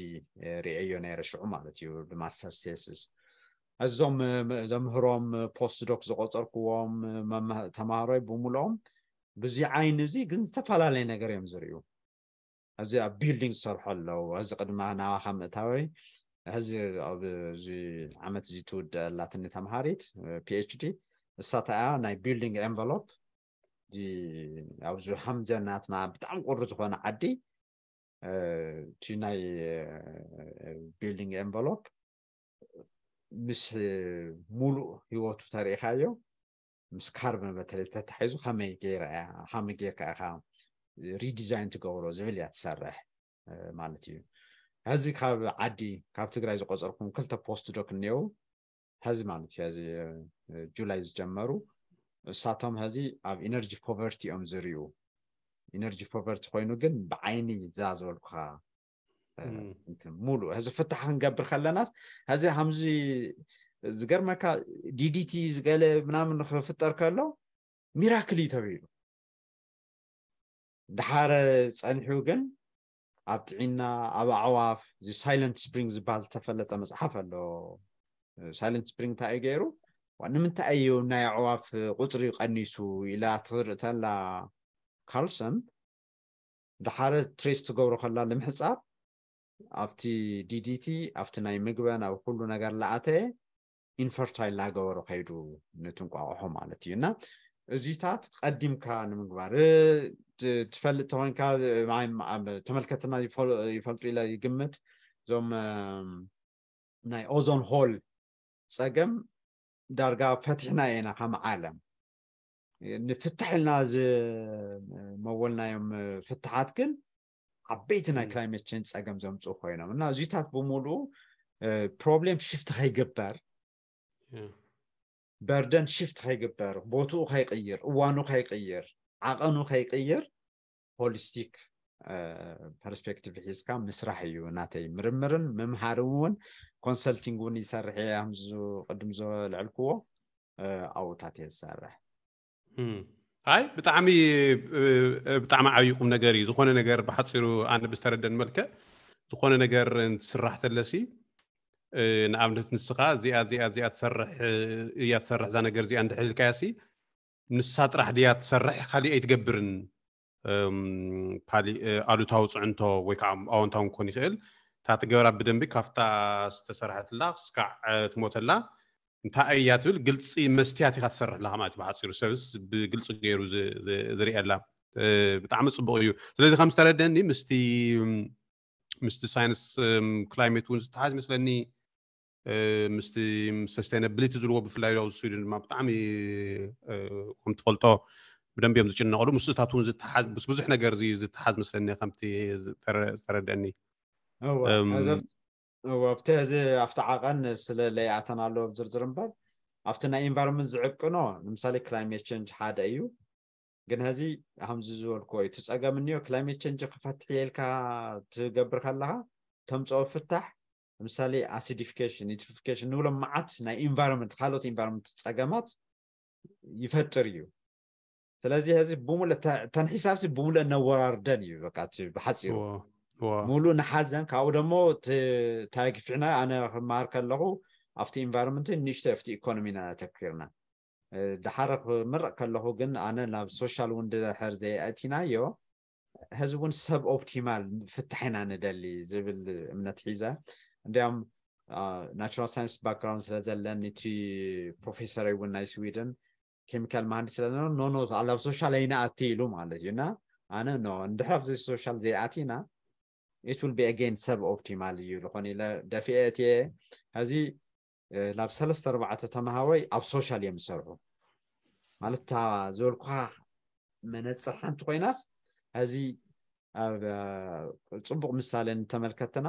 ሪአዮ ነይረ ሽዑ ማለት እዩ ብማስተር ስቴስስ እዞም ዘምህሮም ፖስትዶክ ዝቆፀርክዎም ተምሃሮይ ብምልኦም ብዚ ዓይኒ እዚ ግን ዝተፈላለየ ነገር እዮም ዝርእዩ እዚ ኣብ ቢልዲንግ ዝሰርሑ ኣለው እዚ ቅድማ ናባካ ምእታወይ ሕዚ ኣብዚ ዓመት እዚ ትውድአ ላትኒ ተምሃሪት ፒኤችዲ እሳታያ ናይ ቢልዲንግ ኤንቨሎፕ ኣብዚ ሓምዘናትና ብጣዕሚ ቁሪ ዝኮነ ዓዲ Tunai ቢልዲንግ ኤንቨሎፕ ምስ eh, ሙሉእ ሂወቱ ተሪኢካዮ ምስ ካርበን በተለይ ተታሒዙ ከመይ ገይራ እያ ከመይ ጌርካ ኢካ ሪዲዛይን ትገብሮ ዝብል እያ ትሰርሕ eh, ማለት እዩ ሕዚ ካብ ዓዲ ካብ ትግራይ ዝቆፀርኩም ክልተ ፖስት ዶክ እኒኤው ሕዚ ማለት እዩ ሕዚ eh, ጁላይ ዝጀመሩ እሳቶም ሕዚ ኣብ ኢነርጂ ፖቨርቲ እዮም ዝርዩ ኢነርጂ ፖቨርቲ ኮይኑ ግን ብዓይኒ ዛ ዝበልኩካ ሙሉእ ሕዚ ፍታሕ ክንገብር ከለናስ ሕዚ ከምዚ ዝገርመካ ዲዲቲ ዝገለ ምናምን ክፍጠር ከሎ ሚራክል እዩ ተቢሉ ድሓረ ፀኒሑ ግን ኣብ ጥዒና ኣብ ኣዕዋፍ እዚ ሳይለንት ስፕሪንግ ዝበሃል ዝተፈለጠ መፅሓፍ ኣሎ ሳይለንት ስፕሪንግ እንታይ እዩ ገይሩ ንምንታይ እዩ ናይ ኣዕዋፍ ቁፅሪ ቀኒሱ ኢላ ትርእ ተላ ካልሰም ድሓረ ትሬስ ትገብሮ ከላ ንምሕፃብ ኣብቲ ዲዲቲ ኣብቲ ናይ ምግበን ኣብ ኩሉ ነገር ላኣተየ ኢንፈርታይል ላገበሮ ከይዱ ንትንቋቑሖ ማለት እዩ እና እዚታት ቀዲምካ ንምግባር ትፈልጥ ተኮንካ ተመልከትና ይፈልጡ ኢለ ይግምት እዞም ናይ ኦዞን ሆል ፀገም ዳርጋ ፈትሕና ኢና ከም ዓለም ንፍትሕ ኢልና ዝመወልናዮም ፍትሓት ግን ዓበይቲ ናይ ክላይሜት ቸንጅ ፀገም ዘምፅኡ ኮይኖም እና እዚታት ብምሉ ፕሮብሌም ሽፍት ከይግበር በርደን ሽፍት ከይግበር ቦትኡ ከይቅይር እዋኑ ከይቅይር ዓቐኑ ከይቅይር ሆሊስቲክ ፐርስፔክቲቭ ሒዝካ ምስራሕ እዩ እናተይ ምርምርን ምምሃር እውን ኮንሰልቲንግ እውን ይሰርሕ እየ ከምዚ ቅድም ዝልዕልክዎ ኣብኡታት እየ ዝሰርሕ ኣይ ብጣዕሚ ብጣዕሚ ዓብዪ ቁም ነገር እዩ ዝኾነ ነገር ብሓፂሩ ኣነ ብዝተረደን መልክዕ ዝኾነ ነገር እንትስራሕ ተለሲ ንኣብነት ንስኻ እዚኣ እዚኣ እዚኣ ትሰርሕ እያ ትሰርሕ እዛ ነገር እዚኣ እንድሕልካያሲ ንሳ ጥራሕ ድያ ትሰርሕ ካሊእ ኣይትገብርን ካሊእ ኣሉታዊ ፅዕንቶ ወይ ከዓ ኣወንታዊ ክኮን ይኽእል እታ ትገብራ ብደንቢ ካብታ ዝተሰርሐትላ ክስካዕ ትሞተላ እንታይ እያ ትብል ግልፂ መስትያት ኢካ ትሰርሕ ኣለካ ማለት እዩ ብሓፂሩ ሰብ ብግልፂ ገይሩ ዝርኢ ኣላ ብጣዕሚ ፅቡቅ እዩ ስለዚ ከም ዝተረድአኒ ምስቲ ምስቲ ሳይንስ ክላይሜት እውን ዝተሓዝ ይመስለኒ ምስቲ ሰስተይነብሊቲ ዝብልዎ ብፍላይ ኣብ ስዊድን ድማ ብጣዕሚ ከም ትፈልጦ ብደንብ እዮም ዝጭነቐሉ ምስታት እውን ዝተሓዝ ብዙሕ ነገር ዝተሓዝ መስለኒ ከምቲ ዝተረድአኒ ኣብቲ እዚ ኣብቲ ዓቐን ስለለይኣተን ኣለዎ ብዝርዝር እምበር ኣብቲ ናይ ኤንቫሮንመንት ዝዕቅኖ ንምሳሌ ክላይሜት ቸንጅ ሓደ እዩ ግን ሕዚ ከምዚ ዝበልክዎ እዩ ፀገም እኒኦ ክላይሜት ቸንጅ ክፈትሕ የልካ ትገብር ከለካ ተምፅኦ ፍታሕ ንምሳሌ ኣሲዲፊኬሽን ዩትሪፊኬሽን ንብሎም መዓት ናይ ኤንቫሮንመንት ካልኦት ኤንቫሮንመንት ፀገማት ይፈጥር እዩ ስለዚ ሕዚ ብሙሉእ ተንሒሳብሲ ብሙሉእ ነወራርደን እዩ በ ብሓፂሩ ሙሉእ ንሓዘን ካብኡ ደሞ ታይግፊዕና ኣነ ክመሃር ከለኹ ኣብቲ ኤንቫይሮንመንት ንሽተ ኣብቲ ኢኮኖሚና ተክርና ድሓረ ክምርቅ ከለኹ ግን ኣነ ናብ ሶሻል እውን ድሕር ዘየእቲናዮ ሕዚ እውን ሰብ ኦፕቲማል ፍታሕ ኢና ንደሊ ዝብል እምነት ሒዘ እንዲም ናራል ሳይንስ ባክግራውንድ ስለዘለኒ እቲ ፕሮፌሰር እውን ናይ ስዊድን ኬሚካል መሃንዲ ስለዘለ ኖኖ ኣብ ሶሻል ኣይናኣቲ ኢሉ ማለት እዩና ኣነ ኖ እንድሕር ኣብዘ ሶሻል ዘይኣቲና it will be again suboptimal እዩ ዝኾነ ኢለ ደፊአ እትየ ሕዚ ናብ ሰለስተ ኣርባዕተ ተምሃወይ ኣብ ሶሻል እዮም ዝሰርሑ ማለት እታ ዝበልኩካ መነፅር ሓንቲ ኮይናስ ሕዚ ኣብ ፅቡቅ ምሳሌ ንተመልከትና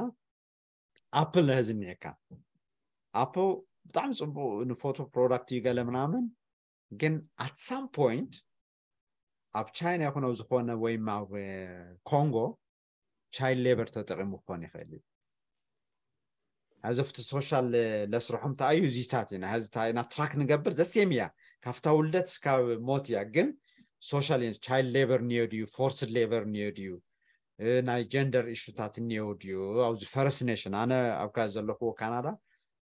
ኣፕል ሕዚ እኒኤካ ኣፕል ብጣዕሚ ፅቡቅ ንፎቶ ፕሮዳክት እዩ ገለ ምናምን ግን ኣት ሳም ፖይንት ኣብ ቻይና ይኹን ኣብ ዝኾነ ወይም ኣብ ኮንጎ ቻይልድ ሌበር ተጠቂሙ ክኮን ይክእል እዩ ኣዘፍቲ ሶሻል ለስርሑ እንታይ እዩ እዚታት ኢና ና ትራክ ንገብር ዘሴም እያ ካብታ ውልደት ካብ ሞት እያ ግን ሶሻል ቻይልድ ሌበር እኒኦ ድዩ ፎርስ ሌበር እኒኦ ድዩ ናይ ጀንደር ኢሹታት እኒሄው ድዩ ኣብዚ ፈረስ ኔሽን ኣነ ኣብካ ዘለክዎ ካናዳ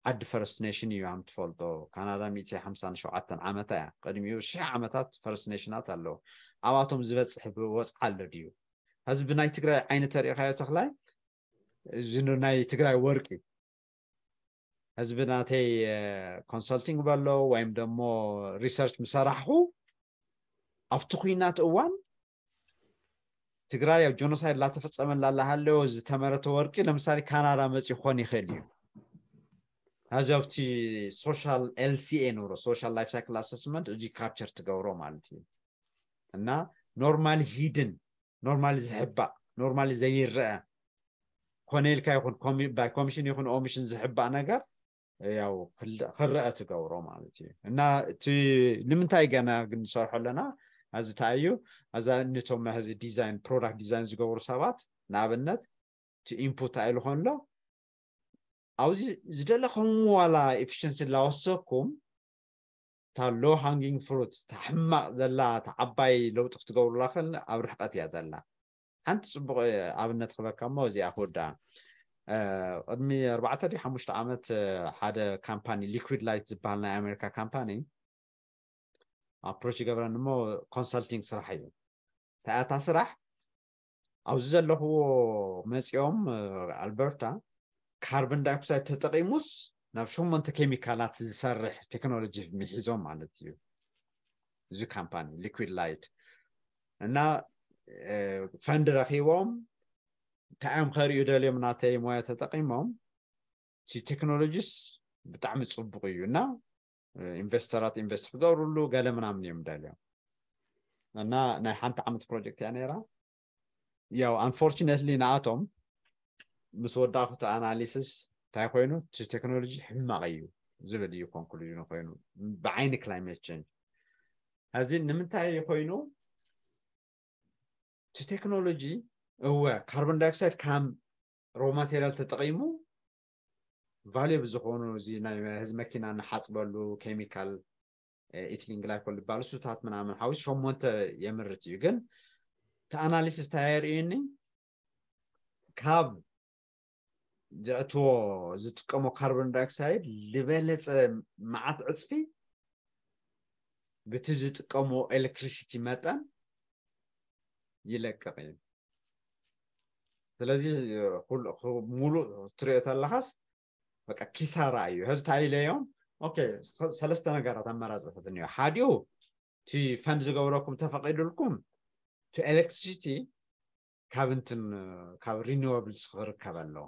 ዓዲ ፈረስ ኔሽን እዩ ከም ትፈልጦ ካናዳ 1ሓሸዓ ዓመታ እያ ቅድሚኡ ሽሕ ዓመታት ፈረስ ኔሽናት ኣለዎ ኣብኣቶም ዝበፅሕ ወፅዓ ኣሎ ድዩ ሕዚ ብናይ ትግራይ ዓይነት ተሪእካዮ ተክላይ እዚ ናይ ትግራይ ወርቂ ሕዚ ብናተይ ኮንሰልቲንግ በሎ ወይም ደሞ ሪሰርች ምሰራሕኩ ኣብቲ ኩናት እዋን ትግራይ ኣብ ጆኖሳይድ እናተፈፀመላ ላሃለዎ ዝተመረተ ወርቂ ለምሳሌ ካናዳ መፂ ክኮን ይክእል እዩ ኣዚ ኣብቲ ሶሻል ኤልሲኤ ንብሮ ሶሻል ላይፍ ሳይክል ኣሰስመንት እዚ ካፕቸር ትገብሮ ማለት እዩ እና ኖርማል ሂድን ኖርማሊ ዝሕባእ ኖርማሊ ዘይረአ ኮነ ኢልካ ይኹን ባይ ኮሚሽን ይኹን ኦሚሽን ዝሕባእ ነገር ያው ክረአ ትገብሮ ማለት እዩ እና እቲ ንምንታይ ገና ግን ንሰርሖ ኣለና ኣዚ እንታይ እዩ ኣዛ ነቶም ሕዚ ዲዛይን ፕሮዳክት ዲዛይን ዝገብሩ ሰባት ንኣብነት እቲ ኢንፑት ኣይልኮንሎ ኣብዚ ዝደለኹም ዋላ ኤፊሽንሲ ላወሰኩም እታ ሎ ሃንጊንግ ፍሩት ተሕማቕ ዘላ ተዓባይ ለውጢ ክትገብሩላኸን ኣብ ርሕቀት እያ ዘላ ሓንቲ ፅቡቅ ኣብነት ክበካ እሞ እዚኣ ክወዳ ቅድሚ ኣርባዕተ ድ ሓሙሽተ ዓመት ሓደ ካምፓኒ ሊኩድ ላይት ዝበሃል ናይ ኣሜሪካ ካምፓኒ ኣፕሮች ይገብረን እሞ ኮንሳልቲንግ ስራሕ እዩ ታያታ ስራሕ ኣብዚ ዘለኽዎ መፂኦም ኣልበርታ ካርበን ዳይኦክሳይድ ተጠቂሙስ ናብ 8 ኬሚካላት ዝሰርሕ ቴክኖሎጂ ምሒዞም ማለት እዩ እዚ ካምፓኒ ሊኩድ ላይት እና ፈንድ ረኪቦም እንታይዮም ከርእዩ ደልዮም እናተይ ሞያ ተጠቂሞም እቲ ቴክኖሎጂስ ብጣዕሚ ፅቡቅ እዩ እና ኢንቨስተራት ኢንቨስት ክገብርሉ ገለ ምናምን እዮም ደልዮም እና ናይ ሓንቲ ዓመት ፕሮጀክት እያ ነራ ያው ኣንፎርነትሊ ንኣቶም ምስ ወዳእክቱ ኣናሊስስ እንታይ ኮይኑ እቲ ቴክኖሎጂ ሕማቕ እዩ ዝብል እዩ ኮንክሉዥኑ ኮይኑ ብዓይኒ ክላይሜት ቸንጅ እዚ ንምንታይ ኮይኑ እቲ ቴክኖሎጂ እወ ካርቦን ዳይኦክሳይድ ከም ሮ ማቴሪያል ተጠቂሙ ቫልብ ዝኮኑ እዚ ናይ ህዚ መኪና ንሓፅበሉ ኬሚካል ኢትሊን ግላይኮል ኮሉ ሱታት ምናምን ሓዊስ ሸሞንተ የምርት እዩ ግን እቲ ኣናሊስስ እንታይ የርእዩኒ ካብ ዘእትዎ ዝጥቀሞ ካርቦን ዳይኦክሳይድ ዝበለፀ መዓት ዕፅፊ ብቲ ዝጥቀሞ ኤሌክትሪሲቲ መጠን ይለቅቕ እዩ ስለዚ ሙሉእ ትሪኦ ተለኻስ በ ኪሳራ እዩ ሕዚ ታኢለዮም ሰለስተ ነገራት ኣመራፅሕት እኒዮ ሓዲኡ እቲ ፈንድ ዝገብረኩም ተፈቂድልኩም እቲ ኤሌክትሪሲቲ ካብ እንትን ካብ ሪኒዋብልስ ክርከብ ኣለዎ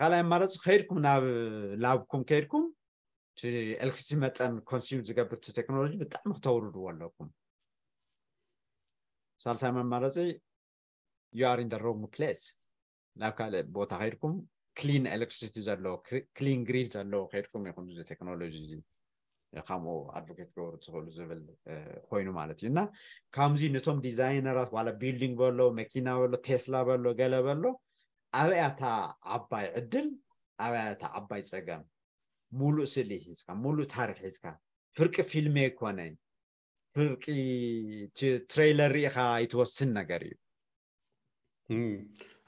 ካልኣይ ማለት ከይድኩም ናብ ኩን ከይድኩም እቲ ኤሌክትሪሲቲ መጠን ኮንሲም ዝገብር እቲ ቴክኖሎጂ ብጣዕሚ ክተውርድዎ ኣለኩም ሳልሳይ መማረፂ ዩኣር ኢን ደ ሮንግ ፕሌስ ናብ ካልእ ቦታ ከይድኩም ክሊን ኤሌክትሪሲቲ ዘለዎ ክሊን ግሪድ ዘለዎ ከይድኩም ይኹም እዚ ቴክኖሎጂ እዚ ከምኡ ኣድቮኬት ክገብሩ ትኽእሉ ዝብል ኮይኑ ማለት እዩ እና ከምዚ ነቶም ዲዛይነራት ዋላ ቢልዲንግ በሎ መኪና በሎ ቴስላ በሎ ገለ በሎ ኣብያታ ዓባይ ዕድል ኣብያታ ዓባይ ፀገም ሙሉእ ስእሊ ሒዝካ ሙሉእ ታሪክ ሒዝካ ፍርቂ ፊልሚ ኣይኮነን ፍርቂ ትሬለር ርኢካ ይትወስን ነገር እዩ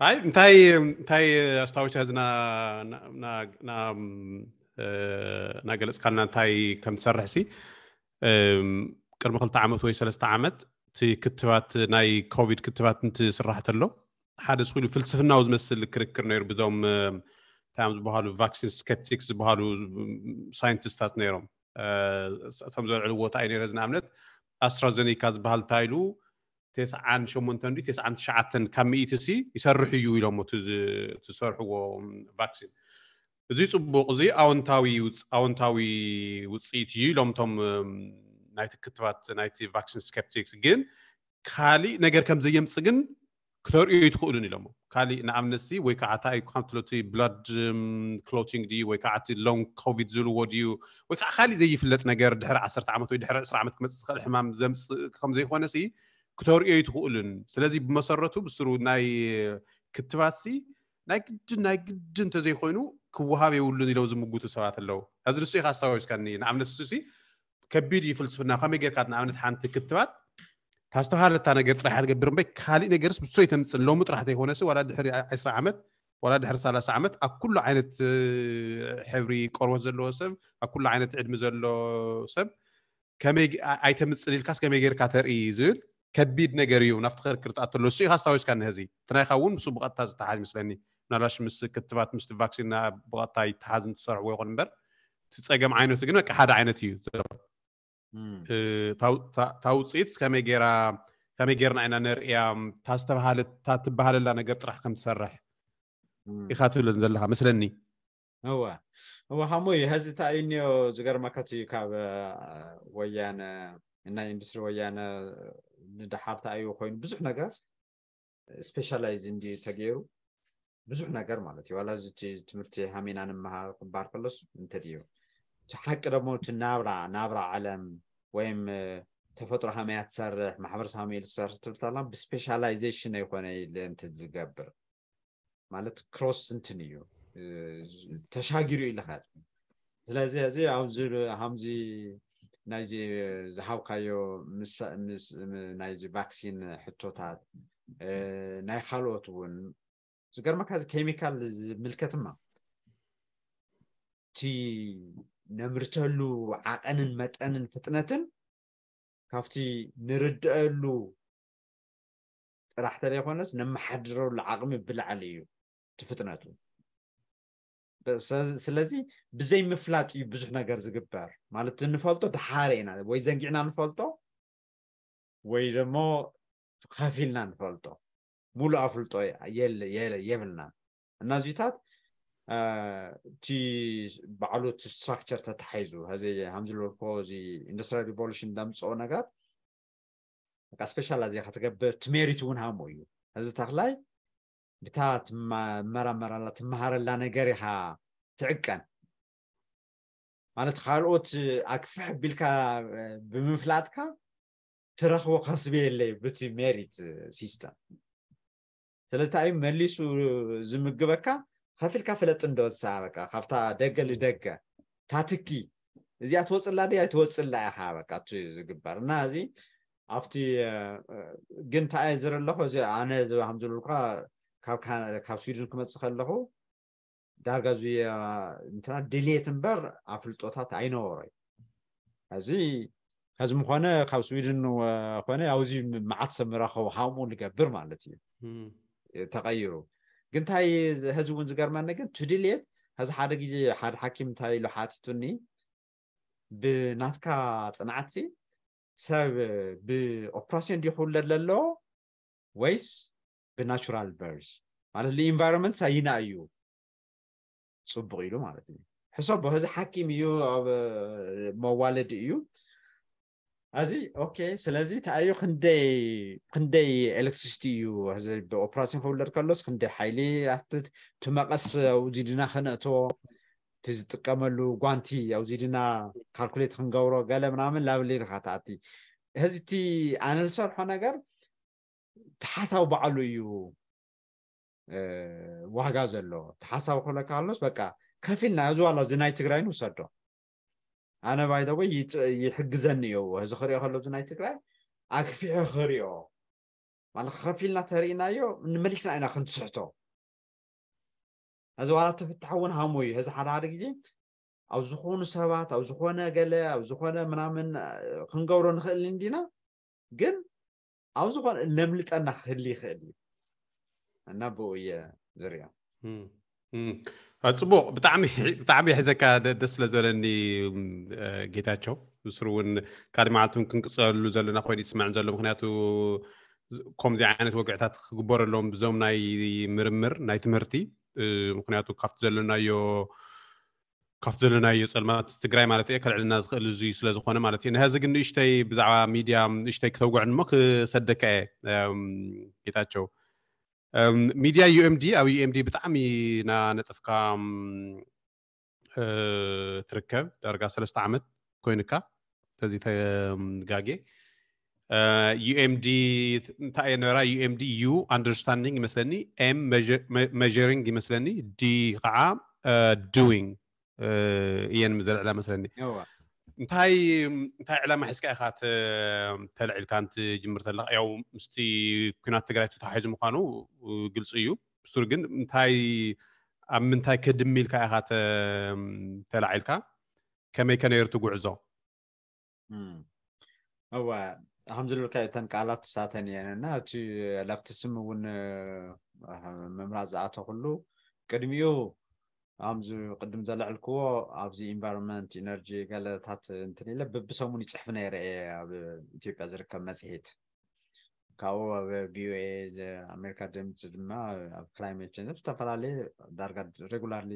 አይ እንታይ እንታይ ኣስታወሻ እዚ ናገለፅካልና እንታይ ከም ትሰርሕ ሲ ቅድሚ ክልተ ዓመት ወይ ሰለስተ ዓመት እቲ ክትባት ናይ ኮቪድ ክትባት እንትስራሕ ተሎ حد سوي الفلسفه ناوز مثل كركر نير بدهم آه، تام بحال فاكسين سكيبتكس بحال ساينتستات آه، نيرهم آه، تام زول علو تاع نير زعما عملت استرازينيكا بحال تايلو تسعة شمونتن دي تسعة شعاتن كم اي تي سي يسرحوا يو لهم تسرحوا فاكسين زي صبوق زي اونتاوي اونتاوي وصيت يو لهم تم نايت كتبات نايت فاكسين سكيبتكس جين خالي نجر كم زي يمسجن ክተሪኦ ትኽእሉን ኢሎሞ ካሊእ ንኣብነት ሲ ወይ ከዓ እታይካትቲ ብሎድ ክሎችንግ ድዩ ወይ ከዓቲ ሎን ኮቪድ ዝብልዎ ድዩ ወይከዓ ካሊእ ዘይፍለጥ ነገር ድሕሪ ዓሰር ዓመት ወ ድሕሪ 2ስ ዓመት ክመፅኽእል ሕማም ዘምፅ ከምዘይኮነ ሲ ክተሪኦይ ትኽእሉን ስለዚ ብመሰረቱ ብስሩ ናይ ክትባት ሲ ናይ ግድን ናይ ግድን እንተዘይኮይኑ ክወሃብ የብሉን ኢሎም ዝምግቱ ሰባት ኣለው እዚ ንስ ኢካ ተባብስካ ኒ ንኣብነት ሱ ከቢድ ይፍልስፍና ከመይጌርካት ንኣብነት ሓንቲ ክትባት تاستهالت انا قلت راح اقبر بك خالي نقرس بسوي تمس لو مطرح تي هونس ولا دحر 10 عامت ولا دحر 30 عامت كل عينت حفري قرو زلو سب كل عينت عدم زلو سب كم اي تمس للكاس كم غير كاتر ايزل كبيد نقر يو نفتخر كرت اتلو سي هاستاوش كان هزي تناي خاون بسو بغات تاز تحاز مثلني نالاش مس كتبات مس فاكسين بغات تاي تحاز متسرع ويقول نبر تتقم عينو تقنا كحد عينت ታውፂኢት ከመይ ገይራ ከመይ ጌርና ኢና ነርእያ እታ ትበሃለላ ነገር ጥራሕ ከም ትሰርሕ ኢካ ትብለን ዘለካ መስለኒ እዋ እወ ከምኡዩ ሕዚ እንታ እዩ እኒኦ ዝገርመከት እዩ ካብ ወያነ ናይ ኢንዱስትሪ ወያነ ንድሓርታ እዩ ኮይኑ ብዙሕ ነገር ስፔሻላይዝ እንዲ ተገይሩ ብዙሕ ነገር ማለት እዩ ዋላ እዚ ትምህርቲ ሃመና ንምሃር ክበሃል ከሎስ እንተድዩ ሓቂ ደሞ እቲ ናብራ ናብራ ዓለም ወይም ተፈጥሮ ሃመያ ትሰርሕ ማሕበረሰብ ሃመዩ ትሰርሕ ትብል ተላ ብስፔሻላይዜሽን ኣይኮነ እንት ዝገብር ማለት ክሮስ እንትን እዩ ተሻጊሩ እዩ ልካድ ስለዚ እዚ ኣብዚ ከምዚ ናይዚ ዝሃብካዮ ናይዚ ቫክሲን ሕቶታት ናይ ካልኦት እውን ዝገርመካ እዚ ኬሚካል ዝምልከት ማ እቲ ነምርተሉ ዓቐንን መጠንን ፍጥነትን ካብቲ ንርድአሉ ጥራሕ ተለይኮነስ ነመሓድረሉ ዓቕሚ ብላዕሊ እዩ እቲ ፍጥነቱ ስለዚ ብዘይ ምፍላጥ እዩ ብዙሕ ነገር ዝግበር ማለት ንፈልጦ ድሓረ ኢና ወይ ዘንጊዕና ንፈልጦ ወይ ደሞ ከፊልና ንፈልጦ ሙሉእ ኣፍልጦ የብልና እና እዚታት እቲ ባዕሉ እቲ ስትራክቸር ተተሓሒዙ እዚ ከም እዚ ኢንዱስትሪ ሪቮሉሽን ዳምፅኦ ነገር በቃ ስፔሻል ኣዝያ ክትገብር እቲ ሜሪት እውን ሃሞ እዩ እዚ ተክላይ ብታ ትመራመራላ ትመሃረላ ነገር ኢካ ትዕቀን ማለት ካልኦት ኣክፍሕ ኣቢልካ ብምፍላጥካ ትረክቦ ከስብ የለይ ብቲ ሜሪት ሲስተም ስለንታይ መሊሱ ዝምግበካ ከፊልካ ፍለጥ እንደወሳ በቃ ካብታ ደገ ልደገ ታትኪ እዚኣ ትወፅላ ድያ ትወፅላ ኢኻ በቃ እቲ ዝግበር እና እዚ ኣብቲ ግን እንታየ ዝር ኣለኹ እዚ ኣነ ከምዝብልካ ካብ ስዊድን ክመፅእ ከለኹ ዳርጋ እዚ እንትና ድሌት እምበር ኣብ ፍልጦታት ኣይነበሮ እዩ እዚ ከዚ ምኮነ ካብ ስዊድን ኮነ ኣብዚ መዓት ሰብ ንረኸቡ ሃምኡ ንገብር ማለት እዩ ተቀይሩ ግን እንታይ ህዝ እውን ዝገርመን ነገር ትድልየት ሕዚ ሓደ ግዜ ሓደ ሓኪም እንታይ ኢሉ ሓቲቱኒ ብናትካ ፅንዓትሲ ሰብ ብኦፕራሲዮን ዲክውለድ ዘለዎ ወይስ ብናቹራል በርዝ ማለት ንኢንቫይሮንመንት ሳይና እዩ ፅቡቅ ኢሉ ማለት እዩ ሕሰቦ ህዚ ሓኪም እዩ ኣብ መዋለዲ እዩ እዚ ስለዚ እንታዩ ክንደይ ኤሌክትሪስቲ እዩ ዚ ብኦፖራሽን ክብለድከሎስ ክንደይ ሓይሊ ቲ መቀስ ኣዚድና ክነእትዎ እቲ ዝጥቀመሉ ጓንቲ ኣውዚድና ካልኩሌት ክንገብሮ ገለ ምናምን ናብልይ ድካ ታኣቲ ህዚ እቲ ኣነዝሰርሖ ነገር ተሓሳብ በዕሉ እዩ ዋጋ ዘሎ ተሓሳብ ክለካ ክሎስ በ ከፍ ኢልና እዚ ዋላ ዚ ናይ ትግራይን ውሰዶ انا باي ذا واي يحقزني هو هذا خري خلو بناي تكراي اكفي خريو ما نخافي لنا تارينا يو نمليس انا خنت سحتو هذا ورات في التحول هاموي هذا حدا على كيزي او زخون سبات او زخون قال او زخون منامن آه، خنقورو نخلي ندينا جن او زخون نملت انا خلي خلي انا بويا ፅቡቅ ጣብጣዕሚ ሒዘካ ደስ ስለ ዘበለኒ ጌታቸው ንስሪ እውን ካሊእ ማዓለት ክንቅፀለሉ ዘለና ኮይኑእዩትስምዕን ዘሎ ምክንያቱ ከምዚ ዓይነት ወግዕታት ክግበር ኣሎዎም ብዞም ናይ ምርምር ናይ ትምህርቲ ምክንያቱ ካፍቲ ዘለናዮ ፀልማ ትግራይ ማለት ክልዕልና ዝኽእል እ ስለዝኮነ ማለት እዩ ንህዚ ግን ንእሽተይ ብዛዕባ ሚድያ እሽተይ ክተግዕን ሞ ክሰደካ እየ ጌታቸው ሚድያ ዩኤምዲ ኣብ ዩኤምዲ ብጣዕሚ ና ነጥፍካ ትርከብ ዳርጋ ሰለስተ ዓመት ኮይኑካ ተዚ ተጋጌ ዩኤምዲ እንታይ እየ ነበራ ዩኤምዲ ዩ ኣንደርስታንዲንግ ይመስለኒ ኤም መሪንግ ይመስለኒ ዲ ከዓ ዱዊንግ እየን ዘልዕላ መስለኒ እንታይ እንታይ ዕላማ ሒዝካ ኢካ ተልዕልካ ንትጅምር ዘለካ ያው ምስቲ ኩናት ትግራይ ተተሓሒዙ ምኳኑ ግልፂ እዩ ብሱር ግን እንታይ ኣብ ምንታይ ከድሚ ኢልካ ኢካ ተላዒልካ ከመይ ከነይሩ ትጉዕዞ እወ ዝልብልካ እተን ቃላት ተሳተን እየንና እቲ ለፍቲ ስም እውን ምምራፅ ዝኣተ ኩሉ ቅድሚኡ ኣብዚ ቅድም ዘላዕልክዎ ኣብዚ ኤንቫሮንመንት ኢነርጂ ገለታት እንትን ኢለ በብሰሙን ይፅሕፍ ነይረ እየ ኣብ ኢትዮጵያ ዝርከብ መፅሄት ካብኡ ኣብ ቪኦኤ ኣሜሪካ ድምፂ ድማ ኣብ ክላይሜት ቸንጅ ዝተፈላለየ ዳርጋ ሬጉላርሊ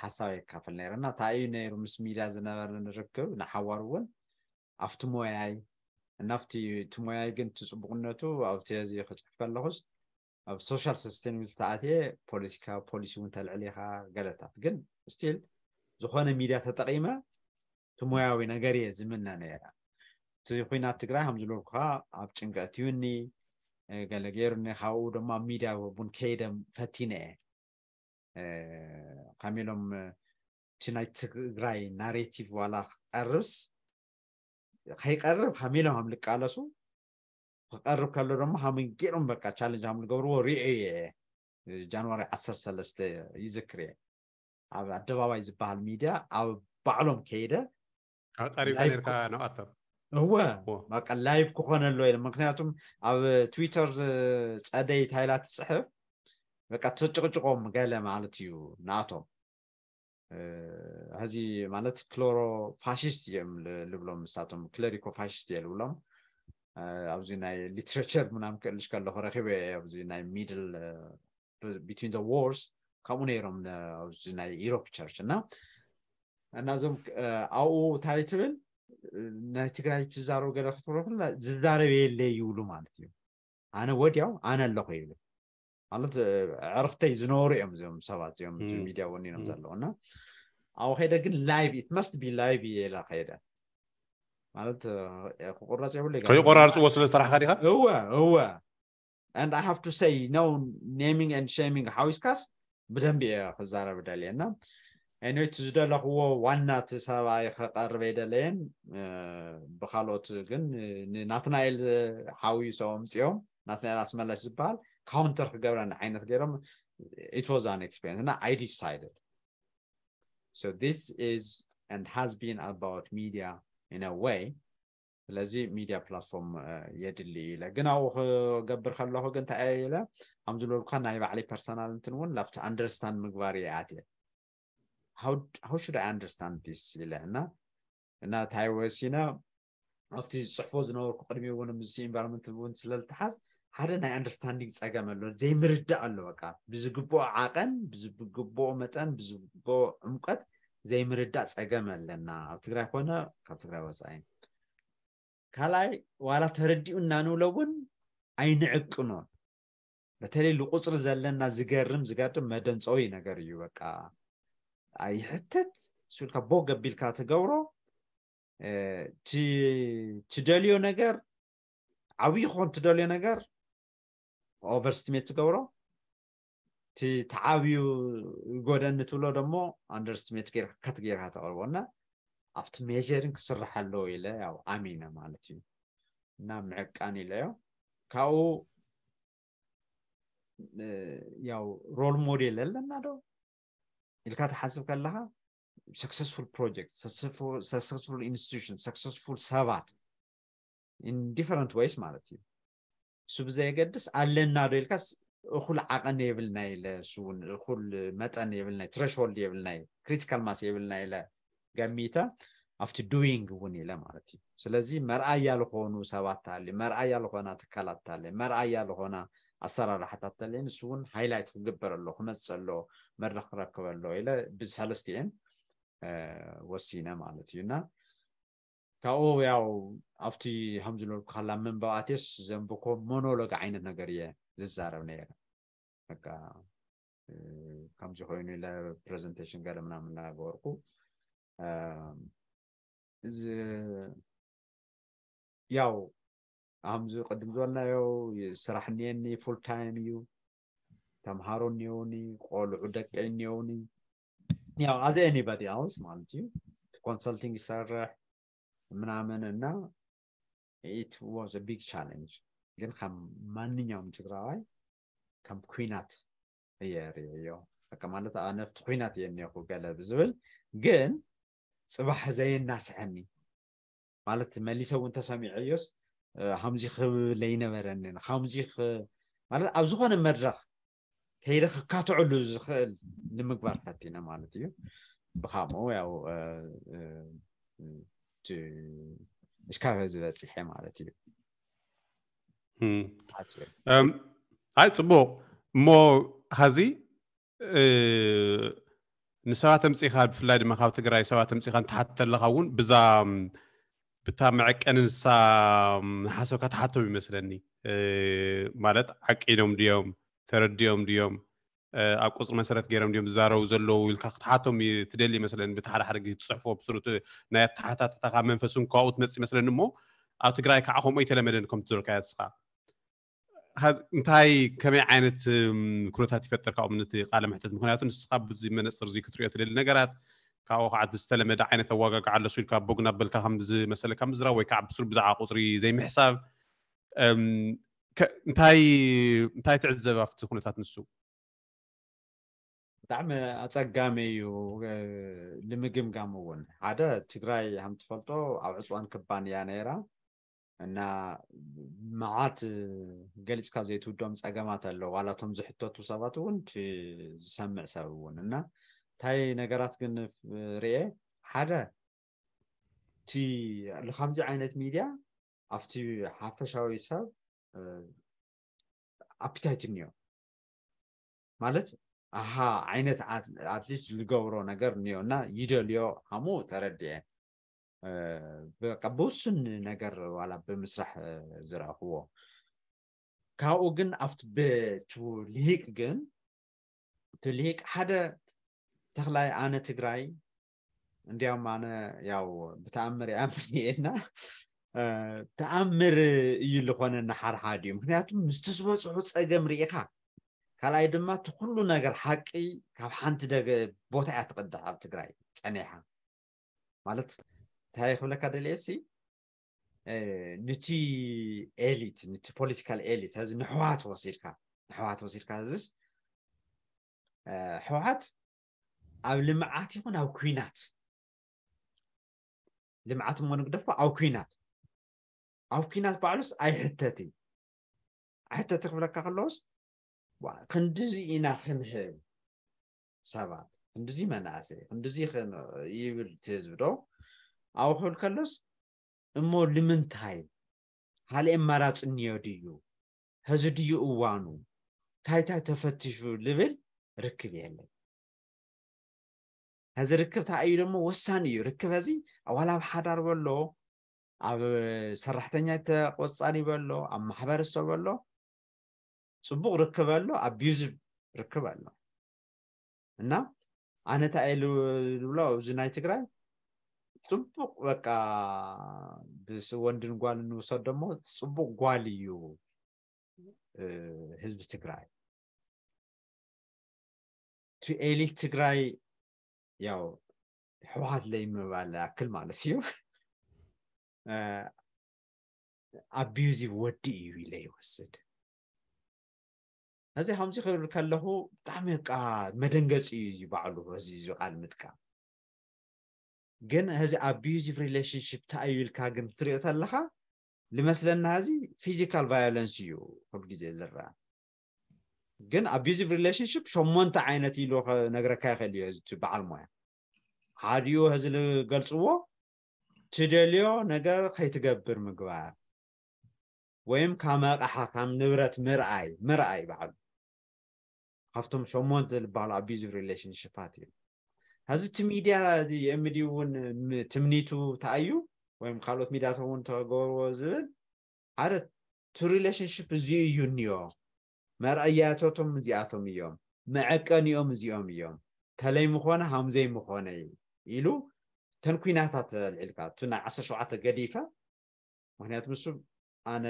ሓሳብ ይካፈል ነይረና እንታ እዩ ነይሩ ምስ ሚድያ ዝነበረ ንርክብ ንሓዋር እውን ኣብቲ ሞያይ እናብቲ እቲ ሞያይ ግን እቲ ፅቡቅነቱ ኣብቲ ዚ ክፅሕፍ ከለኩስ ኣብ ሶሻል ሰስተን ብል ዝተኣተየ ፖለቲካ ፖሊሲ እውን ተልዕሊኻ ገለታት ግን ስትል ዝኮነ ሚድያ ተጠቂመ እቲ ሞያዊ ነገር እየ ዝምና ነራ እቲ ኩናት ትግራይ ከም ዝለብኩካ ኣብ ጭንቀት እዩኒ ገለ ገይሩኒ ካብኡ ድማ ኣብ ሚድያ ቡን ከይደ ፈቲነ እየ ከመኢሎም እቲ ናይ ትግራይ ናሬቲቭ ዋላ ክቀርብስ ከይቀርብ ከመኢሎም ከም ልቃለሱ ክቀርብ ከሎ ደሞ ሃመይ ገይሮም በቃ ቻለንጅ ሃም ዝገብርዎ ሪኦ የ ጃንዋሪ 13 ይዝክር እየ ኣብ ኣደባባይ ዝበሃል ሚድያ ኣብ ባዕሎም ከይደ እወ በቃ ላይቭ ክኮነ ኣሎ ኢ ምክንያቱም ኣብ ትዊተር ፀደይ ታይላ ትፅሕፍ በቃ ተጭቅጭቆም ገለ ማለት እዩ ንኣቶም ሕዚ ማለት ክሎሮ ፋሽስት እዮም ልብሎም ንሳቶም ክለሪኮ ፋሽስት እየ ዝብሎም ኣብዚ ናይ ሊትራቸር ምናም ክእልሽ ከለኩ ረኪበ ኣብዚ ናይ ሚድል ቢትዊን ዘ ዋርስ ካብኡ ነይሮም ኣብዚ ናይ ኢሮፕ ቸርች እና እና እዞም ኣብኡ እንታይ ትብል ናይ ትግራይ ትዛረቡ ገለ ክትብሮ ኩላ ዝዛረበ የለ ይብሉ ማለት እዩ ኣነ ወዲያው ኣነ ኣለኩ ይብሉ ማለት ዕርክተይ ዝነበሩ እዮም እዚኦም ሰባት እዚኦም ሚድያ ወኒኖም ዘለዉ እና ኣብኡ ከይደ ግን ላይቭ ኢት መስት ቢ ላይቭ የላ ላ ከይደ ማለት ቁራፂ ይብሉ ቆራርፅዎ ስለ ዝተራሕካ ዲኻ እወ እወ ኣንድ ኣይ ሃቭ ቱ ሰይ ነው ኔሚንግ ኣንድ ሸሚንግ ሓዊስካስ ብደንቢ እየ ክዛረብ ደልየና ዝደለኽዎ ዋና እቲ ሰብኣይ ከቀርበ ይደለየን ብካልኦት ግን ናትናኤል ሓዊ ሰው ናትናኤል ኣስመላሽ ዝበሃል ካውንተር ክገብረኒ ዓይነት ገይሮም it was an experience and i decided so this is in a way لذي ميديا بلاتفورم يدلي إلى جنا أو جبر جن تأيله هم دلوا بخان نايب personal تنون لفت understand مقباري عادي how how should I understand this لأن أنا تايوسينا أفتي صحفوز نور قدمي وانا مزين environment وان سلال تحس هذا ناي understanding تسأجا ملو زي مرد على وقع بزجبو عقل بزجبو متن بزجبو عمقت ዘይምርዳእ ፀገም ኣለና ኣብ ትግራይ ኮነ ካብ ትግራይ ወፃኢ ካልኣይ ዋላ ተረዲኡ እናንብሎ እውን ኣይንዕቅኖ በተለይ ዝቁፅሪ ዘለና ዝገርም ዝገርም መደንፀዊ ነገር እዩ በቃ ኣይሕተት ስልካ ቦ ገቢልካ ትገብሮ ትደልዮ ነገር ዓብይ ኮን ትደልዮ ነገር ኦቨርስቲሜት ትገብሮ ተዓብዩ ጎደኒ ትብሎ ደሞ አንደርስቲሜት ከት ጌርካ ተቅርቦ እና ኣብቲ ሜጀሪንግ ክስራሕ ኣለዎ ኢለ ያው ኣሚነ ማለት እዩ እና ምዕቃን ኢለዮ ካብኡ ያው ሮል ሞዴል ኣለና ዶ ኢልካ ተሓስብ ከለካ ሰክሰስፉል ፕሮጀክት ሰክሰስፉል ኢንስቲቱሽን ሰክሰስፉል ሰባት ኢን ዲፈረንት ወይስ ማለት እዩ እሱ ብዘየገድስ ኣለና ዶ ኢልካስ እኩል ዓቐን የብልና ኢለ እውን እኩል መጠን የብልና ትረሽሆልድ የብልና ኢለ ክሪቲካል ማስ የብልና ኢለ ገሚተ ኣብቲ ዱዊንግ እውን ኢለ ማለት እዩ ስለዚ መርኣያ ያልኮኑ ሰባት ኣለ መርኣያ ያልኮና ትካላት ኣለ መርኣያ ያልኮና ኣሰራርሓታት ተለየ ንስ እውን ሃይላይት ክግበር ኣሎ ክመፅ ኣሎ መድረክ ክረክበ ኣሎ ኢለ ብሰለስቲአን ወሲነ ማለት እዩ እና ካብኡ ያው ኣብቲ ከምዝለልኩ ካላ መንበባኣቴስ ዘንብኮ ሞኖሎግ ዓይነት ነገር እየ ልዛረብነው በቃ ከምዚ ኮይኑ ለፕሬዘንቴሽን ገለ ምናምን እናገበርኩ እዚ ያው ኣምዚ ቅድም ዝበልናዮ ስራሕ እኒአኒ ፉል ታይም እዩ ተምሃሮ እኒአውኒ ቆልዑ ደቂ እኒአውኒ ያው ኣዘ ኤኒበዲ ኣውስ ማለት እዩ ኮንሰልቲንግ ይሰርሕ ምናምን እና ኢት ዋዝ ቢግ ቻለንጅ ግን ከም ማንኛውም ትግራዋይ ከም ኩናት እየ ርእዮ በቃ ማለት ኣነፍቲ ኩናት እየ እኒኹ ገለ ብዝብል ግን ፅባሕ ዘየናስዐኒ ማለት መሊሰ እውን ተሰሚዐዮስ ከምዚ ክብለይነበረኒን ከምዚ ማለት ኣብ ዝኾነ መድረክ ከይደ ክካትዕሉ ዝኽእል ንምግባር ሓቲነ ማለት እዩ ብካምኡ ያው እስካብ ዝበፅሐ ማለት እዩ هاي hmm. تبو مو هزي إيه، نسوات امسي تقراي سوات امسي خال تحت تلقاون بزا بتامعك انسا حاسو كات حاتو بمسلني إيه، مالت عك اينام ديوم ترد ديوم ديوم اب إيه، قصر مسرات غيرم ديوم زارو زلو ويلخاق تحاتو مي تدلي مثلا بتحر حرق تصحفو بسروت نايات تحاتا تتاقا منفسون كاوت مثلا مو او تقراي كعخو مي تلمدن كم تدور كاياتسخا እንታይ ከመይ ዓይነት ኩነታት ይፈጠር ካብኦም ነቲ ቃለ ምሕተት ምክንያቱ ንስኻ ብዚ መነፅር እዚ ክትሪኦ ትደሊ ነገራት ካብኡ ከዓ ዝተለመደ ዓይነት ኣዋጋግዓ ኣለሱ ኢልካ ቦግ ናበልካ ከምዝመሰለካ ምዝራብ ወይ ከዓ ብስሩ ብዛዕባ ቁፅሪ ዘይምሕሳብ እንታይ ትዕዘብ ኣብቲ ኩነታት ንሱ ብጣዕሚ ኣፀጋሚ እዩ ልምግምጋም እውን ሓደ ትግራይ ከም ትፈልጦ ኣብ ዕፅዋን ክባንያ ነይራ እና መዓት ገሊፅካ ዘይትውዶም ፀገማት ኣለዉ ዋላቶም ዝሕተቱ ሰባት እውን ዝሰምዕ ሰብ እውን እና እንታይ ነገራት ግን ርአ ሓደ እቲ ንከምዚ ዓይነት ሚድያ ኣብቲ ሓፈሻዊ ሰብ ኣፒታይት እኒኦ ማለት ኣሃ ዓይነት ኣትሊስት ዝገብሮ ነገር እኒዮ እና ይደልዮ ከምኡ ተረድአ በቃ ብውስን ነገር ዋላ ብምስራሕ ዝረእኽዎ ካብኡ ግን ኣብቲ ብትልሂቅ ግን ትልሂቅ ሓደ ተክላይ ኣነ ትግራይ እንዲያም ኣነ ያው ብተኣምር ይኣምን እየና ተኣምር እዩ ዝኮነ ሓደሓደ እዩ ምክንያቱ ምስቲ ዝበፅሑ ፀገም ርኢካ ካልኣይ ድማ እቲ ኩሉ ነገር ሓቂ ካብ ሓንቲ ደገ ቦታ እያ ትቅድሕ ኣብ ትግራይ ፀኒሓ ማለት تعرف لك الرئاسي نتي إليت نتي بوليتيكال إليت هذا نحوات وصيرك نحوات وصيرك هذا آه، حوات أو لمعات يكون أو كوينات لمعات ما نقدفه أو كوينات أو كوينات بعلوس أي حتتي حتى تقبل خلوس ክንድዚ ኢና ክንህብ ሰባት ክንድዚ መናእሰይ ክንድዚ كندزي خن ህዝቢ ዶ አውሑል ከሎስ እሞ ልምንታይ ሃሊእ ኣማራፂ እኒዮ ድዩ ሕዚ ድዩ እዋኑ ታይታይ ተፈትሹ ልብል ርክብ የለን ሕዚ ርክብ ታ እዩ ደሞ ወሳኒ እዩ ርክብ ሕዚ ዋላ ኣብ ሓዳር በሎ ኣብ ሰራሕተኛ ተቆፃሊ በሎ ኣብ ማሕበረሰብ በሎ ፅቡቅ ርክብ ኣሎ ኣቢዩዝቭ ርክብ ኣሎ እና ኣነ እንታይ ልብሎ እዚ ናይ ትግራይ ጽቡቅ በቃ ወንድን ጓል እንውሰድ ደግሞ ጽቡቅ ጓል እዩ ህዝቢ ትግራይ እቲ ኤሊት ትግራይ ያው ሕወሓት ለይምባል ኣክል ማለት እዩ ኣቢዩዚቭ ወዲ እዩ ኢለ ይወስድ ነዚ ከምዚ ክብል ከለኹ ብጣዕሚ ቃ መደንገፂ እዩ ባዕሉ እዚ ቃል ምጥቃም ግን እዚ ኣቢዩዚቭ ሪሌሽንሽፕ ተኣዩልካ ግን ትሪኦ ተለካ ልመስለና እዚ ፊዚካል ቫዮለንስ እዩ ኩልግዜ ዝረአ ግን ኣቢዩዚቭ ሪሌሽንሽፕ ሸሞንተ ዓይነት ኢሉ ነግረካ ይኽእል እዩ እዚ በዓል ሞያ ሓድኡ እዚ ዝገልፅዎ ትደልዮ ነገር ከይትገብር ምግባር ወይም ካብ ኣቕሓ ካብ ንብረት ምርኣይ ምርኣይ በዓሉ ካብቶም ሸሞንተ ዝበሃሉ ኣቢዩዚቭ ሪሌሽንሽፓት እዮም አዝች ሚድያ እዚ እውን ትምኒቱ ተኣዩ ወይም ካልኦት ሚድያት እውን ተገብርዎ ዝብል ሓደ ቲ ሪሌሽንሽፕ እዚ እዩ እኒዮ መርኣያቶቶም እዚኣቶም እዮም መዐቀኒኦም እዚኦም እዮም ተለይ ምኮነ ሃምዘይ ምኮነ ኢሉ ተንኩናታት ልዕልካ እቲ ናይ 1 ሸውዓተ ገዲፈ ምክንያቱ ምስ ኣነ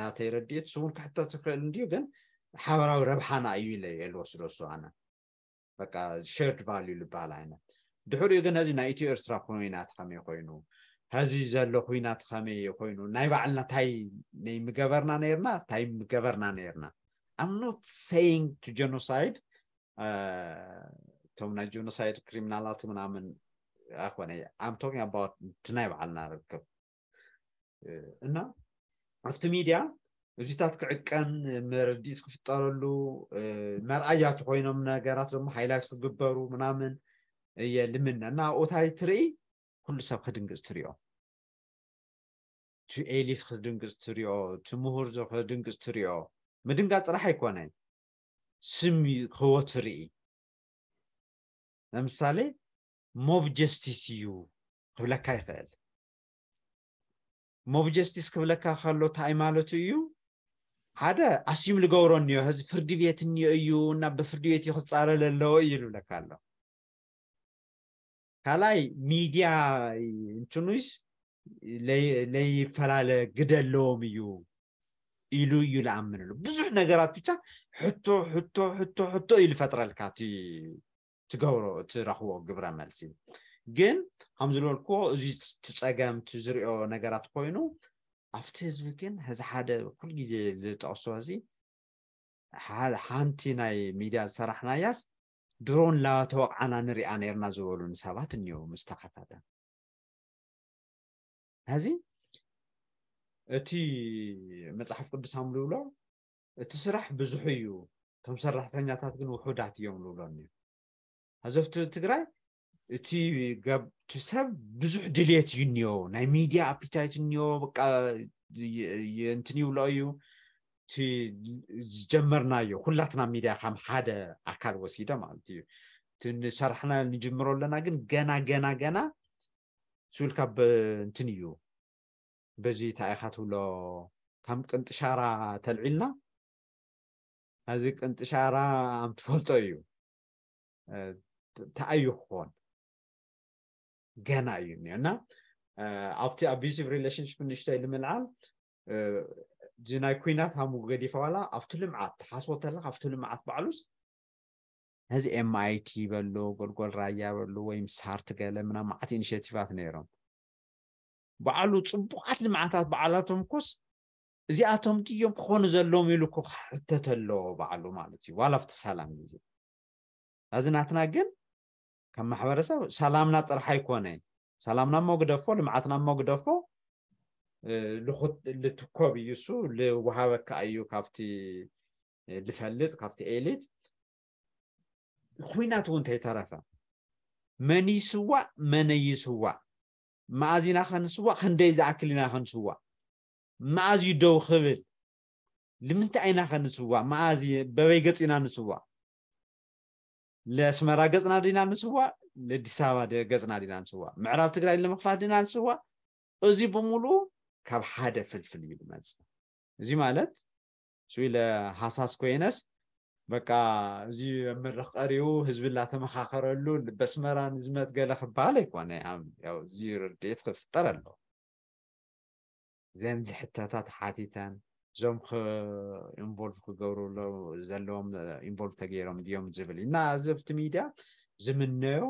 ናተይረድኤት ስውን ክሕቶ ትክእል እንድዩ ግን ሓበራዊ ረብሓና እዩ ኢለ የልወስዶ ኣነ በቃ ሸርድ ቫልዩ ዝበሃል ዓይነት ድሕሪኡ ግን ህዚ ናይ ኢትዮ ኤርትራ ኩናት ከመይ ኮይኑ ሕዚ ዘሎ ኩናት ከመይ ኮይኑ ናይ ባዕልና እንታይ ናይ ምገበርና ነርና እንታይ ምገበርና ነርና ኣም ኖት ሰይንግ ቱ ጀኖሳይድ እቶም ናይ ጀኖሳይድ ክሪሚናላት ምናምን ኣኮነ ኣም ቶኪንግ ኣባውት እቲ ናይ ባዕልና ርክብ እና ኣብቲ ሚድያ እዚታት ክዕቀን መረዲእስ ክፍጠረሉ መርኣያት ኮይኖም ነገራት ሞ ሃይላት ክግበሩ ምናምን እየ ልምነ እና ኣብኡታይ ትርኢ ኩሉ ሰብ ክድንግፅ ትሪኦ እቲ ኤሊስ ክድንግፅ ትሪኦ እቲ ምሁር ክድንግፅ ትሪኦ ምድንጋ ጥራሕ ኣይኮነን ስም ክህቦ ትርኢ ለምሳሌ ሞብ ጀስቲስ እዩ ክብለካ ይክእል ሞብ ጀስቲስ ክብለካ ከሎ እንታይ ማለቱ እዩ ሓደ ኣስዩም ዝገብሮ እኒዮ ሕዚ ፍርዲ ቤት እኒኦ እዩ እና ብፍርዲ ቤት እዩ ክፃረብ ዘለዎ እዩ ዝብለካ ኣሎ ካልኣይ ሚድያ እንትንስ ለይፈላለ ግደ ኣለዎም እዩ ኢሉ እዩ ዝኣምን ሉ ብዙሕ ነገራት ብቻ ሕቶ ሕቶ ሕቶ ሕቶ እዩ ዝፈጥረልካ ትገብሮ እትረኽቦ ግብረ መልሲ ግን ከምዝበልክዎ ዝበልክዎ እዚ ትፀገም ዝሪኦ ነገራት ኮይኑ ኣብቲ ህዝቢ ግን ሕዚ ሓደ ኩሉ ግዜ ዝጠቕሶ እዚ ሓንቲ ናይ ሚድያ ዝሰራሕናያስ ድሮን ላተወቕዓና ንሪኣ ነርና ዝበሉን ሰባት እኒሄው ምስተኸፈተ ሕዚ እቲ መፅሓፍ ቅዱሳም ዝብሎ እቲ ስራሕ ብዙሕ እዩ እቶም ሰራሕተኛታት ግን ውሑዳት እዮም ዝብሎን ሕዚ ኣብቲ ትግራይ እቲ ሰብ ብዙሕ ድሌት እዩ እኒኦ ናይ ሚድያ ኣፒታይት እኒኦ በቃ እንትን ይብሎ እዩ እቲ ዝጀመርናዮ ኩላትና ሚድያ ከም ሓደ ኣካል ወሲደ ማለት እዩ እቲ ንሰራሕና ንጅምሮ ኣለና ግን ገና ገና ገና ስብልካ እንትን እዩ በዚ እንታይ ትብሎ ከም ቅንጥሻራ ተልዒልና ኣዚ ቅንጥሻራ ኣምትፈልጦ እዩ እንታይ እዩ ክኾን ገና እዩ እኒ እና ኣብቲ ኣቢዚቭ ሪሌሽንሽፕ ንእሽተይ ንምልዓል እዚ uh, ናይ ኩናት ሃሙ ገዲፈ ዋላ ኣብቲ ልምዓት ተሓስቦ ኣላ ኣብቲ ልምዓት በዕሉስ ነዚ ኤምኣይቲ በሎ ጎልጎል ራያ በሎ ወይ ምሳርቲ ገለ ምና ማዓት ኢኒሽቲቫት ነይሮም በዕሉ ፅቡቃት ልምዓታት በዓላቶም ኮስ እዚኣቶም ድዮም ክኾኑ ዘለዎም ኢሉ ኮ ክሕተት ኣለዎ በዕሉ ማለት እዩ ዋላ ኣብቲ ሰላም ግዜ እዚ ናትና ግን ከም ማሕበረሰብ ሰላምና ጥራሕ ኣይኮነን ሰላምና ሞ ግደፎ ልምዓትና ሞ ግደፎ ልትኮብ እዩ ሱ ልወሃበካ እዩ ካብቲ ልፈልጥ ካብቲ ኤሊት ኩናት እውን እንተይተረፈ መን ይስዋእ መነ ይስዋእ መኣዚና ከንስዋእ ክንደይ ዝኣክል ኢና ከንስዋእ መኣዝዩ ደው ክብል ንምንታይ ኢና ከንስዋእ መኣዝ በበይ ገፂና ንስዋእ ንኣስመራ ገፅና ዲና ንፅዋዕ ንኣዲስ ኣበባ ገፅና ዲና ንፅዋዕ ምዕራብ ትግራይ ንምኽፋት ዲና ንፅዋዕ እዚ ብምሉእ ካብ ሓደ ፍልፍል እዩ ዝመፅእ እዚ ማለት ስ ኢለ ሃሳስ ኮይነስ በቃ እዚ ኣብ መድረክ ቀሪቡ ህዝቢ እላተመካከረሉ በስመራ ንዝመት ገለ ክበሃል ኣይኮነ እዚ ርድኤት ክፍጠር ኣሎ እዘን ዝሕተታት ሓቲተን እዞም ኢንቮልቭ ክገብርሎ ዘለዎም ኢንቮልቭ ተገይሮም ድዮም ዝብል እና እዚ ብቲ ሚድያ ዝምነዮ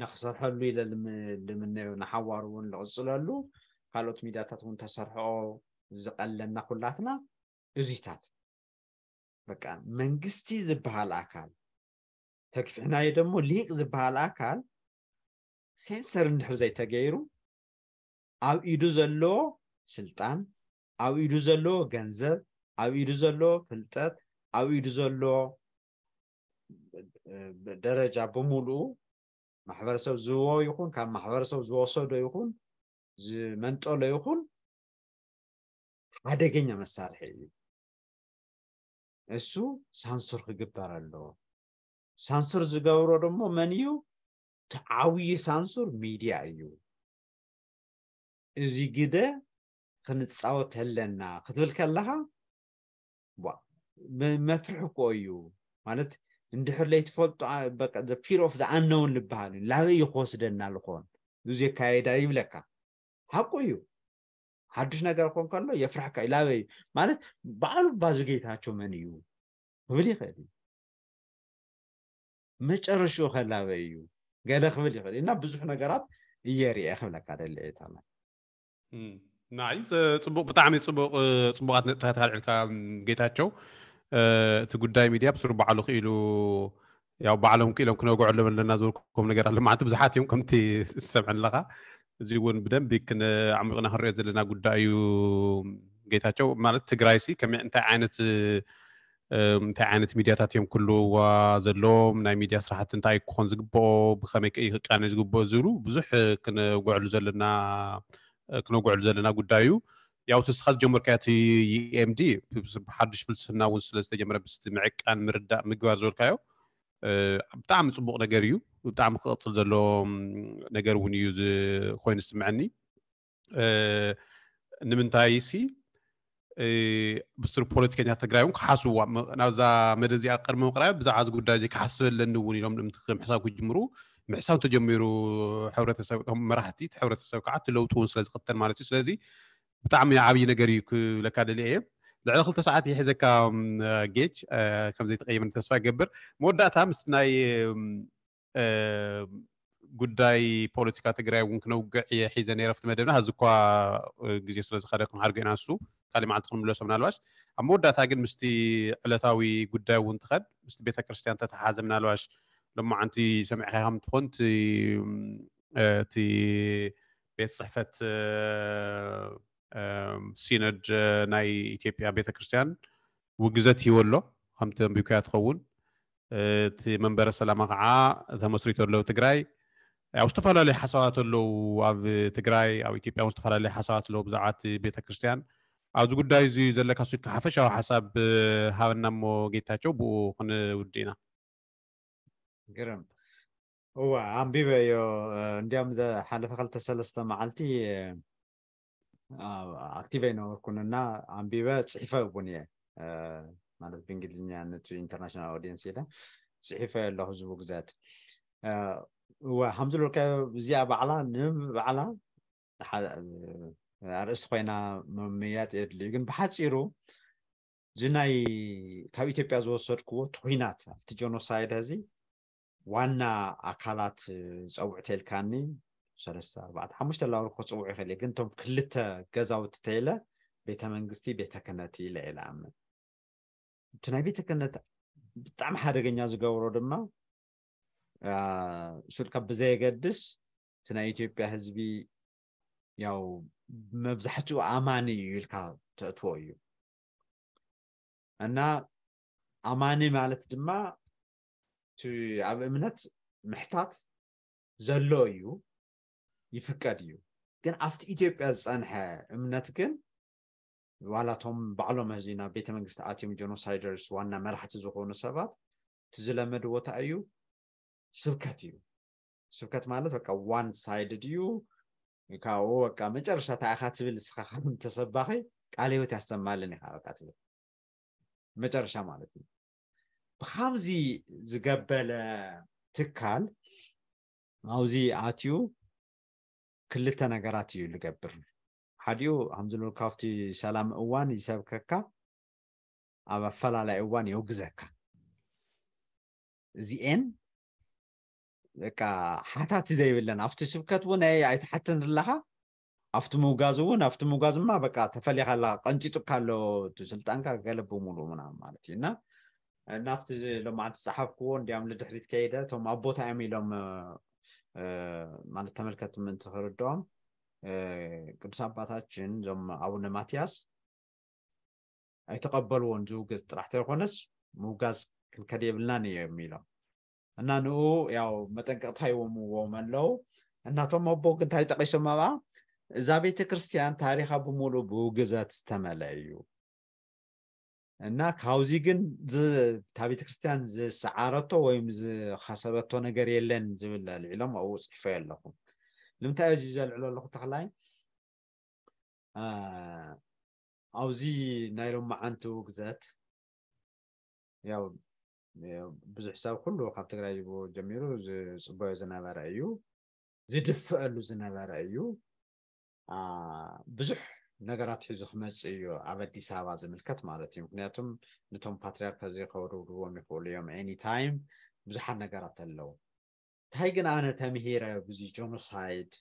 ንክሰርሐሉ ኢለ ልምነዮ ንሓዋር እውን ዝቅፅለሉ ካልኦት ሚድያታት እውን ተሰርሕኦ ዝቀለና ኩላትና እዙይታት በቃ መንግስቲ ዝበሃል ኣካል ተግፍሕናዮ ደሞ ሊቅ ዝበሃል ኣካል ሴንሰር እንድሕር ዘይተገይሩ ኣብ ኢዱ ዘለዎ ስልጣን ኣብ ኢዱ ዘሎ ገንዘብ ኣብ ኢዱ ዘሎ ፍልጠት ኣብ ኢዱ ዘሎ ደረጃ ብምሉኡ ማሕበረሰብ ዝህቦ ይኹን ካብ ማሕበረሰብ ዝወሰዶ ይኹን ዝመንጠሎ ይኹን ሓደገኛ መሳርሒ እዩ እሱ ሳንሱር ክግበር ኣለዎ ሳንሱር ዝገብሮ ድሞ መን እዩ እቲ ዓብዪ ሳንሱር ሚድያ እዩ እዚ ግደ ክንፃወት ኣለና ክትብል ከለካ መፍርሒ ኮ እዩ ማለት እንድሕር ለይትፈልጡ ፊር ኦፍ ኣነውን ዝበሃል እዩ ላበይ ይክወስደና ዝኮን እዚ ካየዳ ይብለካ ሓቁ እዩ ሓዱሽ ነገር ኮን ከሎ የፍራሕካ እዩ ላበይ ማለት በዓሉ ባዙ ጌታቸው መን እዩ ክብል ይኽእል እዩ መጨረሽኡ ከላበይ እዩ ገለ ክብል ይኽእል እዩ እና ብዙሕ ነገራት እየርአ ክብለካ ደሊ እየ ናይስ ፅቡቅ ብጣዕሚ ፅቡቅ ፅቡቃት ነጥታት ኣልዕልካ ጌታቸው እቲ ጉዳይ ሚድያ ብስሩ በዓሉ ክኢሉ ያው ባዕሎም ክኢሎም ክነግዐሎም ኣለና ዝብልኩም ነገር ኣሎ ማለት ብዙሓት እዮም ከምቲ ዝሰምዐን ኣለካ እዚ እውን ብደንቢ ዓሚቕና ክንሪኦ ዘለና ጉዳይ እዩ ጌታቸው ማለት ትግራይ ሲ ከመይ እንታይ ዓይነት እንታይ ዓይነት ሚድያታት እዮም ክህልውዋ ዘለዎም ናይ ሚድያ ስራሕቲ እንታይ ክኾን ዝግብኦ ብከመይ ከይ ክቃነ ዝግብኦ ዝብሉ ብዙሕ ክንጉዕሉ ዘለና ክነጉዕሉ ዘለና ጉዳይ እዩ ያው ትስኻ ዝጀመርካያ እቲ ዩኤምዲ ብሓድሽ ፍልስፍና እውን ስለ ዝተጀመረ ብምዕቃን ምርዳእ ምግባር ዝበልካዮ ብጣዕሚ ፅቡቅ ነገር እዩ ብጣዕሚ ክቅፅል ዘሎ ነገር እውን እዩ ኮይኑ ዝስምዐኒ ንምንታይ ሲ ብስሩ ፖለቲከኛታት ትግራይ እውን ክሓስብዋ ናብዛ መደ እዚኣ ቅድሚ ምቅራብ ብዛዕባ እዚ ጉዳይ እዚ ክሓስበለኒ እውን ኢሎም ምትክም ሕሳብ ክጅምሩ محساو تجمرو حوره السوق هم مرحتي حوره السوق عاد لو تون سلاز قطر مالتي سلاز بطعم يا عبي نغري لك هذا الايه لعل خلت ساعات يحز كم جيتش آه، كم زي تقيم تسفا جبر مودات هم استناي آه، قداي بوليتيكا تقرأ ممكن وقع يا حزن يرفت مدبنا هذا كوا جزيرة آه، سلاز خارج من هرجينا سو قال معناته من لسه من الواش أمور ده تاجن مستي علتاوي قداي وانتخد مستي بيتا كريستيان تتحاز من الواش لما انت سمعها هم تكون تي آه، تي بيت صحفة آه، سينج آه، ناي ايتيبيا بيتا كريستيان وقزتي ولو هم تنبيكات تخون تي منبر السلامة غا ذا مصري لو تقراي او استفالة لي حصلات اللو اف تقراي او ايتيبيا او استفالة لي حصلات اللو بزاعات بيتا كريستيان او زي زي زي لك حسب حسب هاو النمو جيتاتشو بو خن ودينا ግርም እወ ኣንቢበ እዮ እንዲያም ዘሓለፈ ክልተ ሰለስተ መዓልቲ ኣክቲቭ ኣይነበርኩንና ኣንቢበ ፅሒፈ እውን እየ ማለት ብእንግሊዝኛ ነቲ ኢንተርናሽናል ኣውዲየንስ ኢለ ፅሒፈ ኣለኹ ዝቡ ግዛት እወ ከምዝልበልካ እዚኣ በዕላ ንባዕላ ኣርእስቲ ኮይና ምያጥ እየ ግን ብሓፂሩ እዚ ናይ ካብ ኢትዮጵያ ዝወሰድክዎ ትኩናት ኣብቲ ጆኖሳይድ እዚ ዋና ኣካላት ፀውዒ ተልካኒ ሰለስተ ኣርባዕተ ሓሙሽተ ላውርኮ ፅውዕ ይክእል እየ ግን እቶም ክልተ ገዛውቲ ተይለ ቤተ መንግስቲ ቤተ ክነት ኢለ ኢለ ኣምን እቲ ናይ ቤተ ክነት ብጣዕሚ ሓደገኛ ዝገብሮ ድማ ስልካ ብዘየገድስ እቲ ናይ ኢትዮጵያ ህዝቢ ያው መብዛሕትኡ ኣማኒ እዩ ኢልካ ተእትዎ እዩ እና ኣማኒ ማለት ድማ تو عب امنت محتات زلو يو يفكر يو كان افت ايجيبيا زانها امنت كان ولا توم بعلو مزينا بيت منجست اتيوم جنوسايدرز وانا ما راح تزوقون سبب تزلمد وتايو سبكت يو سبكت مالت بقى وان سايدد يو كاو بقى مجرشة تاخات بل سخاخم تسباخي قالي وتحسن مالني خارقات بل مجرشة مالتي ብካብዚ ዝገበለ ትካል ኣብዚ ኣትዩ ክልተ ነገራት እዩ ዝገብር ሓዲኡ ከምዝለ ካብቲ ሰላም እዋን ይሰብከካ ኣብ ኣፈላለይ እዋን የውግዘካ እዚአን ደቃ ሓታት ዘይብለን ኣብቲ ስብከት እውን ኣይትሓትን ዘለካ ኣብቲ ምውጋዝ እውን ኣብቲ ምውጋዝ ድማ በ ተፈሊካ ኣለካ ቀንጢጡካ ኣሎ ስልጣንካ ገለብ ሙሉእ ምና ማለት እዩ እና ናብቲ ሎማዓንቲ ዝፀሓፍክዎ እንዲም ንድሕሪት ከይደ እቶም ኣብ ቦታ እዮም ኢሎም ማለት ተመልከቲ ምእንቲ ክርድኦም ቅዱስ ኣባታችን እዞም ኣቡነ ማትያስ ኣይተቀበልዎን ዝውግዝ ጥራሕ ተይኮነስ ምውጋዝ ክንከደ የብልናን እዮም ኢሎም እና ንኡ ያው መጠንቀቅታ ይወምዎም ኣለው እናቶም ኣቦ እንታይ ጠቂሶም ኣብኣ እዛ ቤተ ክርስትያን ታሪካ ብምሉእ ብውግዘት ዝተመልአ እዩ እና ካብዚ ግን እታ ቤተክርስትያን ዝሰዓረቶ ወይም ዝኸሰበቶ ነገር የለን ዝብል ልዕሎም ኣብኡ ፅሒፈዮ ኣለኹ ንምንታይ እዚ ዘልዕሎ ኣለኩ ተክላይ ኣብዚ ናይ ሎም መዓንቲ ውግዘት ያው ብዙሕ ሰብ ኩሉ ካብ ትግራይ ጀሚሩ ዝፅበዮ ዝነበረ እዩ ዝድፍአሉ ዝነበረ እዩ ብዙሕ ነገራት ሒዙ ክመፅእ እዩ ኣብ ኣዲስ ኣበባ ዝምልከት ማለት እዩ ምክንያቱም ነቶም ፓትርያርክ እዚ ከውርውርዎም ይኽእሉ እዮም ኤኒታይም ብዙሓት ነገራት ኣለው እንታይ ግን ኣነ ተምሂረ ብዙ ጆኖሳይድ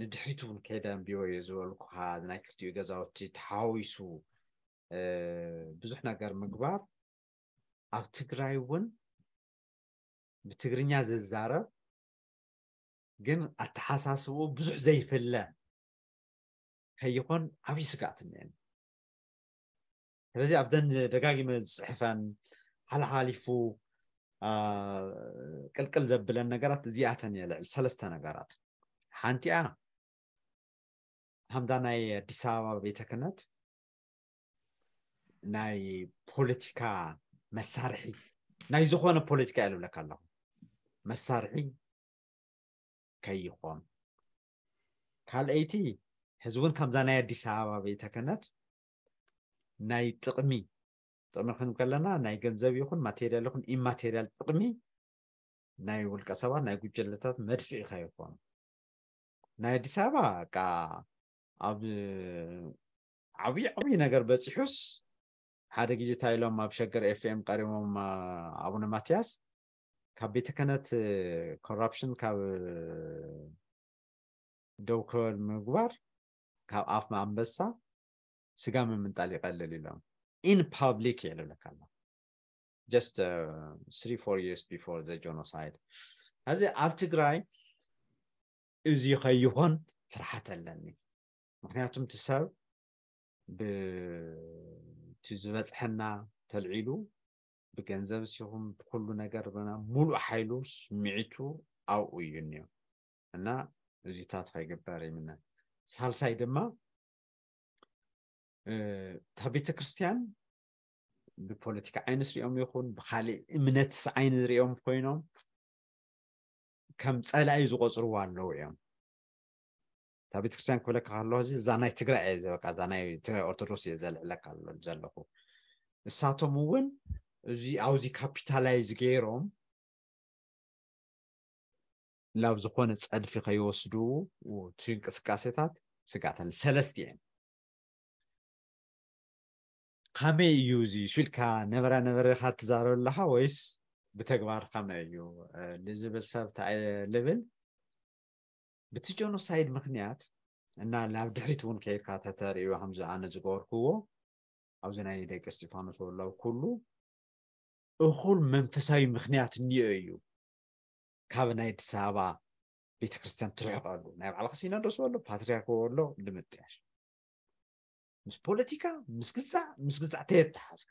ንድሕሪት እውን ከይደ ንቢዮ እዩ ዝበልኩካ ናይ ክልቲኡ ገዛውቲ ተሓዊሱ ብዙሕ ነገር ምግባር ኣብ ትግራይ እውን ብትግርኛ ዝዛረብ ግን ኣተሓሳስቡ ብዙሕ ዘይፍለ ከይኮን ዓብዪ ስጋኣት እኒአን ስለዚ ኣብዘን ደጋጊመ ዝፅሕፈን ሓልሓሊፉ ቅልቅል ዘብለን ነገራት እዚኣተን እየ ልዕል ሰለስተ ነገራት ሓንቲኣ ሃምዳ ናይ ኣዲስ ኣበባ ቤተ ክነት ናይ ፖለቲካ መሳርሒ ናይ ዝኮነ ፖለቲካ እየ ልብለካ ኣለኹ መሳርሒ ከይኮን ካልአይቲ ሕዚ እውን ከምዛ ናይ ኣዲስ ኣበባ ቤተክነት ናይ ጥቕሚ ጥቕሚ ክንብ ከለና ናይ ገንዘብ ይኹን ማቴርያል ይኹን ኢማቴርያል ጥቕሚ ናይ ውልቀ ሰባት ናይ ጉጀለታት ኢካ ይኮኑ ናይ ኣዲስ ኣበባ ቃ ኣብ ዓብዪ ዓብዪ ነገር በፂሑስ ሓደ ግዜ ኢሎም ኣብ ሸገር ኤፍኤም ቀሪቦም ኣቡነ ማትያስ ካብ ቤተ ክህነት ኮራፕሽን ካብ ደው ክበል ምግባር ካብ ኣፍ ኣንበሳ ስጋ ምምንጣል ይቀልል ኢሎም ኢን ፓብሊክ እየ ኣሎ ጀስት ስሪ ፎር የርስ ቢፎር ዘ ጆኖሳይድ እዚ ኣብ ትግራይ እዚ ከይኮን ፍርሓት ኣለኒ ምክንያቱም እቲ ሰብ ብቲ ዝበፅሐና ተልዒሉ ብገንዘብ ሲኹም ብኩሉ ነገር ና ሙሉእ ሓይሉ ስሚዒቱ ኣብኡ እዩ እኒዮ እና እዚታት ከይግበር ይምነት ሳልሳይ ድማ እታ ክርስቲያን ብፖለቲካ ዓይነ ዝሪኦም ይኹን ብካሊእ እምነት ዓይኒ ዝሪኦም ኮይኖም ከም ፀላኢ ዝቆፅርዎ ኣለው እዮም እታ ቤተክርስትያን ክብለካ ከለ ዚ እዛ ናይ ትግራይ እየ ዝበቃ እዛ ናይ ትግራይ ኦርቶዶክስ እየ ዘልዕለካ ዘለኹ ንሳቶም እውን እዚ ኣብዚ ካፒታላይዝ ገይሮም ናብ ዝኮነ ፀድፊ ከይወስዱ እቲ እንቅስቃሴታት ስጋተን ሰለስተ እየን ከመይ እዩ እዚ ሽልካ ነበራ ነበረካ ትዛረበ ኣለካ ወይስ ብተግባር ከመይ እዩ ንዝብል ሰብ ልብል ብቲ ጆኖሳይድ ምክንያት እና ናብ ድሕሪት እውን ከይድካ ተተርእዩ ከምዚ ኣነ ዝገበርክዎ ኣብዚ ናይ ደቂ እስጢፋኖስ ወላዊ ኩሉ እኩል መንፈሳዊ ምክንያት እኒአ እዩ ካብ ናይ ኣዲስ ኣበባ ቤተክርስትያን ትርሕቀሉ ናይ ባዕልካ ሲናዶስ በሎ ፓትርያርክ በሎ ንምጥያሽ ምስ ፖለቲካ ምስ ግዛዕ ምስ ግዛዕ ተየተሓዝካ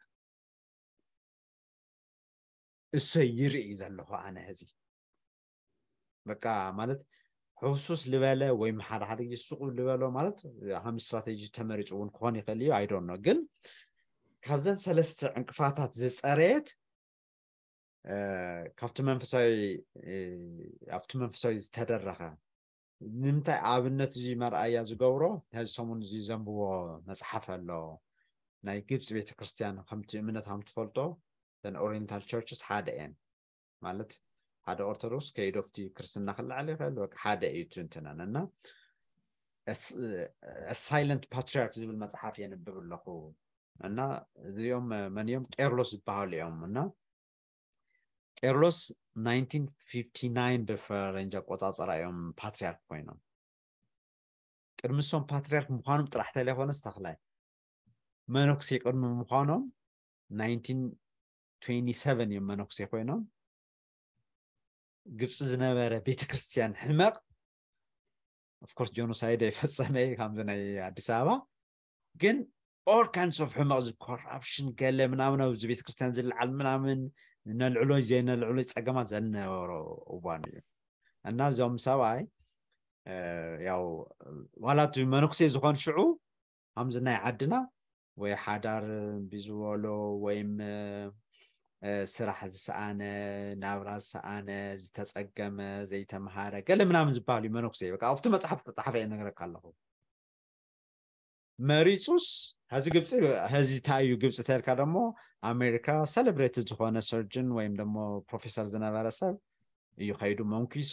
እሰ ይርኢ ዘለኩ ኣነ እዚ በቃ ማለት ሕሱስ ዝበለ ወይ ሓደሓደ ይስቁ ግዜ ዝበሎ ማለት ከም ስትራቴጂ ተመሪፁ እውን ክኾን ይኽእል እዩ ኣይዶኖ ግን ካብዘን ሰለስተ ዕንቅፋታት ዝፀረየት ካብቲ መንፈሳዊ ኣብቲ መንፈሳዊ ዝተደረኸ ንምንታይ ኣብነት እዚ መርኣያ ዝገብሮ ሕዚ ሰሙን እዚ ዘንብቦ መፅሓፍ ኣሎ ናይ ግብፂ ቤተክርስትያን ከምቲ እምነቶም ትፈልጦ ተን ኦሪንታል ቸርችስ ሓደ እየን ማለት ሓደ ኦርቶዶክስ ከይዶፍቲ ክርስትና ክላዓለ ይኽእል ሓደ እዩ ትንትነን እና ሳይለንት ፓትሪያርክ ዝብል መፅሓፍ የንብብ ኣለኹ እና እዚኦም መንዮም ቄርሎስ ዝበሃሉ እዮም እና ቄርሎስ 1959 ብፈረንጂ ኣቆፃፅራ እዮም ፓትርያርክ ኮይኖም ቅድሚ ሶም ፓትርያርክ ምኳኖም ጥራሕ ተለይኮነ ዝተኽላይ መነኩሴ ቅድሚ ምኳኖም 1927 እዮም መነኩሴ ኮይኖም ግብፂ ዝነበረ ቤተክርስትያን ሕመቕ ኣፍኮርስ ጆኖሳይድ ኣይፈፀመ ከምዚ ናይ ኣዲስ ኣበባ ግን ኦል ካንስ ኦፍ ሕመቕ እዚ ኮራፕሽን ገለ ምናምን ኣብዚ ቤተክርስትያን ዝለዓል ምናምን ነልዕሎይ ዘይነልዕሎይ ፀገማት ዘነበሮ እዋን እዩ እና እዞም ሰብኣይ ያው ዋላት መነኩሴ ዝኮን ሽዑ ከምዚ ናይ ዓድና ወይ ሓዳር ብዝበሎ ወይም ስራሕ ዝሰኣነ ናብራ ዝሰኣነ ዝተፀገመ ዘይተመሃረ ገለ ምናምን ዝበሃል እዩ መነኩሴ ኣብቲ መፅሓፍ ተፃሓፈ እየ ነገረካ ኣለኹ መሪፁስ እዚ ግብፂ ሕዚ እዩ ግብፂ ተልካ ደሞ ኣሜሪካ ሰለብሬትድ ዝኮነ ሰርጅን ወይም ደሞ ፕሮፌሰር ዝነበረ ሰብ እዩ ከይዱ መንኪሱ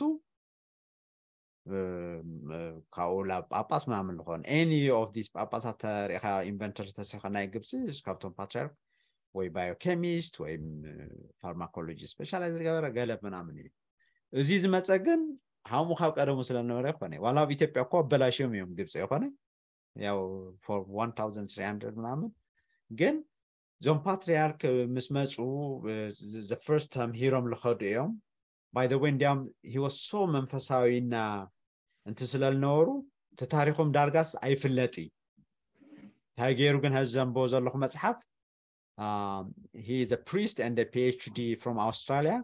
ካብኡ ናብ ጳጳስ ምናምን ዝኮኑ ኤኒ ኦፍ ዲስ ጳጳሳት ተሪኢካ ኢንቨንተር ተስካ ናይ ግብፂ ካብቶም ፓትርያርክ ወይ ባዮኬሚስት ወይ ፋርማኮሎጂ ስፔሻላይ ዝገበረ ገለብ ምናምን እዩ እዚ ዝመፀ ግን ሃምኡ ካብ ቀደሙ ስለነበረ ይኮነ ዋላ ኣብ ኢትዮጵያ እኳ ኣበላሽዮም እዮም ግብፂ ይኮነ ያው ፎር 1300 ምናምን ግን እዞም ፓትርያርክ ምስ መፁ ዘ ፈርስት ተርም ሂሮም ዝኸዱ እዮም ባይ ደ ወይ እንዲያም ሂወሶ መንፈሳዊና እንት ስለዝነበሩ እቲ ታሪኮም ዳርጋስ ኣይፍለጢ እንታይ ገይሩ ግን ሕዚ ዘንብቦ ዘለኹ መፅሓፍ ሂ ዘ ፕሪስት ንደ ፒችዲ ፍሮም ኣውስትራልያ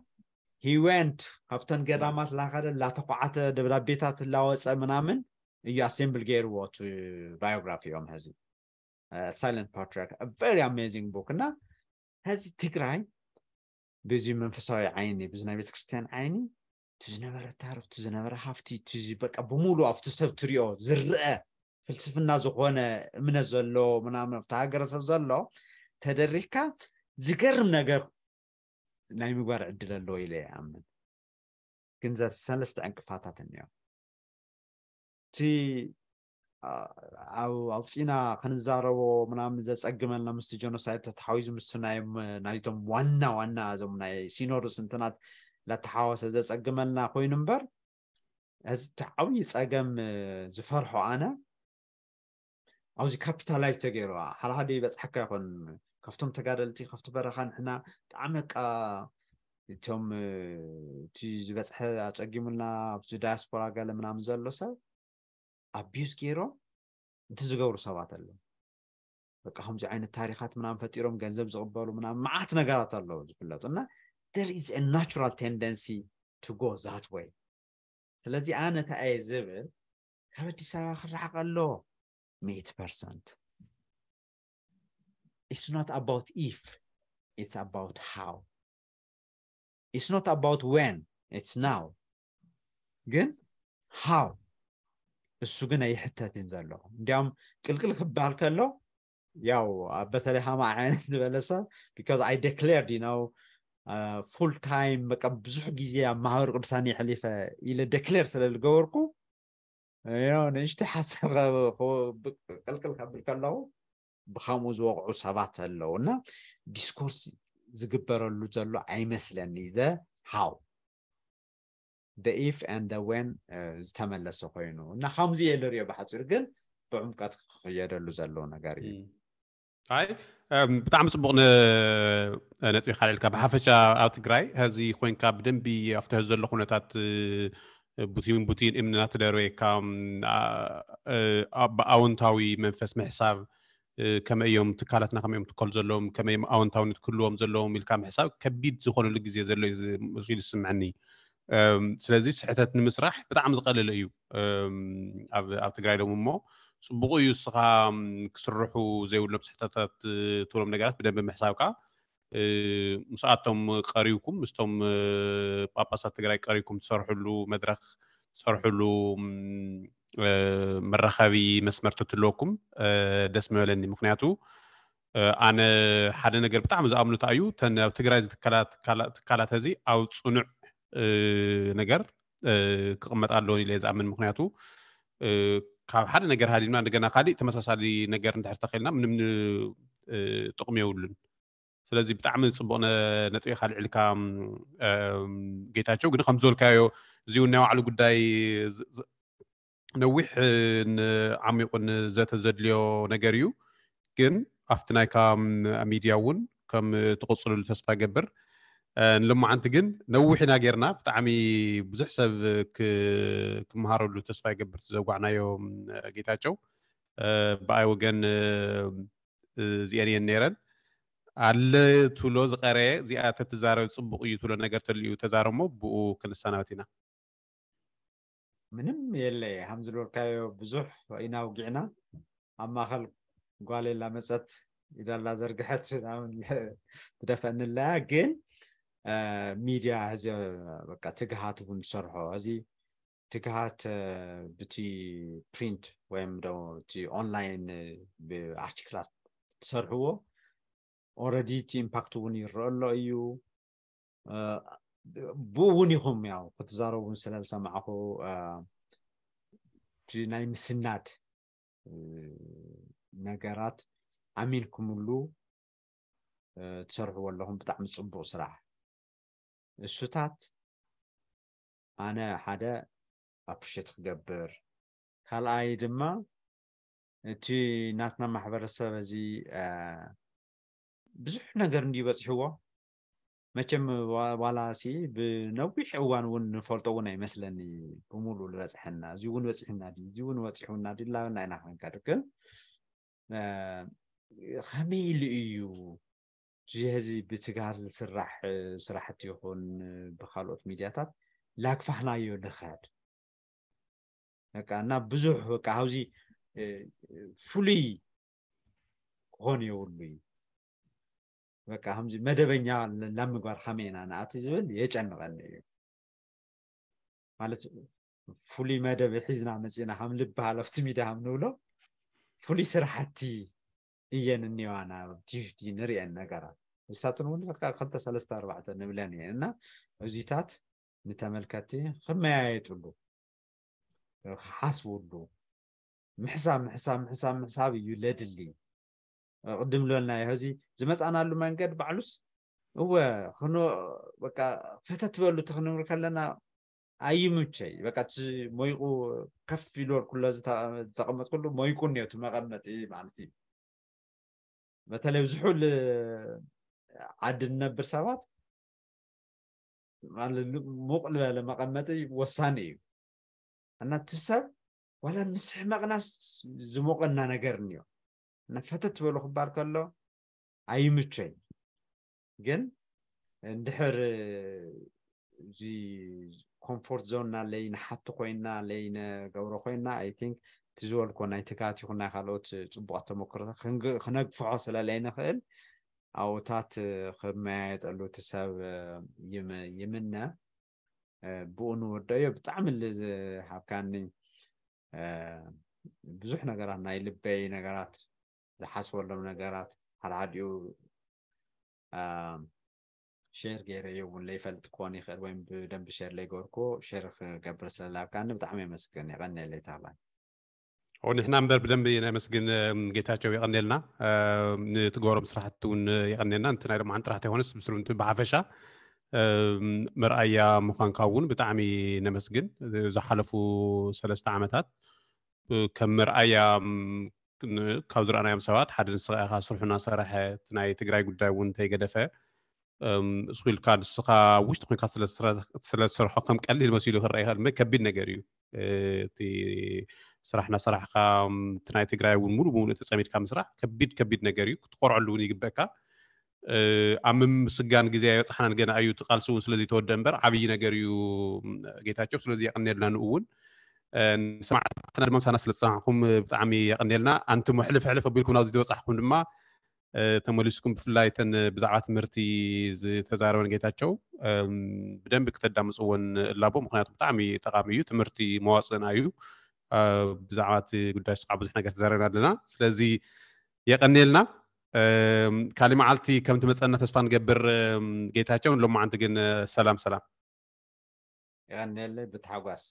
ሂ ወንት ካብተን ገዳማት ላኸደ ላተኳዓተ ደብዳቤታት እላወፀ ምናምን የአሴምብል ጌር ዎት ባዮግራፊ ኦም ዚ ሳይለንት ፓትሪያርክ ቨሪ አሜዚንግ ቡክ እና ሕዚ ትግራይ ብዙ መንፈሳዊ ዓይኒ ብዙ ናይ ቤተክርስትያን ዓይኒ እቲ ዝነበረ ታሪክ እቲ ዝነበረ ሃፍቲ እቲ በቃ ብሙሉ ኣብቲ ሰብ ትሪኦ ዝርአ ፍልስፍና ዝኮነ እምነት ዘሎ ምናምን ኣብቲ ሃገረሰብ ዘሎ ተደሪካ ዝገርም ነገር ናይ ምግባር ዕድል ኣለዎ ኢለ ኣምን ግን ሰለስተ ዕንቅፋታት እኒኦም እቲ ኣብ ፂና ክንዛረቦ ምናምን ዘፀግመልና ምስቲ ጆኖሳይድ ተተሓዊዙ ምስ ናይቶም ዋና ዋና እዞም ናይ ሲኖዶስ እንትናት ላተሓወሰ ዘፀግመልና ኮይኑ እምበር እዚ ቲ ዓብዪ ፀገም ዝፈርሖ ኣነ ኣብዚ ካፒታላይዝ ተገይሩ ሓደሓደ በፅሓካ ይኮን ካብቶም ተጋደልቲ ካብቲ በረካ ንሕና ብጣዕሚ ቃ እቶም እቲ ዝበፅሐ ኣፀጊሙልና ኣብዚ ዳያስፖራ ገለ ምናምን ዘሎ ሰብ ኣቢስ ገይሮም እቲ ዝገብሩ ሰባት ኣለው በቃ ከምዚ ዓይነት ታሪካት ምናም ፈጢሮም ገንዘብ ዝቕበሉ ምና መዓት ነገራት ኣለው ዝፍለጡ እና ደር ኢዝ ናራል ቴንደንሲ ቱ ጎ ዛት ወይ ስለዚ ኣነ ታኣየ ዝብል ካብ ኣዲስ ኣበባ ክረሓቕ ኣሎ ሚት ፐርሰንት ኢስ ኖት ኣባውት ኢፍ ኢትስ ኣባውት ሃው ኢስ ኖት ኣባውት ወን ኢትስ ናው ግን ሃው እሱ ግን ኣይሕተትን ዘሎ እንዲም ቅልቅል ክበሃል ከሎ ያው በተለይ ሃማ ዓይነት ዝበለ ሰብ ቢካ ኣይ ደክሌርድ ኢናው ፉል ታይም በቃ ብዙሕ ግዜ ኣብ ማህበር ቅዱሳን ይሕሊፈ ኢለ ደክሌር ስለ ዝገበርኩ ንእሽተይ ሓሳብ ቅልቅል ከብል ከለኹ ብከምኡ ዝወቅዑ ሰባት ኣለው እና ዲስኮርስ ዝግበረሉ ዘሎ ኣይመስለኒ ዘ ሃው the if and the when ዝተመለሰ ኮይኑ እና ከምዚ እየ ንሪኦ ብሓፂሩ ግን ብዕምቀት ክክየደሉ ዘሎ ነገር እዩ ኣይ ብጣዕሚ ፅቡቅ ነጥቢ ካልልካ ብሓፈሻ ኣብ ትግራይ ሕዚ ኮይንካ ብደንቢ ኣብቲ ዘሎ ኩነታት ቡቲን ቡቲን እምኒ እናተደርበየካ ብኣወንታዊ መንፈስ ምሕሳብ ከመይ እዮም ትካላትና ከመይ እዮም ትከሉ ዘለዎም ከመይ ኣወንታውነት ክህልዎም ዘለዎም ኢልካ ምሕሳብ ከቢድ ዝኮነሉ ግዜ ዘሎ እዩ ስምዐኒ ስለዚ ስሕተት ንምስራሕ ብጣዕሚ ዝቀለለ እዩ ኣብ ትግራይ ዶም እሞ ፅቡቅ እዩ እስኻ ክስርሑ ዘይብሎም ስሕተታት ትብሎም ነገራት ብደንብ ምሕሳብ ከዓ ምስኣቶም ቀሪብኩም ምስቶም ጳጳሳት ትግራይ ቀሪብኩም ትሰርሕሉ መድረኽ ዝሰርሕሉ መራከቢ መስመርተት ኣለወኩም ደስ መበለኒ ምክንያቱ ኣነ ሓደ ነገር ብጣዕሚ ዝኣምሉ እንታ እዩ ኣብ ትግራይ ትካላት ዚ ኣብ ፅኑዕ ነገር ክቕመጥ ኣለዎን ኢለ ዝኣምን ምክንያቱ ካብ ሓደ ነገር ሃዲና እንደገና ካሊእ ተመሳሳሊ ነገር እንድሕር ተኽልና ምንም ጥቕሚ የብሉን ስለዚ ብጣዕሚ ፅቡቅ ነጥቢ ካልዕ ኢልካ ጌታቸው ግን ከም ዝበልካዮ እዚ እውን ናይ ባዕሉ ጉዳይ ነዊሕ ንዓሚቁን ዘተ ዘድልዮ ነገር እዩ ግን ኣብቲ ናይካ ሚድያ እውን ከም ትቅፅልሉ ተስፋ ይገብር ንሎመዓንቲ ግን ነዊሕ ኢና ጌርና ብጣዕሚ ብዙሕ ሰብ ክምሃረሉ ተስፋ ይገብር ዘጓዕናዮ ጌታቸው ብኣይ ወገን እዚአን እየን ነይረን ኣለ ትብሎ ዝቀረየ እዚኣ ተትዛረብ ፅቡቅ እዩ ትብሎ ነገር ተልዩ ተዛረሞ ብኡ ክንሰናበት ኢና ምንም የለ ከም ዝበልካዮ ብዙሕ ኢና ውጊዕና ኣብ ማእከል ጓሌላ መፀት ኢዳላ ዘርግሐት ብደፈአንለያ ግን ሚድያ ሕዚ በቃ ትግሃት እውን ዝሰርሖ እዚ ትግሃት ብቲ ፕሪንት ወይም ደሞ እቲ ኦንላይን ብኣርቲክላት ትሰርሕዎ ኦረዲ እቲ ኢምፓክት እውን ይረአ ኣሎ እዩ ብኡ እውን ይኹም ያው ክትዛረቡን ስለዝሰማዕኹ ናይ ምስናድ ነገራት ኣሚንኩምሉ ትሰርሕዎ ኣለኹም ብጣዕሚ ፅቡቅ ስራሕ እሱታት ኣነ ሓደ ኣፕሪሽት ክገብር ካልኣይ ድማ እቲ ናትና ማሕበረሰብ እዚ ብዙሕ ነገር እንዲበፅሕዎ መቸም ዋላ ሲ ብነዊሕ እዋን እውን ንፈልጦ እውን ኣይመስለኒ ብሙሉ ዝበፅሐና እዚ እውን በፂሑና ድዩ እዚ እውን በፂሑና ድዩ ላብና ኢና ክንከድ ግን ከመይ ኢሉ እዩ እዚ ብትጋር ዝስራሕ ስራሕቲ ይኹን ብካልኦት ሚድያታት ላክፋሕናዮ ንክሕድ እና ብዙሕ በቃ ኣብዚ ፍሉይ ክኾን የብሉ እዩ በቃ ከምዚ መደበኛ ላብ ምግባር ከመይ ኢና ንኣቲ ዝብል የጨንቐኒ እዩ ማለት ፍሉይ መደብ ሒዝና መፅና ከም ልበሃል ኣብቲ ሚድያ ከም ንብሎ ፍሉይ ስራሕቲ እየን እኒዋና ቲፍቲ ንሪአን ነገራት ንሳትን እውን በቃ ክልተ ሰለስተ ኣርባዕተ ንብለን እየን እና እዚታት ንተመልከቲ ክመያየጥሉ ክሓስብሉ ምሕሳብ ምሕሳብ ምሕሳብ ምሕሳብ እዩ ለድሊ ቅድም ልበልናዮ እዚ ዝመፃናሉ መንገድ ባዕሉስ እወ በቃ ፈተት በሉ እቲ ክንብል ከለና ኣይምቸይ በቃ እቲ ሞይቁ ከፍ ኢልወር ኩሎ ዝተቐመጥ ኩሉ ሞይቁ እኒዮ እቲ መቐመጢ ማለት እዩ በተለይ ዝሑል ዓዲ ንነብር ሰባት ሙቕ ዝበለ መቐመጢ ወሳኒ እዩ እናቲ ሰብ ዋላ ምስ ሕመቕናስ ዝሞቐና ነገር እኒዮ እና ፈተት ትበሉ ክበሃል ከሎ ኣይምቸይ ግን እንድሕር እዚ ኮምፎርት ዞን ኣለይ ንሓቲ ኮይና ኣለይ ነገብሮ ኮይና ኣይ ቲንክ እቲ ዝበልኮ ናይ ትካት ይኹን ናይ ካልኦት ፅቡቃት ተመክሮታት ክነግፍዖ ስለለይ ንክእል ኣብኡታት ክመያየጠሉ እቲ ሰብ ይምነ ብኡ ንወደዮ ብጣዕሚ ዝሃብካኒ ብዙሕ ነገራት ናይ ልበይ ነገራት ዝሓስበሎም ነገራት ሓደሓዲኡ ሸር ገይረ ገይረዮ እውን ዘይፈልጥ ክኮን ይክእል ወይ ብደንቢ ሸር ዘይገበርኮ ሸር ክገብር ስለላብካኒ ብጣዕሚ የመስግን ይቀኒለይ ታሃላይ ونحنا امبر بدم انا مسكن جيتاتشو يغنيلنا نتغور مسرحتون يغنيلنا انت نايرو معنت راح تهونس بسرو انت بعفشا مرايا مخانقاون بتعمي نمسكن زحلفو سلاست عامتات كم مرايا كاودر انا يوم سوات حد نسقا صرحنا صراحة تناي تقراي قدا وون تي قدفه سويل كاد سقا وش تقول كاد سلاست سلاست حكم قليل مسيلو هرايها المكبين نجاريو تي ስራሕና ስራሕካ ቲናይ ትግራይ እውን ሙሉ ብ ተፀሚድካ ምስራሕ ከቢድ ከቢድ ነገር እዩ ክትቆርዐሉ እውን ይግበአካ ኣብ ምም ስጋን ግዜ ኣይበፃሕናን ገና እዩ ቃልሲ ው ስለዘይተወደ እምበር ዓብይ ነገር እዩ ጌታቸው ስለዚ የቅኒየልና ን እውን ንሰማዓትና ድማ ምሳና ስለ ፅናሕኩም ብጣዕሚ የቅኒየልና ኣንቲም ሕልፍሕልፍ ቢልኩም ናብዚ ትበፃሕኩም ድማ ተመሊስኩም ብፍላይን ብዛዕባ ትምህርቲ ዝተዛረበን ጌታቸው ብደንቢ ክተዳምፅውን እላ ቦ ምክንያቱ ብጣዕሚ ጠቃሚ እዩ ትምህርቲ መዋፅእና እዩ ብዛዕባ እቲ ጉዳይ ከዓ ብዙሕ ነገር ተዘረብና ኣለና ስለዚ የቀኒልና ካሊእ መዓልቲ ከምቲ መፀና ተስፋ ንገብር ጌታቸው ሎማዓንቲ ግን ሰላም ሰላም የቀኒለይ ብትሓጓስ